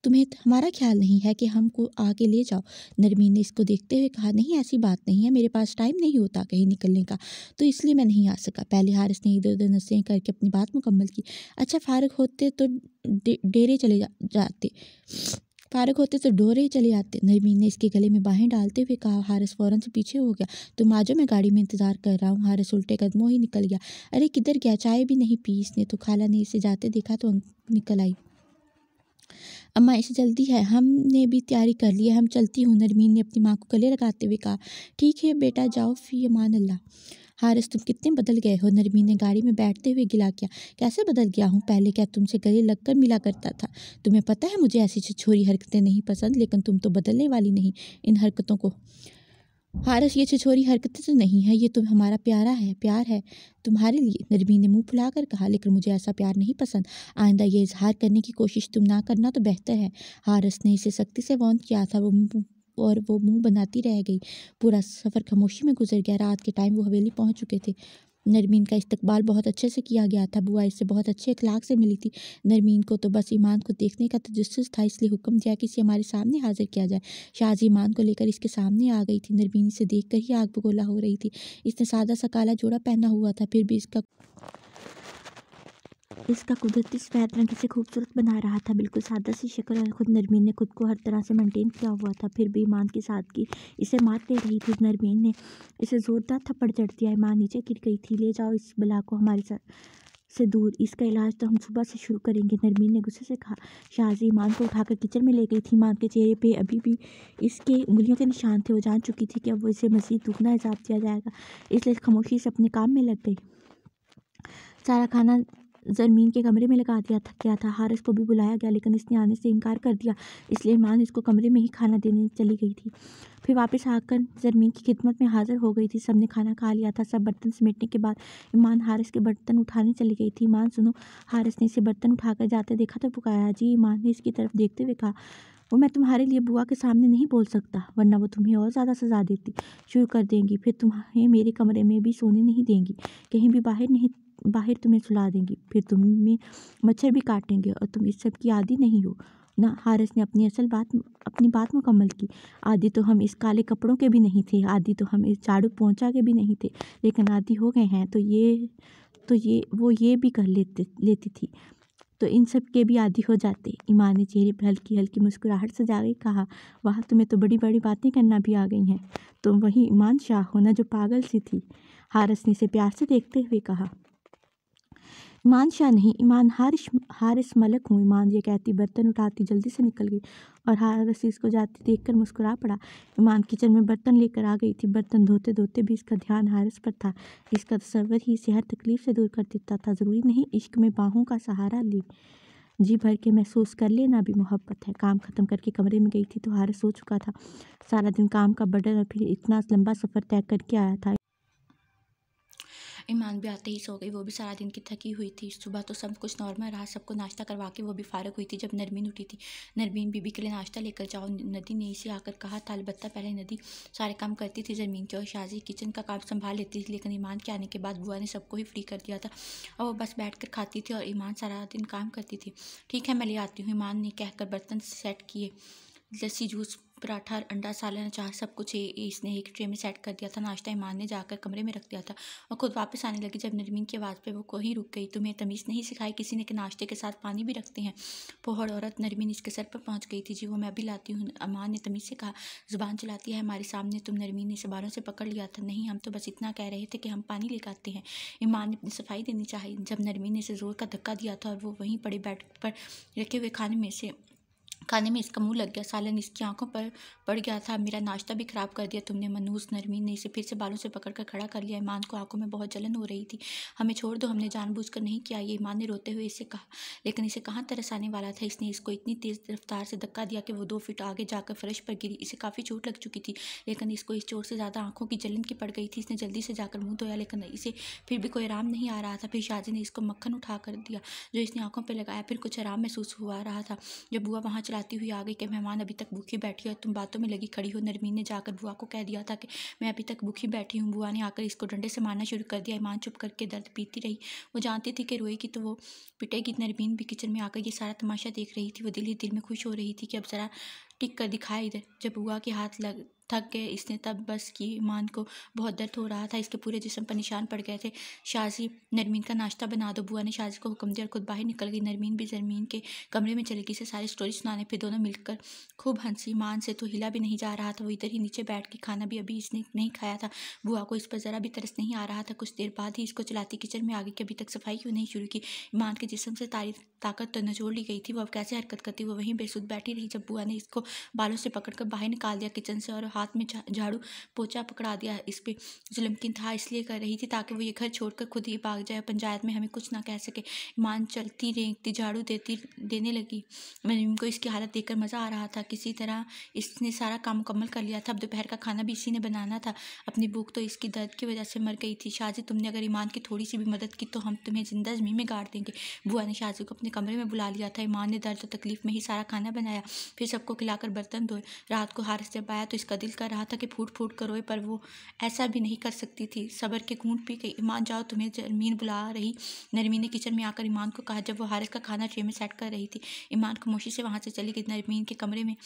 तुम्हें हमारा ख्याल नहीं है कि हमको आके ले जाओ नरमीन ने इसको देखते हुए कहा नहीं ऐसी बात नहीं है मेरे पास टाइम नहीं होता कहीं निकलने का तो इसलिए मैं नहीं आ सका पहले हारिस ने इधर उधर नसें करके अपनी बात मुकम्मल की अच्छा फारग होते तो डेरे चले जा, जाते फारग होते तो डोरे चले आते नरमीन ने इसके गले में बाहें डालते हुए कहा हारिस फ़ौरन से पीछे हो गया तुम आ जाओ मैं गाड़ी में इंतज़ार कर रहा हूँ हारिस उल्टे कदमों ही निकल गया अरे किधर गया चाय भी नहीं पी इसने तो खाला ने इसे जाते देखा तो निकल आई अम्मा ऐसे जल्दी है हमने भी तैयारी कर ली है हम चलती हूँ नरमीन ने अपनी माँ को गले लगाते हुए कहा ठीक है बेटा जाओ फी अमान अल्लाह हारिस तुम कितने बदल गए हो नरमीन ने गाड़ी में बैठते हुए गिला किया कैसे बदल गया हूँ पहले क्या तुमसे गले लगकर मिला करता था तुम्हें पता है मुझे ऐसी छोरी हरकतें नहीं पसंद लेकिन तुम तो बदलने वाली नहीं इन हरकतों को हारश ये छिछोरी हरकत तो नहीं है ये तुम तो हमारा प्यारा है प्यार है तुम्हारे लिए नरमी ने मुंह फुलाकर कहा लेकिन मुझे ऐसा प्यार नहीं पसंद आइंदा ये इजहार करने की कोशिश तुम ना करना तो बेहतर है हारस ने इसे सख्ती से वॉन किया था वो और वो मुंह बनाती रह गई पूरा सफ़र खामोशी में गुजर गया रात के टाइम वो हवेली पहुंच चुके थे नरमीन का इस्तकबाल बहुत अच्छे से किया गया था बुआ इससे बहुत अच्छे अखलाक से मिली थी नरमीन को तो बस ईमान को देखने का तजस्स था इसलिए हुक्म दिया कि इसे हमारे सामने हाजिर किया जाए शाज ईमान को लेकर इसके सामने आ गई थी नरमीन इसे देख कर ही आग बगोला हो रही थी इसने सादा सा काला जोड़ा पहना हुआ था फिर भी इसका इसका कुदरती सफ़ेद रंग इसे खूबसूरत बना रहा था बिल्कुल सादा सी शक्ल और खुद नरमीन ने खुद को हर तरह से मेंटेन किया हुआ था फिर भी ईमान के साथ की इसे मार दे रही थी नरमीन ने इसे ज़ोरदार थप्पड़ चढ़ दिया ईमान नीचे गिर गई थी ले जाओ इस बला को हमारे साथ से दूर इसका इलाज तो हम सुबह से शुरू करेंगे नरमीन ने गुस्से से कहा शाजी ईमान को उठाकर किचन में ले गई थी ईमान के चेहरे पे अभी भी इसके उंगलियों के निशान थे वो जान चुकी थी कि अब वो इसे मज़ीद दुगना इजाफ़ दिया जाएगा इसलिए खामोशी से अपने काम में लग गई सारा खाना जरमीन के कमरे में लगा दिया था क्या था हारिस को भी बुलाया गया लेकिन इसने आने से इनकार कर दिया इसलिए मान इसको कमरे में ही खाना देने चली गई थी फिर वापस आकर जरमीन की खिदमत में हाजिर हो गई थी सब ने खाना खा लिया था सब बर्तन समेटने के बाद ईमान हारिस के बर्तन उठाने चली गई थी ईमान सुनो हारिस ने इसे बर्तन उठाकर जाते देखा तो पुकारा जी ईमान ने इसकी तरफ देखते हुए कहा वो मैं तुम्हारे लिए बुआ के सामने नहीं बोल सकता वरना वो तुम्हें और ज़्यादा सजा देती शुरू कर देंगी फिर तुम्हें मेरे कमरे में भी सोने नहीं देंगी कहीं भी बाहर नहीं बाहर तुम्हें सुला देंगी फिर तुम्हें मच्छर भी काटेंगे और तुम इस सब की आदि नहीं हो ना हारस ने अपनी असल बात अपनी बात मुकम्मल की आदि तो हम इस काले कपड़ों के भी नहीं थे आदि तो हम इस झाड़ू पहुँचा के भी नहीं थे लेकिन आदि हो गए हैं तो ये तो ये वो ये भी कर लेते लेती थी तो इन सब के भी आदि हो जाते ईमान ने चेहरे पर हल्की हल्की मुस्कुराहट से जागे कहा वाह तुम्हें तो बड़ी बड़ी बातें करना भी आ गई हैं तो वही ईमान शाह होना जो पागल सी थी हारस ने इसे प्यार से देखते हुए कहा ईमान शाह नहीं ईमान हारिश हारिस मलक हूँ ईमान ये कहती बर्तन उठाती जल्दी से निकल गई और हारिस इसको जाती देखकर मुस्कुरा पड़ा ईमान किचन में बर्तन लेकर आ गई थी बर्तन धोते धोते भी इसका ध्यान हारिस पर था इसका तस्वर ही इसे हर तकलीफ से दूर कर देता था ज़रूरी नहीं इश्क में बाहों का सहारा ले जी भर के महसूस कर लेना भी मोहब्बत है काम ख़त्म करके कमरे में गई थी तो हारिस सो चुका था सारा दिन काम का बर्डन और फिर इतना लंबा सफ़र तय करके आया था ईमान भी आते ही सो गई वो भी सारा दिन की थकी हुई थी सुबह तो सब कुछ नॉर्मल रहा सबको नाश्ता करवा के वो भी फारग हुई थी जब नरमीन उठी थी नरमीन बीबी के लिए नाश्ता लेकर जाओ नदी ने इसे आकर कहा था अलबत्ता पहले नदी सारे काम करती थी जमीन के और शाजी किचन का काम संभाल लेती थी लेकिन ईमान के आने के बाद बुआ ने सबको ही फ्री कर दिया था और वो बस बैठ कर खाती थी और ईमान सारा दिन काम करती थी ठीक है मैं ले आती हूँ ईमान ने कहकर बर्तन सेट किए लस्सी जूस पराठा अंडा सालन अचार सब कुछ इसने एक ट्रे में सेट कर दिया था नाश्ता ईमान ने जाकर कमरे में रख दिया था और खुद वापस आने लगी जब नरमीन की आवाज़ पर वो को ही रुक गई तुम्हें तमीज़ नहीं सिखाई किसी ने कि नाश्ते के साथ पानी भी रखते हैं पोहड़ औरत नरमीन इसके सर पर पहुँच गई थी जी वो मैं भी लाती हूँ अमान ने तमीज़ से कहा जुबान चलाती है हमारे सामने तुम नरमीन ने सबारों से पकड़ लिया था नहीं हम तो बस इतना कह रहे थे कि हम पानी ले आते हैं ईमान ने अपनी सफाई देनी चाहिए जब नरमीन ने इसे जोर का धक्का दिया था और वो वहीं पड़े बैठ पर रखे हुए खाने में से खाने में इसका मुंह लग गया सालन इसकी आंखों पर पड़ गया था मेरा नाश्ता भी ख़राब कर दिया तुमने मनूस नरमी ने इसे फिर से बालों से पकड़कर खड़ा कर लिया ईमान को आंखों में बहुत जलन हो रही थी हमें छोड़ दो हमने जानबूझकर नहीं किया ये ईमान ने रोते हुए इसे कहा लेकिन इसे कहाँ तरस आने वाला था इसने इसको इतनी तेज़ रफ्तार से धक्का दिया कि वो दो फीट आगे जाकर फर्श पर गिरी इसे काफ़ी चोट लग चुकी थी लेकिन इसको इस चोट से ज़्यादा आंखों की जलन की पड़ गई थी इसने जल्दी से जाकर मुँह धोया लेकिन इसे फिर भी कोई आराम नहीं आ रहा था फिर शादी ने इसको मक्खन उठा कर दिया जो इसने आंखों पर लगाया फिर कुछ आराम महसूस हुआ रहा था जब बुआ वहाँ चिल्लाती हुई आ गई कि मेहमान अभी तक भूखी बैठी है तुम बातों में लगी खड़ी हो नरमीन ने जाकर बुआ को कह दिया था कि मैं अभी तक भूखी बैठी हूँ बुआ ने आकर इसको डंडे से मारना शुरू कर दिया ईमान चुप करके दर्द पीती रही वो जानती थी कि रोएगी तो वो पिटेगी नरमीन भी किचन में आकर ये सारा तमाशा देख रही थी वो दिल ही दिल में खुश हो रही थी कि अब ज़रा टिक कर दिखाया इधर जब बुआ के हाथ लग थक गए इसने तब बस की मान को बहुत दर्द हो रहा था इसके पूरे जिसम पर निशान पड़ गए थे शाजी नरमीन का नाश्ता बना दो बुआ ने शाजी को हुक्म दिया और खुद बाहर निकल गई नरमीन भी जरमीन के कमरे में चली गई से सारी स्टोरी सुनाने फिर दोनों मिलकर खूब हंसी मान से तो हिला भी नहीं जा रहा था वो इधर ही नीचे बैठ के खाना भी अभी इसने नहीं खाया था बुआ को इस पर ज़रा भी तरस नहीं आ रहा था कुछ देर बाद ही इसको चलाती किचन में आगे कि अभी तक सफाई क्यों नहीं शुरू की ईमान के जिसम से तारीफ ताकत तो नजोड़ ली गई थी वो अब कैसे हरकत करती वो वहीं बेसुद बैठी रही जब बुआ ने इसको बालों से कर बाहर निकाल दिया किचन से और हाथ में झाड़ू पोछा पकड़ा दिया इस पर जुलमकिन था इसलिए कर रही थी ताकि वो ये घर छोड़कर खुद ही भाग जाए पंचायत में हमें कुछ ना कह सके ईमान चलती रेंगती झाड़ू देती देने लगी मरीम को इसकी हालत देखकर मज़ा आ रहा था किसी तरह इसने सारा काम मुकम्मल कर लिया था अब दोपहर का खाना भी इसी ने बनाना था अपनी भूख तो इसकी दर्द की वजह से मर गई थी शाजी तुमने अगर ईमान की थोड़ी सी भी मदद की तो हम तुम्हें जिंदा जमीन में गाड़ देंगे बुआ ने शाजी को अपने कमरे में बुला लिया था ईमान ने दर्द और तकलीफ में ही सारा खाना बनाया फिर सबको खिलाकर बर्तन धोए रात को हार से आया तो इसका दिल कर रहा था कि फूट फूट कर रोए पर वो ऐसा भी नहीं कर सकती थी सबर के घूंट पी के ईमान जाओ तुम्हें नरमीन बुला रही नरमीन ने किचन में आकर ईमान को कहा जब वो हारिस का खाना ट्रे में सेट कर रही थी ईमान खामोशी से वहाँ से चली गई नरमीन के कमरे में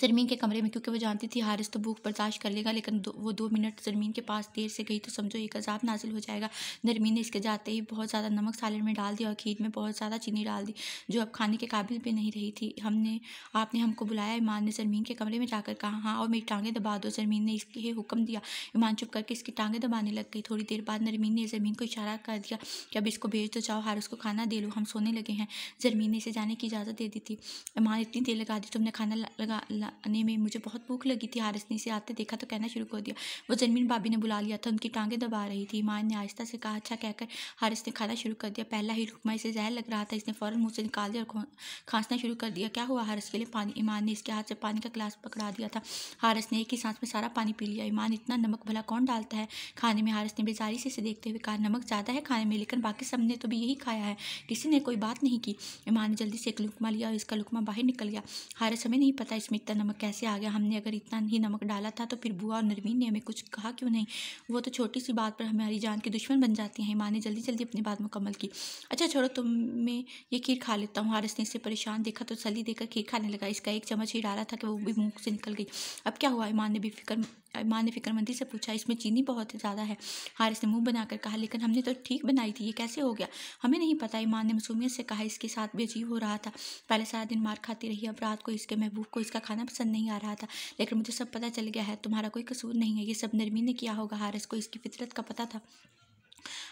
जरमीन के कमरे में क्योंकि वो जानती थी हारिस तो भूख बर्दाश्त कर लेगा लेकिन दो, वो दो मिनट जरमीन के पास देर से गई तो समझो एक अजाब नाजिल हो जाएगा जरमीन ने इसके जाते ही बहुत ज़्यादा नमक सालन में डाल दिया और खीर में बहुत ज़्यादा चीनी डाल दी जो अब खाने के काबिल भी नहीं रही थी हमने आपने हमको बुलाया ईमान ने जरमीन के कमरे में जाकर कहा हाँ और मेरी टांगें दबा दो जरमीन ने इसके हुक्म दिया ईमान चुप करके इसकी टांगें दबाने लग गई थोड़ी देर बाद नरमीन ने जमीन को इशारा कर दिया कि अब इसको भेज दो जाओ हारिस को खाना दे लो हम सोने लगे हैं जरमीन ने इसे जाने की इजाज़त दे दी थी ईमान इतनी देर लगा दी तुमने खाना लगा बुलाने में मुझे बहुत भूख लगी थी हारिस ने इसे आते देखा तो कहना शुरू कर दिया वो जमीन भाभी ने बुला लिया था उनकी टांगें दबा रही थी माँ ने आहिस्ता से कहा अच्छा कहकर हारिस ने खाना शुरू कर दिया पहला ही रुकमा इसे जहर लग रहा था इसने फ़ौरन मुँह से निकाल दिया और खांसना शुरू कर दिया क्या हुआ हारिस के लिए पानी ईमान ने इसके हाथ से पानी का गिलास पकड़ा दिया था हारिस ने एक ही सांस में सारा पानी पी लिया ईमान इतना नमक भला कौन डालता है खाने में हारिस ने बेजारी से इसे देखते हुए कहा नमक ज़्यादा है खाने में लेकिन बाकी सब ने तो भी यही खाया है किसी ने कोई बात नहीं की ईमान ने जल्दी से एक लुकमा लिया और इसका लुकमा बाहर निकल गया हारिस हमें नहीं पता इसमें इतना नमक कैसे आ गया हमने अगर इतना ही नमक डाला था तो फिर बुआ और नरवीन ने हमें कुछ कहा क्यों नहीं वो तो छोटी सी बात पर हमारी जान के दुश्मन बन जाती हैं माँ ने जल्दी जल्दी अपनी बात मुकम्मल की अच्छा छोड़ो तुम मैं ये खीर खा लेता हूँ हारस ने इसे परेशान देखा तो सली देकर खीर खाने लगा इसका एक चम्मच ही डाला था कि वो भी मुँह से निकल गई अब क्या हुआ माँ ने भी फिक्र माँ ने फिक्रमंदी से पूछा इसमें चीनी बहुत ज़्यादा है हारिस ने मुंह बनाकर कहा लेकिन हमने तो ठीक बनाई थी ये कैसे हो गया हमें नहीं पता ईमान ने मसूमियत से कहा इसके साथ भी अजीब हो रहा था पहले सारा दिन मार खाती रही अब रात को इसके महबूब को इसका खाना पसंद नहीं आ रहा था लेकिन मुझे सब पता चल गया है तुम्हारा कोई कसूर नहीं है ये सब नरमी ने किया होगा हारिस को इसकी फितरत का पता था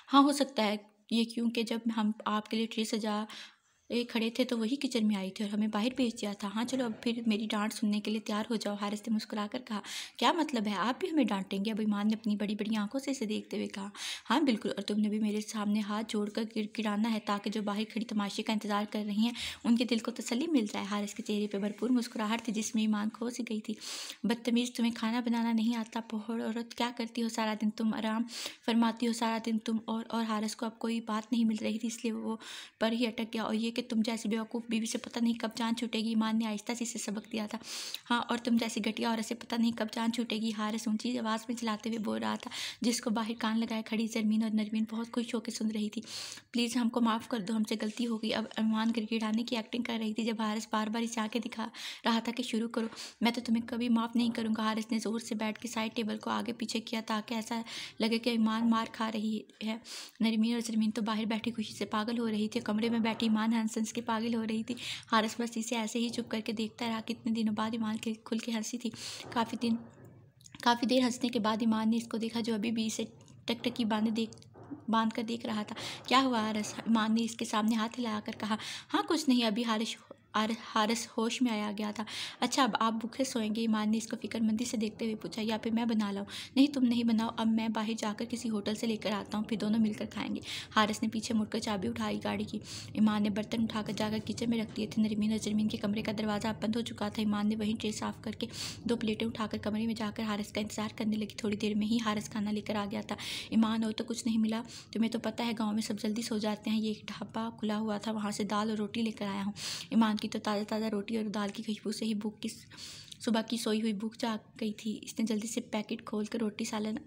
हाँ हो सकता है ये क्योंकि जब हम आपके लिए ट्री सजा तो खड़े थे तो वही किचन में आई थी और हमें बाहर भेज दिया था हाँ चलो अब फिर मेरी डांट सुनने के लिए तैयार हो जाओ हारिस ने मुस्कुरा कर कहा क्या मतलब है आप भी हमें डांटेंगे ईमान ने अपनी बड़ी बड़ी आंखों से इसे देखते हुए कहा हाँ बिल्कुल और तुमने भी मेरे सामने हाथ जोड़कर गिड़गिड़ाना है ताकि जो बाहर खड़ी तमाशे का इंतजार कर रही हैं उनके दिल को तसली मिल जाए हारिस के चेहरे पर भरपूर मुस्कुराहट थी जिसमें ईमान खो सी गई थी बदतमीज़ तुम्हें खाना बनाना नहीं आता पोहड़ औरत क्या करती हो सारा दिन तुम आराम फरमाती हो सारा दिन तुम और हारिस को अब कोई बात नहीं मिल रही थी इसलिए वो पर ही अटक गया और ये कि तुम जैसी बेवकूफ़ बीवी से पता नहीं कब जान छूटेगी ईमान ने आहिस्ता से इसे सबक दिया था हाँ और तुम जैसी घटिया और ऐसे पता नहीं कब जान छूटेगी हारस ऊंची आवाज़ में चलाते हुए बोल रहा था जिसको बाहर कान लगाए खड़ी जरमीन और नरमीन बहुत खुश होकर सुन रही थी प्लीज़ हमको माफ़ कर दो हमसे गलती हो गई अब अरमान गिड़गिड़ाने की एक्टिंग कर रही थी जब हारस बार बार इसे आके दिखा रहा था कि शुरू करो मैं तो तुम्हें कभी माफ़ नहीं करूँगा हारस ने ज़ोर से बैठ के साइड टेबल को आगे पीछे किया ताकि ऐसा लगे कि ईमान मार खा रही है नरमीन और जरमीन तो बाहर बैठी खुशी से पागल हो रही थी कमरे में बैठी ईमान हंस नॉनसेंस के पागल हो रही थी हारस बस इसे ऐसे ही चुप करके देखता रहा कितने दिनों बाद ईमान के खुल के हंसी थी काफ़ी दिन काफ़ी देर हंसने के बाद ईमान ने इसको देखा जो अभी भी इसे टकटकी बांधे देख बांध कर देख रहा था क्या हुआ हारस ईमान ने इसके सामने हाथ हिलाकर कहा हाँ कुछ नहीं अभी हारिश आर हारस होश में आया गया था अच्छा अब आप भूखे सोएंगे ईमान ने इसको फिक्रमंदी से देखते हुए पूछा या फिर मैं बना लाऊं नहीं तुम नहीं बनाओ अब मैं बाहर जाकर किसी होटल से लेकर आता हूँ फिर दोनों मिलकर खाएंगे हारस ने पीछे मुड़कर चाबी उठाई गाड़ी की ईमान ने बर्तन उठाकर जाकर किचन में रख दिए थे नरमीन और जरमीन के कमरे का दरवाज़ा बंद हो चुका था ईमान ने वहीं ट्रे साफ करके दो प्लेटें उठाकर कमरे में जाकर हारस का इंतजार करने लगी थोड़ी देर में ही हारस खाना लेकर आ गया था ईमान और तो कुछ नहीं मिला तुम्हें तो पता है गाँव में सब जल्दी सो जाते हैं ये एक ढाबा खुला हुआ था वहाँ से दाल और रोटी लेकर आया हूँ ईमान की तो ताज़ा ताज़ा रोटी और दाल की खुशबू से ही भूख की सुबह की सोई हुई भूख जाग गई थी इसने जल्दी से पैकेट खोल कर रोटी सालन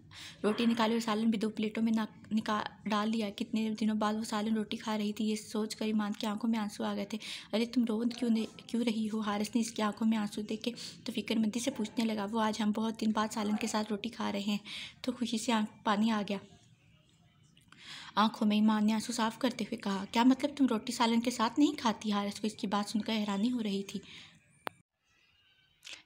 रोटी निकाली और सालन भी दो प्लेटों में ना निकाल डाल दिया कितने दिनों बाद वो सालन रोटी खा रही थी ये सोच कर ईमान की आंखों में आंसू आ गए थे अरे तुम रो क्यों क्यों रही हो हारिस ने इसकी आंखों में आंसू देखे तो फिक्रमंदी से पूछने लगा वो आज हम बहुत दिन बाद सालन के साथ रोटी खा रहे हैं तो खुशी से आँख पानी आ गया आंखों में ईमान ने आंसू साफ करते हुए कहा क्या मतलब तुम रोटी सालन के साथ नहीं खाती हारिस को इसकी बात सुनकर हैरानी हो रही थी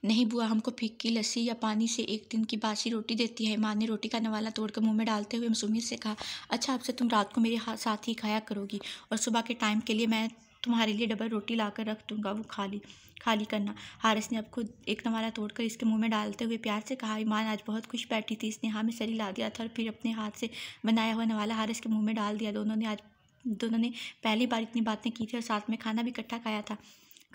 नहीं बुआ हमको फीकी लस्सी या पानी से एक दिन की बासी रोटी देती है माँ ने रोटी का नवाला तोड़कर मुंह में डालते हुए मसूमियत से कहा अच्छा अब से तुम रात को मेरे साथ ही खाया करोगी और सुबह के टाइम के लिए मैं तुम्हारे लिए डबल रोटी ला कर रख दूंगा वो खाली खाली करना हारिस ने अब खुद एक नवाला तोड़कर इसके मुंह में डालते हुए प्यार से कहा ईमान आज बहुत खुश बैठी थी इसने हाँ में सरी ला दिया था और फिर अपने हाथ से बनाया हुआ नवाला हारिस के मुंह में डाल दिया दोनों ने आज दोनों ने पहली बार इतनी बातें की थी और साथ में खाना भी इकट्ठा खाया था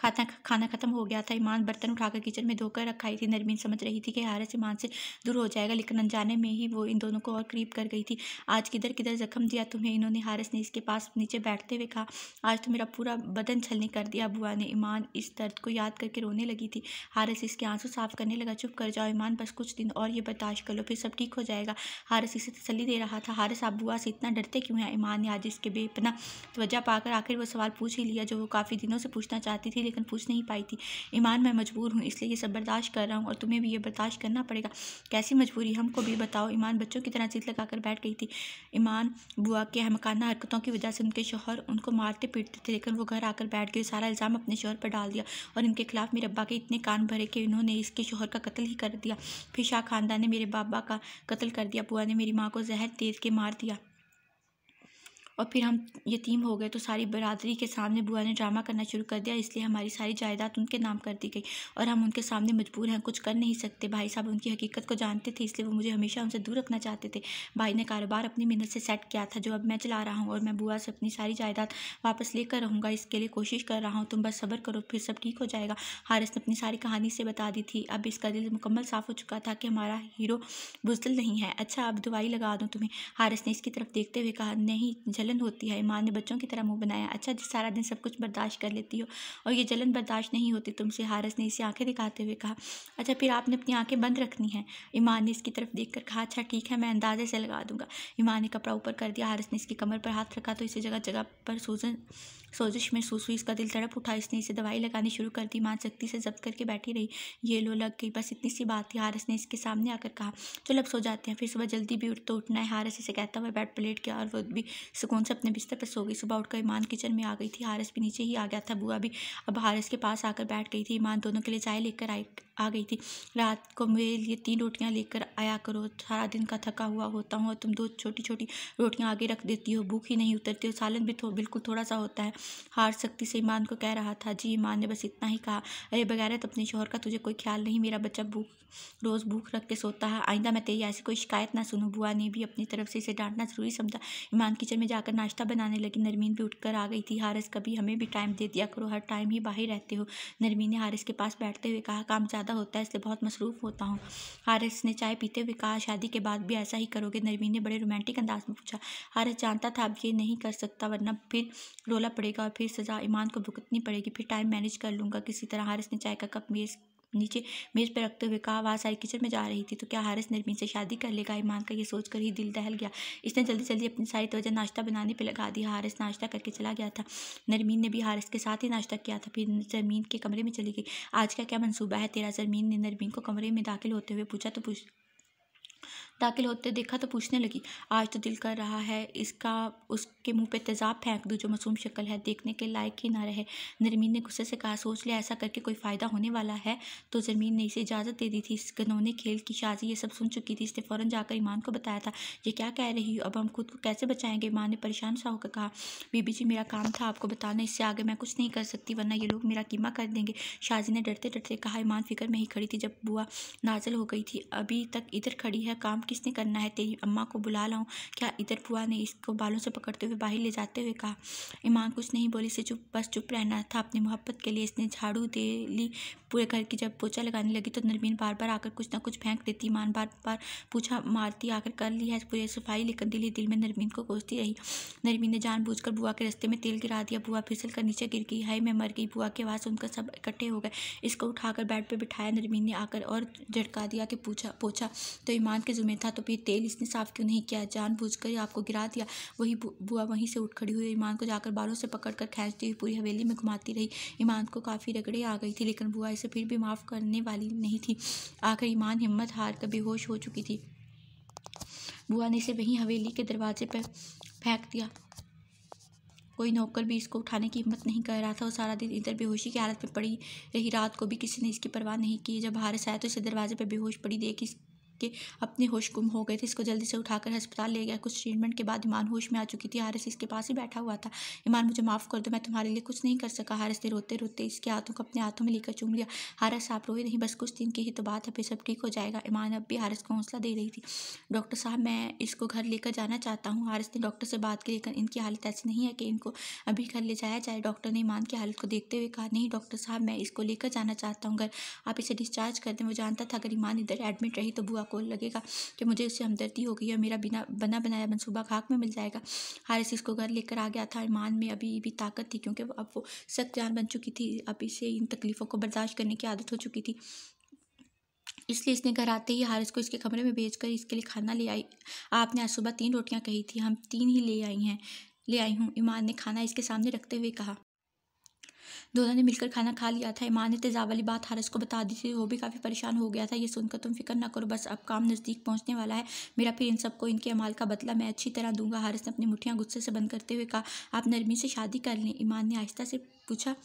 खाता खाना खत्म हो गया था ईमान बर्तन उठाकर किचन में धोकर रखाई थी नरमीन समझ रही थी कि हारस ईमान से दूर हो जाएगा लेकिन अनजाने में ही वो इन दोनों को और करीब कर गई थी आज किधर किधर जख्म दिया तुम्हें इन्होंने हारस ने इसके पास नीचे बैठते हुए कहा आज तो मेरा पूरा बदन छलने कर दिया बुआ ने ईमान इस दर्द को याद करके रोने लगी थी हारस इसके आंसू साफ करने लगा चुप कर जाओ ईमान बस कुछ दिन और ये बर्दाश्त कर लो फिर सब ठीक हो जाएगा हारस इसे तसली दे रहा था हारस आप बुआ से इतना डरते क्यों हैं ईमान ने आज इसके बेपना तवज्जा पाकर आखिर वो सवाल पूछ ही लिया जो वो काफ़ी दिनों से पूछना चाहती थी थी लेकिन पूछ नहीं पाई थी ईमान मैं मजबूर हूँ इसलिए ये सब बर्दाश्त कर रहा हूँ और तुम्हें भी ये बर्दाश्त करना पड़ेगा कैसी मजबूरी हमको भी बताओ ईमान बच्चों की तरह जीत लगाकर बैठ गई थी ईमान बुआ के हमकाना हरकतों की वजह से उनके शोहर उनको मारते पीटते थे लेकिन वो घर आकर बैठ गए सारा इल्ज़ाम अपने शोहर पर डाल दिया और इनके खिलाफ मेरे अब्बा के इतने कान भरे कि इन्होंने इसके शोहर का कत्ल ही कर दिया फिर शाह खानदान ने मेरे बाबा का कत्ल कर दिया बुआ ने मेरी माँ को जहर तेज के मार दिया और फिर हम यतीम हो गए तो सारी बरादरी के सामने बुआ ने ड्रामा करना शुरू कर दिया इसलिए हमारी सारी जायदाद उनके नाम कर दी गई और हम उनके सामने मजबूर हैं कुछ कर नहीं सकते भाई साहब उनकी हकीकत को जानते थे इसलिए वो मुझे हमेशा उनसे दूर रखना चाहते थे भाई ने कारोबार अपनी मेहनत से सेट किया था जो अब मैं चला रहा हूँ और मैं बुआ से अपनी सारी जायदाद वापस लेकर रहूँगा इसके लिए कोशिश कर रहा हूँ तुम बस सब्र करो फिर सब ठीक हो जाएगा हारिस ने अपनी सारी कहानी से बता दी थी अब इसका दिल मुकम्मल साफ हो चुका था कि हमारा हीरो बुजदिल नहीं है अच्छा अब दवाई लगा दूँ तुम्हें हारिस ने इसकी तरफ देखते हुए कहा नहीं जलन होती है माँ ने बच्चों की तरह मुंह बनाया अच्छा जी सारा दिन सब कुछ बर्दाश्त कर लेती हो और ये जलन बर्दाश्त नहीं होती तुमसे हारस ने इसे आंखें दिखाते हुए कहा अच्छा फिर आपने अपनी आंखें बंद रखनी है ईमान ने इसकी तरफ देख कर कहा अच्छा ठीक है मैं अंदाजे से लगा दूंगा ईमान ने कपड़ा ऊपर कर दिया हारस ने इसकी कमर पर हाथ रखा तो इसे जगह जगह पर सूजन सोजिश महसूस हुई इसका दिल तड़प उठा इसने इसे दवाई लगानी शुरू कर दी मां सख्ती से जब्त करके बैठी रही ये लो लग गई बस इतनी सी बात थी हारस ने इसके सामने आकर कहा चलो अब सो जाते हैं फिर सुबह जल्दी भी उठ तो उठना है हारस इसे कहता हुआ बेड प्लेट किया और वो भी सुकून से अपने बिस्तर पर सो गई सुबह उठकर ईमान किचन में आ गई थी हारस भी नीचे ही आ गया था बुआ भी अब हारस के पास आकर बैठ गई थी ईमान दोनों के लिए चाय लेकर आई आ गई थी रात को मेरे लिए तीन रोटियां लेकर आया करो सारा दिन का थका हुआ होता हूँ और तुम दो छोटी छोटी रोटियां आगे रख देती हो भूख ही नहीं उतरती हो सालन भी थो, बिल्कुल थोड़ा सा होता है हार सख्ती से ईमान को कह रहा था जी ईमान ने बस इतना ही कहा अरे बगैरत तो अपने शोहर का तुझे कोई ख्याल नहीं मेरा बच्चा भूख रोज़ भूख रख के सोता है आइंदा मैं तेरी ऐसी कोई शिकायत ना सुनूँ बुआ ने भी अपनी तरफ से इसे डांटना ज़रूरी समझा ईमान किचन में जाकर नाश्ता बनाने लगी नरमीन भी उठकर आ गई थी हारिस कभी हमें भी टाइम दे दिया करो हर टाइम ही बाहर रहते हो नरमीन ने हारिस के पास बैठते हुए कहा काम ज़्यादा होता है इसलिए बहुत मसरूफ़ होता हूँ हारिस ने चाय पीते हुए कहा शादी के बाद भी ऐसा ही करोगे नरमीन ने बड़े रोमांटिक अंदाज में पूछा हारिस जानता था अब ये नहीं कर सकता वरना फिर रोला पड़ेगा पड़ेगा और फिर सज़ा ईमान को भुगतनी पड़ेगी फिर टाइम मैनेज कर लूँगा किसी तरह हारिस ने चाय का कप मेज़ नीचे मेज़ पर रखते हुए कहा आवाज़ सारी किचन में जा रही थी तो क्या हारिस नरमीन से शादी कर लेगा ईमान का ये सोचकर ही दिल दहल गया इसने जल्दी जल्दी अपनी सारी तवज नाश्ता बनाने पर लगा दी हारिस नाश्ता करके चला गया था नरमीन ने भी हारिस के साथ ही नाश्ता किया था फिर जरमीन के कमरे में चली गई आज का क्या मनसूबा है तेरा जरमीन ने नरमीन को कमरे में दाखिल होते हुए पूछा तो पूछ दाखिल होते देखा तो पूछने लगी आज तो दिल कर रहा है इसका उसके मुंह पे तेजाब फेंक दूँ जो मासूम शक्ल है देखने के लायक ही ना रहे नरमीन ने गुस्से से कहा सोच लिया ऐसा करके कोई फ़ायदा होने वाला है तो जरमीन ने इसे इजाज़त दे दी थी इस गनौने खेल की शाजी ये सब सुन चुकी थी इसने फ़ौरन जाकर ईमान को बताया था ये क्या कह रही हूँ अब हम खुद को कैसे बचाएंगे ईमान ने परेशान सा होकर कहा बीबी जी मेरा काम था आपको बताना इससे आगे मैं कुछ नहीं कर सकती वरना ये लोग मेरा कीमा कर देंगे शाजी ने डरते डरते कहा ईमान फिक्र में ही खड़ी थी जब बुआ नाजल हो गई थी अभी तक इधर खड़ी है काम की किसने करना है तेरी अम्मा को बुला लाऊं क्या इधर बुआ ने इसको बालों से पकड़ते हुए बाहर ले जाते हुए कहा ईमान कुछ नहीं बोली से चुप बस चुप रहना था अपनी मोहब्बत के लिए इसने झाड़ू दे ली पूरे घर की जब पोछा लगाने लगी तो नरमीन बार बार आकर कुछ ना कुछ फेंक देती ईमान बार बार पूछा मारती आकर कर ली है पूरी सफाई लेकर दिल दिल में नरमीन को कोसती रही नरमीन ने जानबूझकर बुआ के रस्ते में तेल गिरा दिया बुआ फिसल कर नीचे गिर गई हाई मैं मर गई बुआ की आवाज़ सुनकर सब इकट्ठे हो गए इसको उठाकर बेड पर बिठाया नरमीन ने आकर और झटका दिया कि पूछा पोछा तो ईमान के जुम्मे था तो फिर तेल इसने साफ़ क्यों नहीं किया जानबूझकर ही आपको गिरा दिया वही बुआ वहीं से उठ खड़ी हुई ईमान को जाकर बालों से पकड़कर खींचती हुई पूरी हवेली में घुमाती रही ईमान को काफ़ी रगड़े आ गई थी लेकिन बुआ इसे फिर भी माफ़ करने वाली नहीं थी आखिर ईमान हिम्मत हार कर बेहोश हो चुकी थी बुआ ने इसे वहीं हवेली के दरवाजे पर फेंक दिया कोई नौकर भी इसको उठाने की हिम्मत नहीं कर रहा था और सारा दिन इधर बेहोशी की हालत में पड़ी रही रात को भी किसी ने इसकी परवाह नहीं की जब हारिस आया तो इसे दरवाजे पर बेहोश पड़ी देख इस के अपने होश गुम हो गए थे इसको जल्दी से उठाकर अस्पताल ले गया कुछ ट्रीटमेंट के बाद ईमान होश में आ चुकी थी हारिस इसके पास ही बैठा हुआ था ईमान मुझे माफ़ कर दो मैं तुम्हारे लिए कुछ नहीं कर सका हारिस ने रोते रोते इसके हाथों को अपने हाथों में लेकर चूम लिया हारस आप रोए नहीं बस कुछ दिन की ही तो बात है फिर सब ठीक हो जाएगा ईमान अब भी हारिस को हौसला दे रही थी डॉक्टर साहब मैं इसको घर लेकर जाना चाहता हूँ हारिस ने डॉक्टर से बात की लेकिन इनकी हालत ऐसी नहीं है कि इनको अभी घर ले जाया जाए डॉक्टर ने ईमान की हालत को देखते हुए कहा नहीं डॉक्टर साहब मैं इसको लेकर जाना चाहता हूँ घर आप इसे डिस्चार्ज कर दें वो जानता था अगर ईमान इधर एडमिट रही तो बुआ आपको लगेगा कि मुझे इससे हमदर्दी हो गई है मेरा बिना बना बनाया मनसूबा खाक में मिल जाएगा हारिस इसको घर लेकर आ गया था ईमान में अभी भी ताकत थी क्योंकि अब वो सख्त जान बन चुकी थी अब इसे इन तकलीफ़ों को बर्दाश्त करने की आदत हो चुकी थी इसलिए इसने घर आते ही हारिस को इसके कमरे में भेजकर इसके लिए खाना ले आई आपने आज सुबह तीन रोटियां कही थी हम तीन ही ले आई हैं ले आई हूँ ईमान ने खाना इसके सामने रखते हुए कहा दोनों ने मिलकर खाना खा लिया था ईमान ने तेजाब वाली बात हारस को बता दी थी वो भी काफ़ी परेशान हो गया था ये सुनकर तुम फिक्र ना करो बस अब काम नज़दीक पहुँचने वाला है मेरा फिर इन सबको इनके अमाल का बदला मैं अच्छी तरह दूंगा हारस ने अपनी मुठियाँ गुस्से से बंद करते हुए कहा आप नरमी से शादी कर लें ईमान ने आहिस्ता से पूछा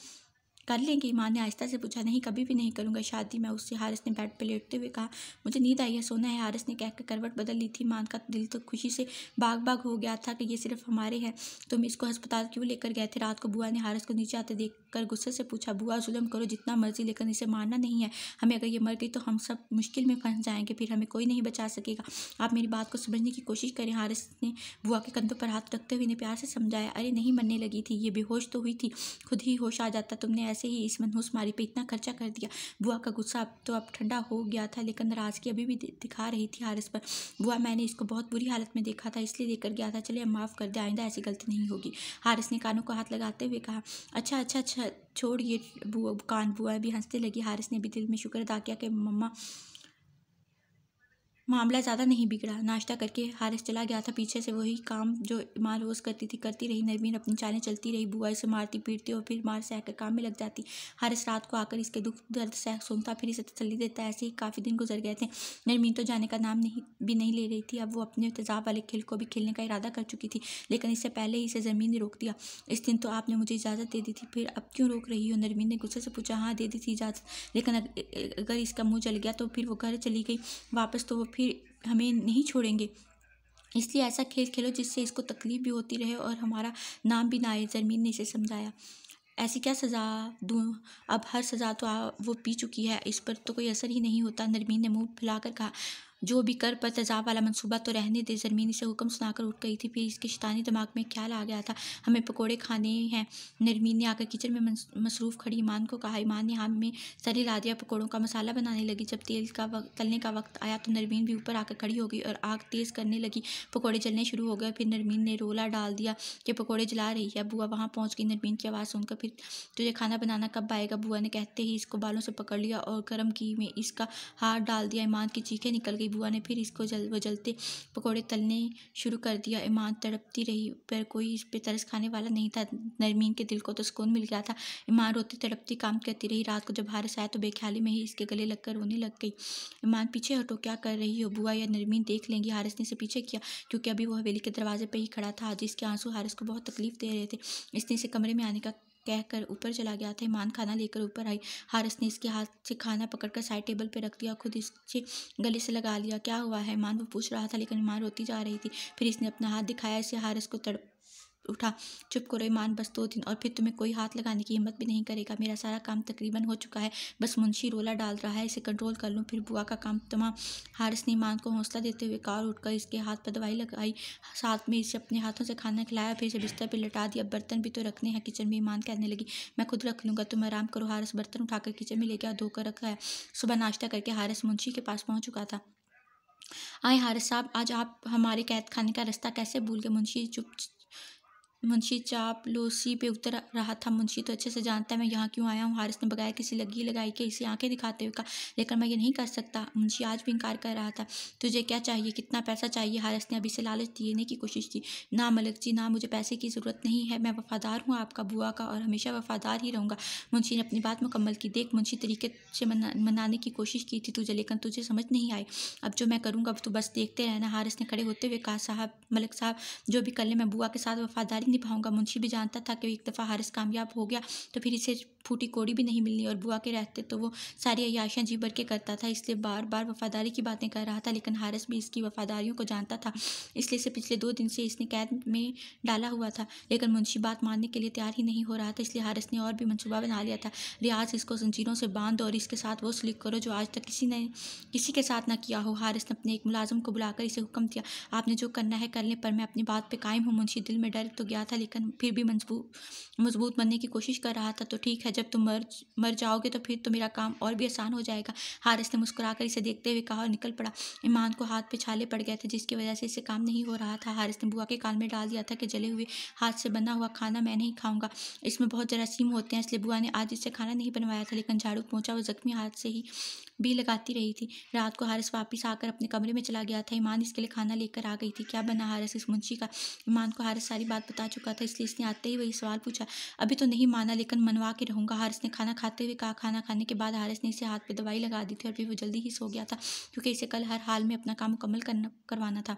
कर लेंगे माँ ने आहिस्ता से पूछा नहीं कभी भी नहीं करूँगा शादी मैं उससे हारिस ने बेड पर लेटते हुए कहा मुझे नींद आई है सोना है हारिस ने कहकर करवट बदल ली थी माँ का दिल तो खुशी से बाग बाग हो गया था कि ये सिर्फ हमारे हैं तुम इसको अस्पताल क्यों लेकर गए थे रात को बुआ ने हारिस को नीचे आते देख कर गुस्से से पूछा बुआ जुलम करो जितना मर्जी लेकिन इसे मारना नहीं है हमें अगर ये मर गई तो हम सब मुश्किल में फंस जाएंगे फिर हमें कोई नहीं बचा सकेगा आप मेरी बात को समझने की कोशिश करें हारिस ने बुआ के कंधों पर हाथ रखते हुए इन्हें प्यार से समझाया अरे नहीं मरने लगी थी ये बेहोश तो हुई थी खुद ही होश आ जाता तुमने ऐसा जैसे ही इस मनहूस मारी पे इतना खर्चा कर दिया बुआ का गुस्सा अब तो अब ठंडा हो गया था लेकिन नाराजगी अभी भी दिखा रही थी हारिस पर बुआ मैंने इसको बहुत बुरी हालत में देखा था इसलिए देखकर गया था चलिए माफ़ कर दे आइंदा ऐसी गलती नहीं होगी हारिस ने कानों को हाथ लगाते हुए कहा अच्छा अच्छा अच्छा छोड़ ये बुआ कान बुआ भी हंसते लगी हारिस ने भी दिल में शुक्र अदा किया कि मम्मा मामला ज़्यादा नहीं बिगड़ा नाश्ता करके हारिस चला गया था पीछे से वही काम जो माँ रोज़ करती थी करती रही नरमीन अपनी चालें चलती रही बुआ इसे मारती पीटती और फिर मार सह कर काम में लग जाती हारिस रात को आकर इसके दुख दर्द सह सुनता फिर इसे तसली देता ऐसे ही काफ़ी दिन गुजर गए थे नरमीन तो जाने का नाम नहीं भी नहीं ले रही थी अब वो अपने तेजाब वाले खेल को भी खेलने का इरादा कर चुकी थी लेकिन इससे पहले ही इसे ज़मीन ने रोक दिया इस दिन तो आपने मुझे इजाज़त दे दी थी फिर अब क्यों रोक रही हो नरमीन ने गुस्से से पूछा हाँ दे दी थी इजाज़त लेकिन अगर इसका मुँह जल गया तो फिर वो घर चली गई वापस तो वो फिर हमें नहीं छोड़ेंगे इसलिए ऐसा खेल खेलो जिससे इसको तकलीफ भी होती रहे और हमारा नाम भी ना आए ज़रमीन ने इसे समझाया ऐसी क्या सज़ा दूँ अब हर सज़ा तो आ, वो पी चुकी है इस पर तो कोई असर ही नहीं होता नरमीन ने मुंह फैलाकर कहा जो भी कर पर तजाब वाला मनसूबा तो रहने दे जरमीनी से हुक्म सुनाकर उठ गई थी फिर इसके शैतानी दिमाग में ख्याल आ गया था हमें पकौड़े खाने हैं नरमीन ने आकर किचन में मसरूफ़ खड़ी ईमान को कहा ईमान ने हमें सरी ला दिया पकौड़ों का मसाला बनाने लगी जब तेल का वक्त तलने का वक्त आया तो नरमीन भी ऊपर आकर खड़ी हो गई और आग तेज़ करने लगी पकौड़े जलने शुरू हो गए फिर नरमीन ने रोला डाल दिया कि पकौड़े जला रही है बुआ वहाँ पहुँच गई नरमीन की आवाज़ सुनकर फिर तुझे खाना बनाना कब आएगा बुआ ने कहते ही इसको बालों से पकड़ लिया और गर्म घी में इसका हाथ डाल दिया ईमान की चीखें निकल गई गई बुआ ने फिर इसको जल बजलते पकौड़े तलने शुरू कर दिया ईमान तड़पती रही पर कोई इस पर तरस खाने वाला नहीं था नरमीन के दिल को तो सुकून मिल गया था ईमान रोती तड़पती काम करती रही रात को जब हारस आया तो बेख्याली में ही इसके गले लगकर रोने लग गई ईमान पीछे हटो क्या कर रही हो बुआ या नरमीन देख लेंगी हारिस ने इसे पीछे किया क्योंकि अभी वो हवेली के दरवाजे पर ही खड़ा था जिसके आंसू हारिस को बहुत तकलीफ दे रहे थे इसने इसे कमरे में आने का कहकर ऊपर चला गया था ईमान खाना लेकर ऊपर आई हारस ने इसके हाथ से खाना पकड़कर साइड टेबल पर रख दिया खुद इसे गले से लगा लिया क्या हुआ है ईमान वो पूछ रहा था लेकिन ईमान रोती जा रही थी फिर इसने अपना हाथ दिखाया इसे हारस को तड़प उठा चुप करो ईमान बस दो दिन और फिर तुम्हें कोई हाथ लगाने की हिम्मत भी नहीं करेगा मेरा सारा काम तकरीबन हो चुका है बस मुंशी रोला डाल रहा है इसे कंट्रोल कर लूँ फिर बुआ का काम तमाम हारिस ने ईमान को हौसला देते हुए कार उठकर इसके हाथ पर दवाई लगाई साथ में इसे अपने हाथों से खाना खिलाया फिर इसे बिस्तर पर लटा दिया बर्तन भी तो रखने हैं किचन में ईमान कहने लगी मैं खुद रख लूँगा तुम आराम करो हारस बर्तन उठाकर किचन में ले गया धोकर रखा है सुबह नाश्ता करके हारिस मुंशी के पास पहुँच चुका था आए हारिस साहब आज आप हमारे कैद खाने का रास्ता कैसे भूल गए मुंशी चुप मुंशी चाप लोसी पे उतर रहा था मुंशी तो अच्छे से जानता है मैं यहाँ क्यों आया हूँ हारिस ने बगाया किसी लगी लगाई के इसे आंखें दिखाते हुए कहा लेकिन मैं ये नहीं कर सकता मुंशी आज भी इनकार कर रहा था तुझे क्या चाहिए कितना पैसा चाहिए हारिस ने अभी से लालच देने की कोशिश की ना मलिक जी ना मुझे पैसे की ज़रूरत नहीं है मैं वफादार हूँ आपका बुआ का और हमेशा वफादार ही रहूँगा मुंशी ने अपनी बात मुकम्मल की देख मुंशी तरीके से मना, मनाने की कोशिश की थी तुझे लेकिन तुझे समझ नहीं आई अब जो मैं करूँगा अब तो बस देखते रहना हारिस ने खड़े होते हुए कहा साहब मलिक साहब जो भी कर ले मैं बुआ के साथ वफादारी नहीं निभाऊंगा मुंशी भी जानता था कि एक दफ़ा हारिस कामयाब हो गया तो फिर इसे फूटी कोड़ी भी नहीं मिलनी और बुआ के रहते तो वो सारी अयाशियाँ जी भर के करता था इसलिए बार बार वफादारी की बातें कर रहा था लेकिन हारिस भी इसकी वफादारियों को जानता था इसलिए इसे पिछले दो दिन से इसने कैद में डाला हुआ था लेकिन मुंशी बात मानने के लिए तैयार ही नहीं हो रहा था इसलिए हारिस ने और भी मनसूबा बना लिया था रियाज इसको जंजीरों से बांध और इसके साथ वो स्लिक करो जो आज तक किसी ने किसी के साथ ना किया हो हारिस ने अपने एक मुलाजम को बुलाकर इसे हुक्म दिया आपने जो करना है कर लें पर मैं अपनी बात पर कायम हूँ मुंशी दिल में डर तो गया था लेकिन फिर भी मजबूत मजबूत बनने की कोशिश कर रहा था तो ठीक है जब तुम मर मर जाओगे तो फिर तो मेरा काम और भी आसान हो जाएगा हारिस ने मुस्कुराकर इसे देखते हुए कहा और निकल पड़ा ईमान को हाथ पे छाले पड़ गए थे जिसकी वजह से इसे काम नहीं हो रहा था हारिस ने बुआ के कान में डाल दिया था कि जले हुए हाथ से बना हुआ खाना मैं नहीं खाऊंगा इसमें बहुत जरासीम होते हैं इसलिए बुआ ने आज इससे खाना नहीं बनवाया था लेकिन झाड़ू पहुंचा वो जख्मी हाथ से ही भी लगाती रही थी रात को हारिस वापस आकर अपने कमरे में चला गया था ईमान इसके लिए खाना लेकर आ गई थी क्या बना हारिस इस मुंशी का ईमान को हारिस सारी बात बता चुका था इसलिए इसने आते ही वही सवाल पूछा अभी तो नहीं माना लेकिन मनवा के रहूँगा हारिस ने खाना खाते हुए कहा खाना खाने के बाद हारिस ने इसे हाथ पर दवाई लगा दी थी और फिर वो जल्दी ही सो गया था क्योंकि इसे कल हर हाल में अपना काम मुकम्मल करना करवाना था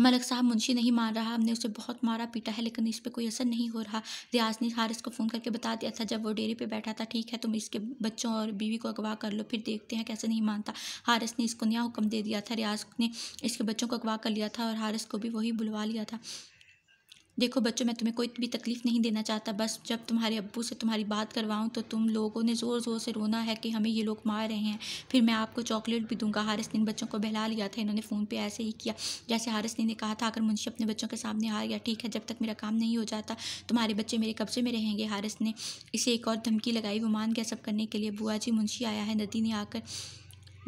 मलक साहब मुंशी नहीं मान रहा हमने उसे बहुत मारा पीटा है लेकिन इस पर कोई असर नहीं हो रहा रियाज ने हारिस को फ़ोन करके बता दिया था जब वो डेरी पर बैठा था ठीक है तुम इसके बच्चों और बीवी को अगवा कर लो फिर देखते हैं कैसे नहीं मानता हारिस ने इसको नया हुक्म दे दिया था रियाज ने इसके बच्चों को अगवा कर लिया था और हारिस को भी वही बुलवा लिया था देखो बच्चों मैं तुम्हें कोई भी तकलीफ़ नहीं देना चाहता बस जब तुम्हारे अब्बू से तुम्हारी बात करवाऊँ तो तुम लोगों ने ज़ोर ज़ोर से रोना है कि हमें ये लोग मार रहे हैं फिर मैं आपको चॉकलेट भी दूंगा हारिस ने बच्चों को बहला लिया था इन्होंने फ़ोन पे ऐसे ही किया जैसे हारिस ने कहा था अगर मुंशी अपने बच्चों के सामने हार गया ठीक है जब तक मेरा काम नहीं हो जाता तुम्हारे बच्चे मेरे कब्जे में रहेंगे हारिस ने इसे एक और धमकी लगाई वो मान गया सब करने के लिए बुआ जी मुंशी आया है नदी ने आकर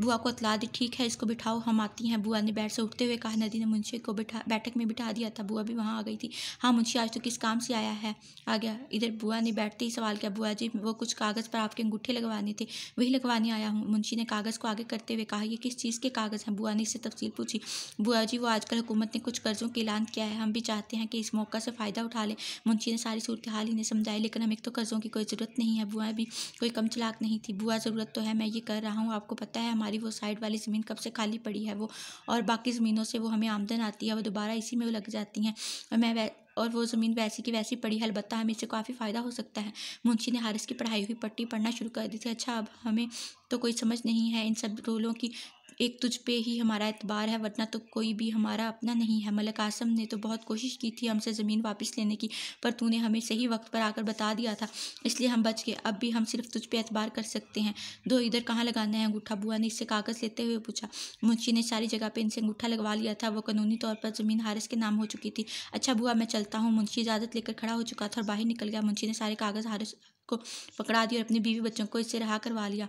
बुआ को अतला दी ठीक है इसको बिठाओ हम आती हैं बुआ ने बैठ से उठते हुए कहा नदी ने मुंशी को बिठा बैठक में बिठा दिया था बुआ भी वहाँ आ गई थी हाँ मुंशी आज तो किस काम से आया है आ गया इधर बुआ ने बैठते ही सवाल किया बुआ जी वो कुछ कागज़ पर आपके अंगूठे लगवाने थे वही लगवाने आया हूँ मुंशी ने कागज़ को आगे करते हुए कहा यह किस चीज़ के कागज़ हैं बुआ ने इससे तफसील पूछी बुआ जी वो आजकल हुकूमत ने कुछ कर्ज़ों का ऐलान किया है हम भी चाहते हैं कि इस मौका से फ़ायदा उठा लें मुंशी ने सारी सूरत हाल ही ने समझाई लेकिन हमें तो कर्ज़ों की कोई ज़रूरत नहीं है बुआ भी कोई कम चलाक नहीं थी बुआ ज़रूरत तो है मैं ये कर रहा हूँ आपको पता है हमारे हमारी वो साइड वाली ज़मीन कब से खाली पड़ी है वो और बाकी ज़मीनों से वो हमें आमदन आती है वो दोबारा इसी में वो लग जाती हैं और मैं और वो ज़मीन वैसी की वैसी पड़ी है अलबत्ता हमें इससे काफ़ी फ़ायदा हो सकता है मुंशी ने हारिस की पढ़ाई हुई पट्टी पढ़ना शुरू कर दी थी अच्छा अब हमें तो कोई समझ नहीं है इन सब रोलों की एक तुझ पे ही हमारा एतबार है वरना तो कोई भी हमारा अपना नहीं है मलिक आसम ने तो बहुत कोशिश की थी हमसे ज़मीन वापस लेने की पर तूने हमें सही वक्त पर आकर बता दिया था इसलिए हम बच गए अब भी हम सिर्फ तुझ पे एतबार कर सकते हैं दो इधर कहाँ लगाना है अंगूठा बुआ ने इससे कागज़ लेते हुए पूछा मुंशी ने सारी जगह पर इनसे अंगूठा लगवा लिया था वो कानूनी तौर पर ज़मीन हारिस के नाम हो चुकी थी अच्छा बुआ मैं चलता हूँ मुंशी इजाज़त लेकर खड़ा हो चुका था और बाहर निकल गया मुंशी ने सारे कागज़ हारिस को पकड़ा दिया और अपनी बीवी बच्चों को इससे रहा करवा लिया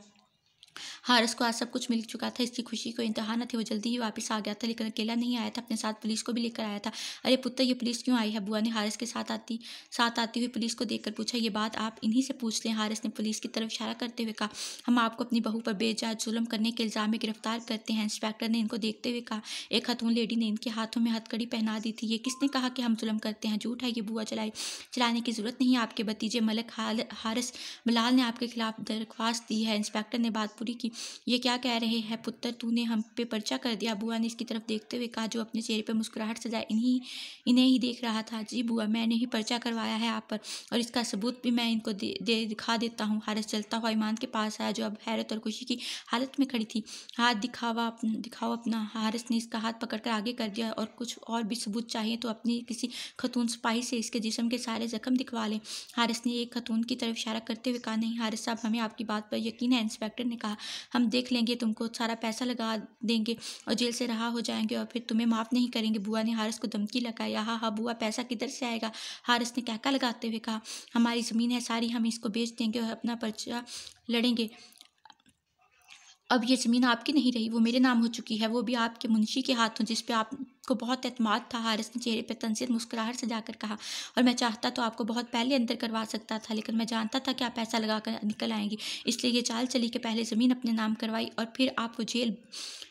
हारस को आज सब कुछ मिल चुका था इसकी खुशी को इंतहा न थी वो जल्दी ही वापस आ गया था लेकिन अकेला नहीं आया था अपने साथ पुलिस को भी लेकर आया था अरे पुत्र ये पुलिस क्यों आई है बुआ ने हारिस के साथ आती साथ आती हुई पुलिस को देखकर पूछा ये बात आप इन्हीं से पूछ लें हारिस ने पुलिस की तरफ इशारा करते हुए कहा हम आपको अपनी बहू पर बेजा जुलम करने के इल्ज़ाम में गिरफ्तार करते हैं इंस्पेक्टर ने इनको देखते हुए कहा एक हथून लेडी ने इनके हाथों में हथकड़ी पहना दी थी ये किसने कहा कि हम जुलम करते हैं झूठ है ये बुआ चलाई चलाने की ज़रूरत नहीं आपके भतीजे मलक हारस बलाल ने आपके खिलाफ दरख्वास्त दी है इंस्पेक्टर ने बात नौकरी की ये क्या कह रहे हैं पुत्र तूने हम पे पर्चा कर दिया बुआ ने इसकी तरफ देखते हुए कहा जो अपने चेहरे पर मुस्कुराहट सजाए इन्हीं इन्हें ही देख रहा था जी बुआ मैंने ही पर्चा करवाया है आप पर और इसका सबूत भी मैं इनको दे, दे दिखा देता हूँ हारस चलता हुआ ईमान के पास आया जो अब हैरत और खुशी की हालत में खड़ी थी हाथ दिखावा दिखाओ अपना हारस ने इसका हाथ पकड़कर आगे कर दिया और कुछ और भी सबूत चाहिए तो अपनी किसी खतून सिपाही से इसके जिसम के सारे जख्म दिखवा लें हारस ने एक खतून की तरफ इशारा करते हुए कहा नहीं हारिस साहब हमें आपकी बात पर यकीन है इंस्पेक्टर ने कहा कहा हम देख लेंगे तुमको सारा पैसा लगा देंगे और जेल से रहा हो जाएंगे और फिर तुम्हें माफ़ नहीं करेंगे बुआ ने हारिस को धमकी लगाई हाँ हाँ बुआ पैसा किधर से आएगा हारिस ने कहका लगाते हुए कहा हमारी ज़मीन है सारी हम इसको बेच देंगे और अपना पर्चा लड़ेंगे अब ये ज़मीन आपकी नहीं रही वो मेरे नाम हो चुकी है वो भी आपके मुंशी के हाथों जिस पे आप को बहुत अतमाद था हारिस ने चेहरे पर तनसीद मुस्कुराहट से जाकर कहा और मैं चाहता तो आपको बहुत पहले अंदर करवा सकता था लेकिन मैं जानता था कि आप पैसा लगा कर निकल आएंगी इसलिए ये चाल चली कि पहले ज़मीन अपने नाम करवाई और फिर आपको जेल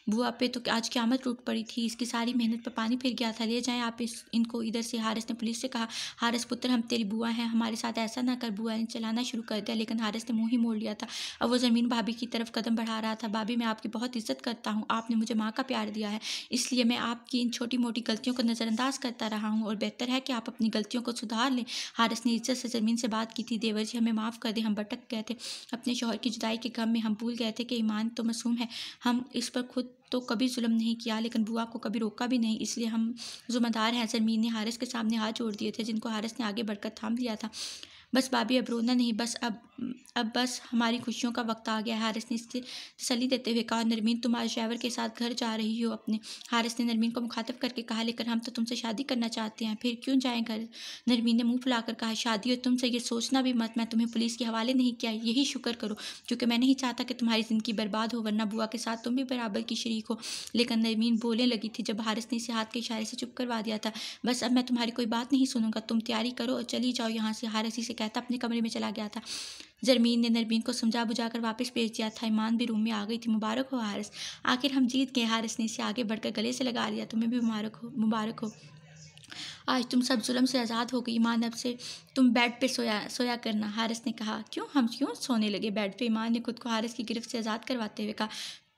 बुआ पे तो आज की आमद टूट पड़ी थी इसकी सारी मेहनत पर पानी फिर गया था ले जाएं आप इस इनको इधर से हारिस ने पुलिस से कहा हारिस पुत्र हम तेरी बुआ हैं हमारे साथ ऐसा ना कर बुआ ने चलाना शुरू कर दिया लेकिन हारिस ने मुंह ही मोड़ लिया था अब वो ज़मीन भाभी की तरफ कदम बढ़ा रहा था भाभी मैं आपकी बहुत इज्जत करता हूँ आपने मुझे माँ का प्यार दिया है इसलिए मैं आपकी इन छोटी छोटी मोटी गलतियों को नज़रअंदाज करता रहा हूँ और बेहतर है कि आप अपनी गलतियों को सुधार लें हारस ने इज्जत से ज़मीन से बात की थी देवर जी हमें माफ़ कर दे हम भटक गए थे अपने शोहर की जुदाई के गम में हम भूल गए थे कि ईमान तो मसूम है हम इस पर खुद तो कभी जुल्म नहीं किया लेकिन बुआ को कभी रोका भी नहीं इसलिए हम जुम्मेदार हैं जमीन ने हारिस के सामने हाथ जोड़ दिए थे जिनको हारिस ने आगे बढ़कर थाम लिया था बस भाभी अब रोना नहीं बस अब अब बस हमारी खुशियों का वक्त आ गया हारिस ने इससे तसली देते हुए कहा नरमीन तुम आज ड्राइवर के साथ घर जा रही हो अपने हारिस ने नरमीन को मुखातब करके कहा लेकिन हम तो तुमसे शादी करना चाहते हैं फिर क्यों जाएं घर नरमीन ने मुंह फुलाकर कहा शादी हो तुमसे ये सोचना भी मत मैं तुम्हें पुलिस के हवाले नहीं किया यही शुक्र करो क्योंकि मैं नहीं चाहता कि तुम्हारी ज़िंदगी बर्बाद हो वरना बुआ के साथ तुम भी बराबर की शरीक हो लेकिन नरमीन बोलने लगी थी जब हारिस ने इसे हाथ के इशारे से चुप करवा दिया था बस अब मैं तुम्हारी कोई बात नहीं सुनूंगा तुम तैयारी करो और चली जाओ यहाँ से हारिस इसे कह कहता अपने कमरे में चला गया था जरमीन ने नरबीन को समझा बुझा कर वापस भेज दिया था ईमान भी रूम में आ गई थी मुबारक हो हारिस आखिर हम जीत गए हारिस ने इसे आगे बढ़कर गले से लगा लिया तुम्हें भी मुबारक हो मुबारक हो आज तुम सब जुल्म से आज़ाद हो गई ईमान अब से तुम बेड पे सोया सोया करना हारिस ने कहा क्यों हम क्यों सोने लगे बेड पे ईमान ने खुद को हारिस की गिरफ्त से आज़ाद करवाते हुए कहा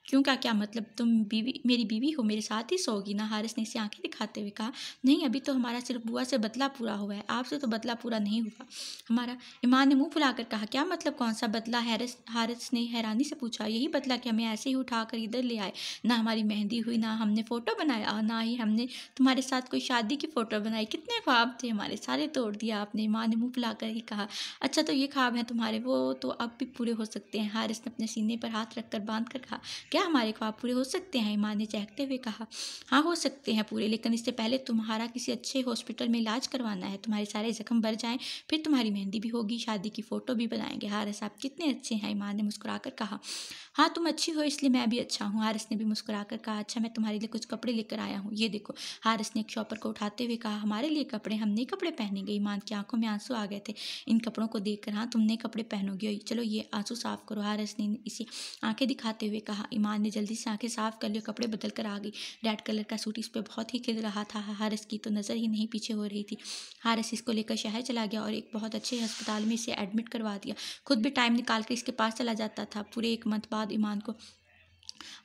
क्यों का क्या मतलब तुम बीवी मेरी बीवी हो मेरे साथ ही सोगी ना हारिस ने इसे आंखें दिखाते हुए कहा नहीं अभी तो हमारा सिर्फ बुआ से बदला पूरा हुआ है आपसे तो बदला पूरा नहीं हुआ हमारा ईमान ने मुंह फुलाकर कहा क्या मतलब कौन सा बदला हैरिस हारिस ने हैरानी से पूछा यही बदला कि हमें ऐसे ही उठाकर इधर ले आए ना हमारी मेहंदी हुई ना हमने फ़ोटो बनाया और ना ही हमने तुम्हारे साथ कोई शादी की फ़ोटो बनाई कितने ख्वाब थे हमारे सारे तोड़ दिया आपने ईमान ने मुँह कर ही कहा अच्छा तो ये ख्वाब हैं तुम्हारे वो तो अब भी पूरे हो सकते हैं हारिस ने अपने सीने पर हाथ रखकर बांध कर कहा क्या हमारे ख्वाब पूरे हो सकते हैं माँ ने चहकते हुए कहा हाँ हो सकते हैं पूरे लेकिन इससे पहले तुम्हारा किसी अच्छे हॉस्पिटल में इलाज करवाना है तुम्हारे सारे जख्म भर जाएं फिर तुम्हारी मेहंदी भी होगी शादी की फ़ोटो भी बनाएंगे हारस आप कितने अच्छे हैं माँ ने कर कहा हाँ तुम अच्छी हो इसलिए मैं भी अच्छा हूँ हारस ने भी कर कहा अच्छा मैं तुम्हारे लिए कुछ कपड़े लेकर आया हूँ ये देखो हारस ने एक शॉपर को उठाते हुए कहा हमारे लिए कपड़े हम नए कपड़े पहनेंगे ईमान की आंखों में आंसू आ गए थे इन कपड़ों को देखकर हाँ तुम नए कपड़े पहनोगे चलो ये आंसू साफ करो हारस ने इसी आंखें दिखाते हुए कहा ईमान माँ ने जल्दी से आंखें साफ कर लिए कपड़े बदल कर आ गई रेड कलर का सूट इस पर बहुत ही खिल रहा था हारस की तो नज़र ही नहीं पीछे हो रही थी हारस इसको लेकर शहर चला गया और एक बहुत अच्छे अस्पताल में इसे एडमिट करवा दिया खुद भी टाइम निकाल कर इसके पास चला जाता था पूरे एक मंथ बाद ईमान को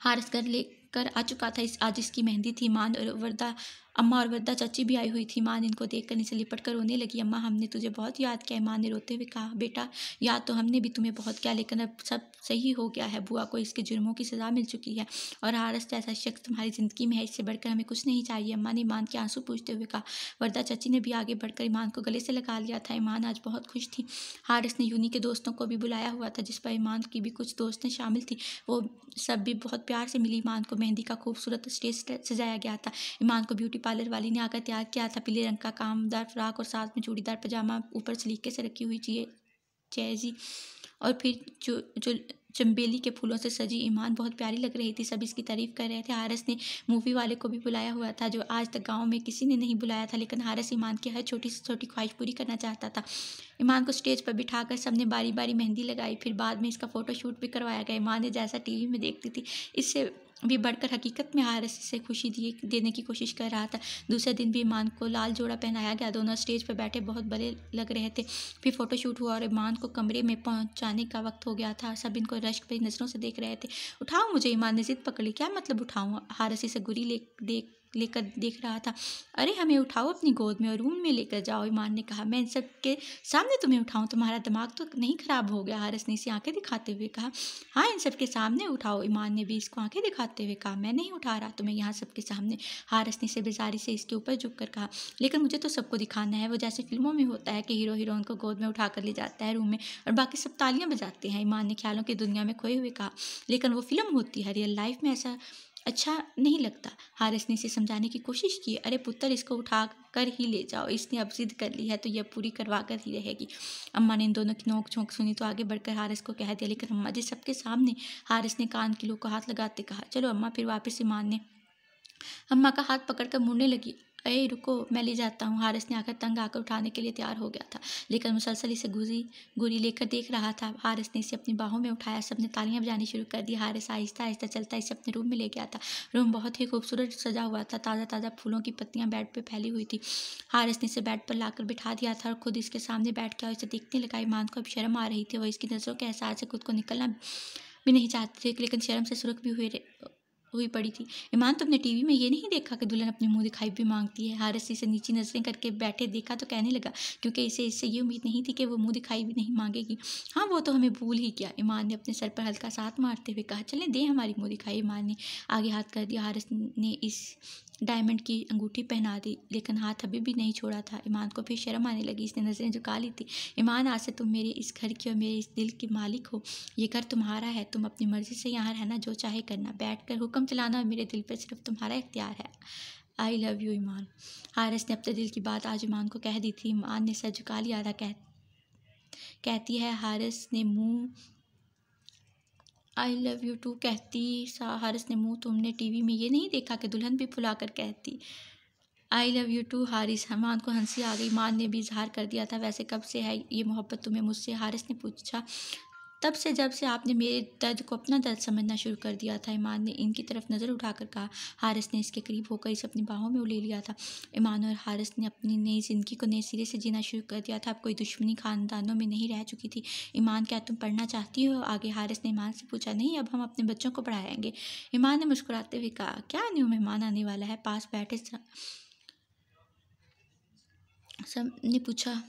हारस कर ले कर आ चुका था इस आज इसकी मेहंदी थी मान और वरदा अम्मा और वृद्धा चाची भी आई हुई थी माँ ने इनको देख कर नीचे लिपट कर रोने लगी अम्मा हमने तुझे बहुत याद किया है माँ ने रोते हुए कहा बेटा याद तो हमने भी तुम्हें बहुत किया लेकिन अब सब सही हो गया है बुआ को इसके जुर्मों की सज़ा मिल चुकी है और हारस जैसा शख्स तुम्हारी ज़िंदगी में है इससे बढ़कर हमें कुछ नहीं चाहिए अम्मा ने ईमान के आंसू पूछते हुए कहा वरदा चाची ने भी आगे बढ़कर ईमान को गले से लगा लिया था ईमान आज बहुत खुश थी हारिस ने यूनी के दोस्तों को भी बुलाया हुआ था जिस पर ईमान की भी कुछ दोस्तें शामिल थी वो सब भी बहुत प्यार से मिली ईमान को मेहंदी का खूबसूरत स्टेज सजाया गया था ईमान को ब्यूटी पार्लर वाली ने आकर तैयार किया था पीले रंग का कामदार फ्राक और साथ में चूड़ीदार पजामा ऊपर सलीके से रखी हुई चाहिए चैजी और फिर जो जो चंबेली के फूलों से सजी ईमान बहुत प्यारी लग रही थी सब इसकी तारीफ कर रहे थे हारस ने मूवी वाले को भी बुलाया हुआ था जो आज तक गांव में किसी ने नहीं बुलाया था लेकिन हारस ईमान की हर छोटी से छोटी ख्वाहिश पूरी करना चाहता था ईमान को स्टेज पर बिठाकर सबने बारी बारी मेहंदी लगाई फिर बाद में इसका फोटोशूट भी करवाया गया ईमान ने जैसा टी में देखती थी इससे भी बढ़कर हकीकत में हार से खुशी दिए देने की कोशिश कर रहा था दूसरे दिन भी ईमान को लाल जोड़ा पहनाया गया दोनों स्टेज पर बैठे बहुत बड़े लग रहे थे फिर फोटोशूट हुआ और ईमान को कमरे में पहुंचाने का वक्त हो गया था सब इनको रश्क भरी नज़रों से देख रहे थे उठाओ मुझे ईमान ने जिद पकड़ी क्या मतलब उठाऊँ हारसी से गुरी ले देख लेकर देख रहा था अरे हमें उठाओ अपनी गोद में और रूम में लेकर जाओ ईमान ने कहा मैं सब के सामने तुम्हें उठाऊँ तुम्हारा दिमाग तो नहीं ख़राब हो गया हारस ने इसे आंखें दिखाते हुए कहा हाँ इन सब के सामने उठाओ ईमान ने भी इसको आंखें दिखाते हुए कहा मैं नहीं उठा रहा तुम्हें यहाँ सबके सामने हारस ने इसे बेजारी से इसके ऊपर झुक कर कहा लेकिन मुझे तो सबको दिखाना है वो जैसे फिल्मों में होता है कि हीरो हीरोइन को गोद में उठा कर ले जाता है रूम में और बाकी सब तालियां बजाते हैं ईमान ने ख्यालों की दुनिया में खोए हुए कहा लेकिन वो फिल्म होती है रियल लाइफ में ऐसा अच्छा नहीं लगता हारिस ने इसे समझाने की कोशिश की अरे पुत्र इसको उठा कर ही ले जाओ इसने अब जिद कर ली है तो यह पूरी करवा कर ही रहेगी अम्मा ने इन दोनों की नोक झोंक सुनी तो आगे बढ़कर हारिस को कह दिया लेकिन अम्मा जी सबके सामने हारिस ने कान किलो को हाथ लगाते कहा चलो अम्मा फिर वापस ईमान ने अम्मा का हाथ पकड़कर मुड़ने लगी अरे रुको मैं ले जाता हूँ हारिस ने आकर तंग आकर उठाने के लिए तैयार हो गया था लेकिन मुसलसल इसे गुजी गुरी लेकर देख रहा था हारिस ने इसे अपनी बाहों में उठाया सबने तालियां बजानी शुरू कर दी हारिस आहिस्ता आहिस्ता चलता इसे अपने रूम में ले गया था रूम बहुत ही खूबसूरत सजा हुआ था ताज़ा ताज़ा फूलों की पत्तियाँ बेड पर फैली हुई थी हारिस ने इसे बेड पर लाकर बिठा दिया था और खुद इसके सामने बैठ गया इसे देखने लगा ईमान को अब शर्म आ रही थी वह इसकी नज़रों के एहसास से खुद को निकलना भी नहीं चाहते थे लेकिन शर्म से सुरख भी हुए हुई पड़ी थी ईमान तुमने टीवी में ये नहीं देखा कि दुल्हन अपने मुंह दिखाई भी मांगती है हारस इसे नीचे नजरें करके बैठे देखा तो कहने लगा क्योंकि इसे इससे ये उम्मीद नहीं थी कि वो मुंह दिखाई भी नहीं मांगेगी हाँ वो तो हमें भूल ही किया ईमान ने अपने सर पर हल्का साथ मारते हुए कहा चलें दे हमारी मुँह दिखाई ईमान ने आगे हाथ कर दिया हारस ने इस डायमंड की अंगूठी पहना दी लेकिन हाथ अभी भी नहीं छोड़ा था ईमान को फिर शर्म आने लगी इसने नज़रें झुका ली थी ईमान आज से तुम मेरे इस घर की और मेरे इस दिल की मालिक हो ये घर तुम्हारा है तुम अपनी मर्ज़ी से यहाँ रहना जो चाहे करना बैठ कर हुक्म चलाना और मेरे दिल पर सिर्फ तुम्हारा इख्तियार है I love you Iman Haris ने अपने दिल की बात आज ईमान को कह दी थी ईमान ने सर झुका लिया था कह कहती है हारिस ने मुंह आई लव यू टू कहती सा हारिस ने मुँह तुमने टी वी में ये नहीं देखा कि दुल्हन भी फुला कर कहती I love you too Haris हमान को हंसी आ गई मान ने भी इजहार कर दिया था वैसे कब से है ये मोहब्बत तुम्हें मुझसे हारिस ने पूछा तब से जब से आपने मेरे दर्द को अपना दर्द समझना शुरू कर दिया था ईमान ने इनकी तरफ नज़र उठाकर कहा हारिस ने इसके करीब होकर इसे अपनी बाहों में ले लिया था ईमान और हारिस ने अपनी नई ज़िंदगी को नए सिरे से जीना शुरू कर दिया था अब कोई दुश्मनी खानदानों में नहीं रह चुकी थी ईमान क्या तुम पढ़ना चाहती हो आगे हारिस ने ईमान से पूछा नहीं अब हम अपने बच्चों को पढ़ाएंगे ईमान ने मुस्कुराते हुए कहा क्या न्यू मेहमान आने वाला है पास बैठे सब ने पूछा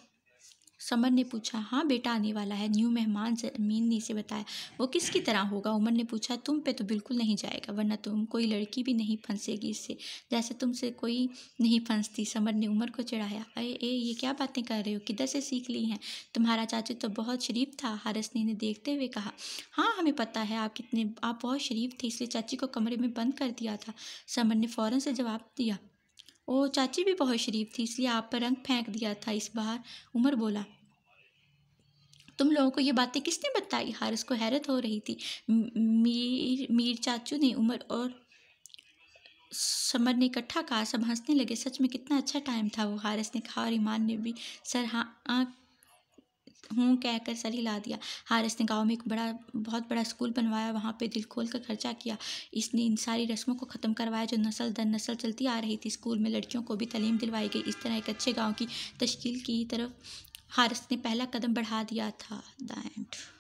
समर ने पूछा हाँ बेटा आने वाला है न्यू मेहमान जमीन ने इसे बताया वो किसकी तरह होगा उमर ने पूछा तुम पे तो बिल्कुल नहीं जाएगा वरना तुम कोई लड़की भी नहीं फंसेगी इससे जैसे तुमसे कोई नहीं फंसती समर ने उमर को चढ़ाया अरे ए ये क्या बातें कर रहे हो किधर से सीख ली हैं तुम्हारा चाचू तो बहुत शरीफ था हारसनी ने देखते हुए कहा हाँ हमें पता है आप कितने आप बहुत शरीफ थे इसलिए चाची को कमरे में बंद कर दिया था समर ने फ़ौरन से जवाब दिया ओ चाची भी बहुत शरीफ थी इसलिए आप पर रंग फेंक दिया था इस बार उमर बोला तुम लोगों को ये बातें किसने बताई हारिस को हैरत हो रही थी मीर मीर चाचू ने उमर और समर ने इकट्ठा कहा सब हंसने लगे सच में कितना अच्छा टाइम था वो हारिस ने कहा और ईमान ने भी सर हाँ आँख हूँ कह कर सर हिला दिया हारिस ने गांव में एक बड़ा बहुत बड़ा स्कूल बनवाया वहाँ पे दिल खोल कर खर्चा किया इसने इन सारी रस्मों को ख़त्म करवाया जो नस्ल दर नस्ल चलती आ रही थी स्कूल में लड़कियों को भी तलीम दिलवाई गई इस तरह एक अच्छे गाँव की तश्कील की तरफ हारिस ने पहला कदम बढ़ा दिया था द एंड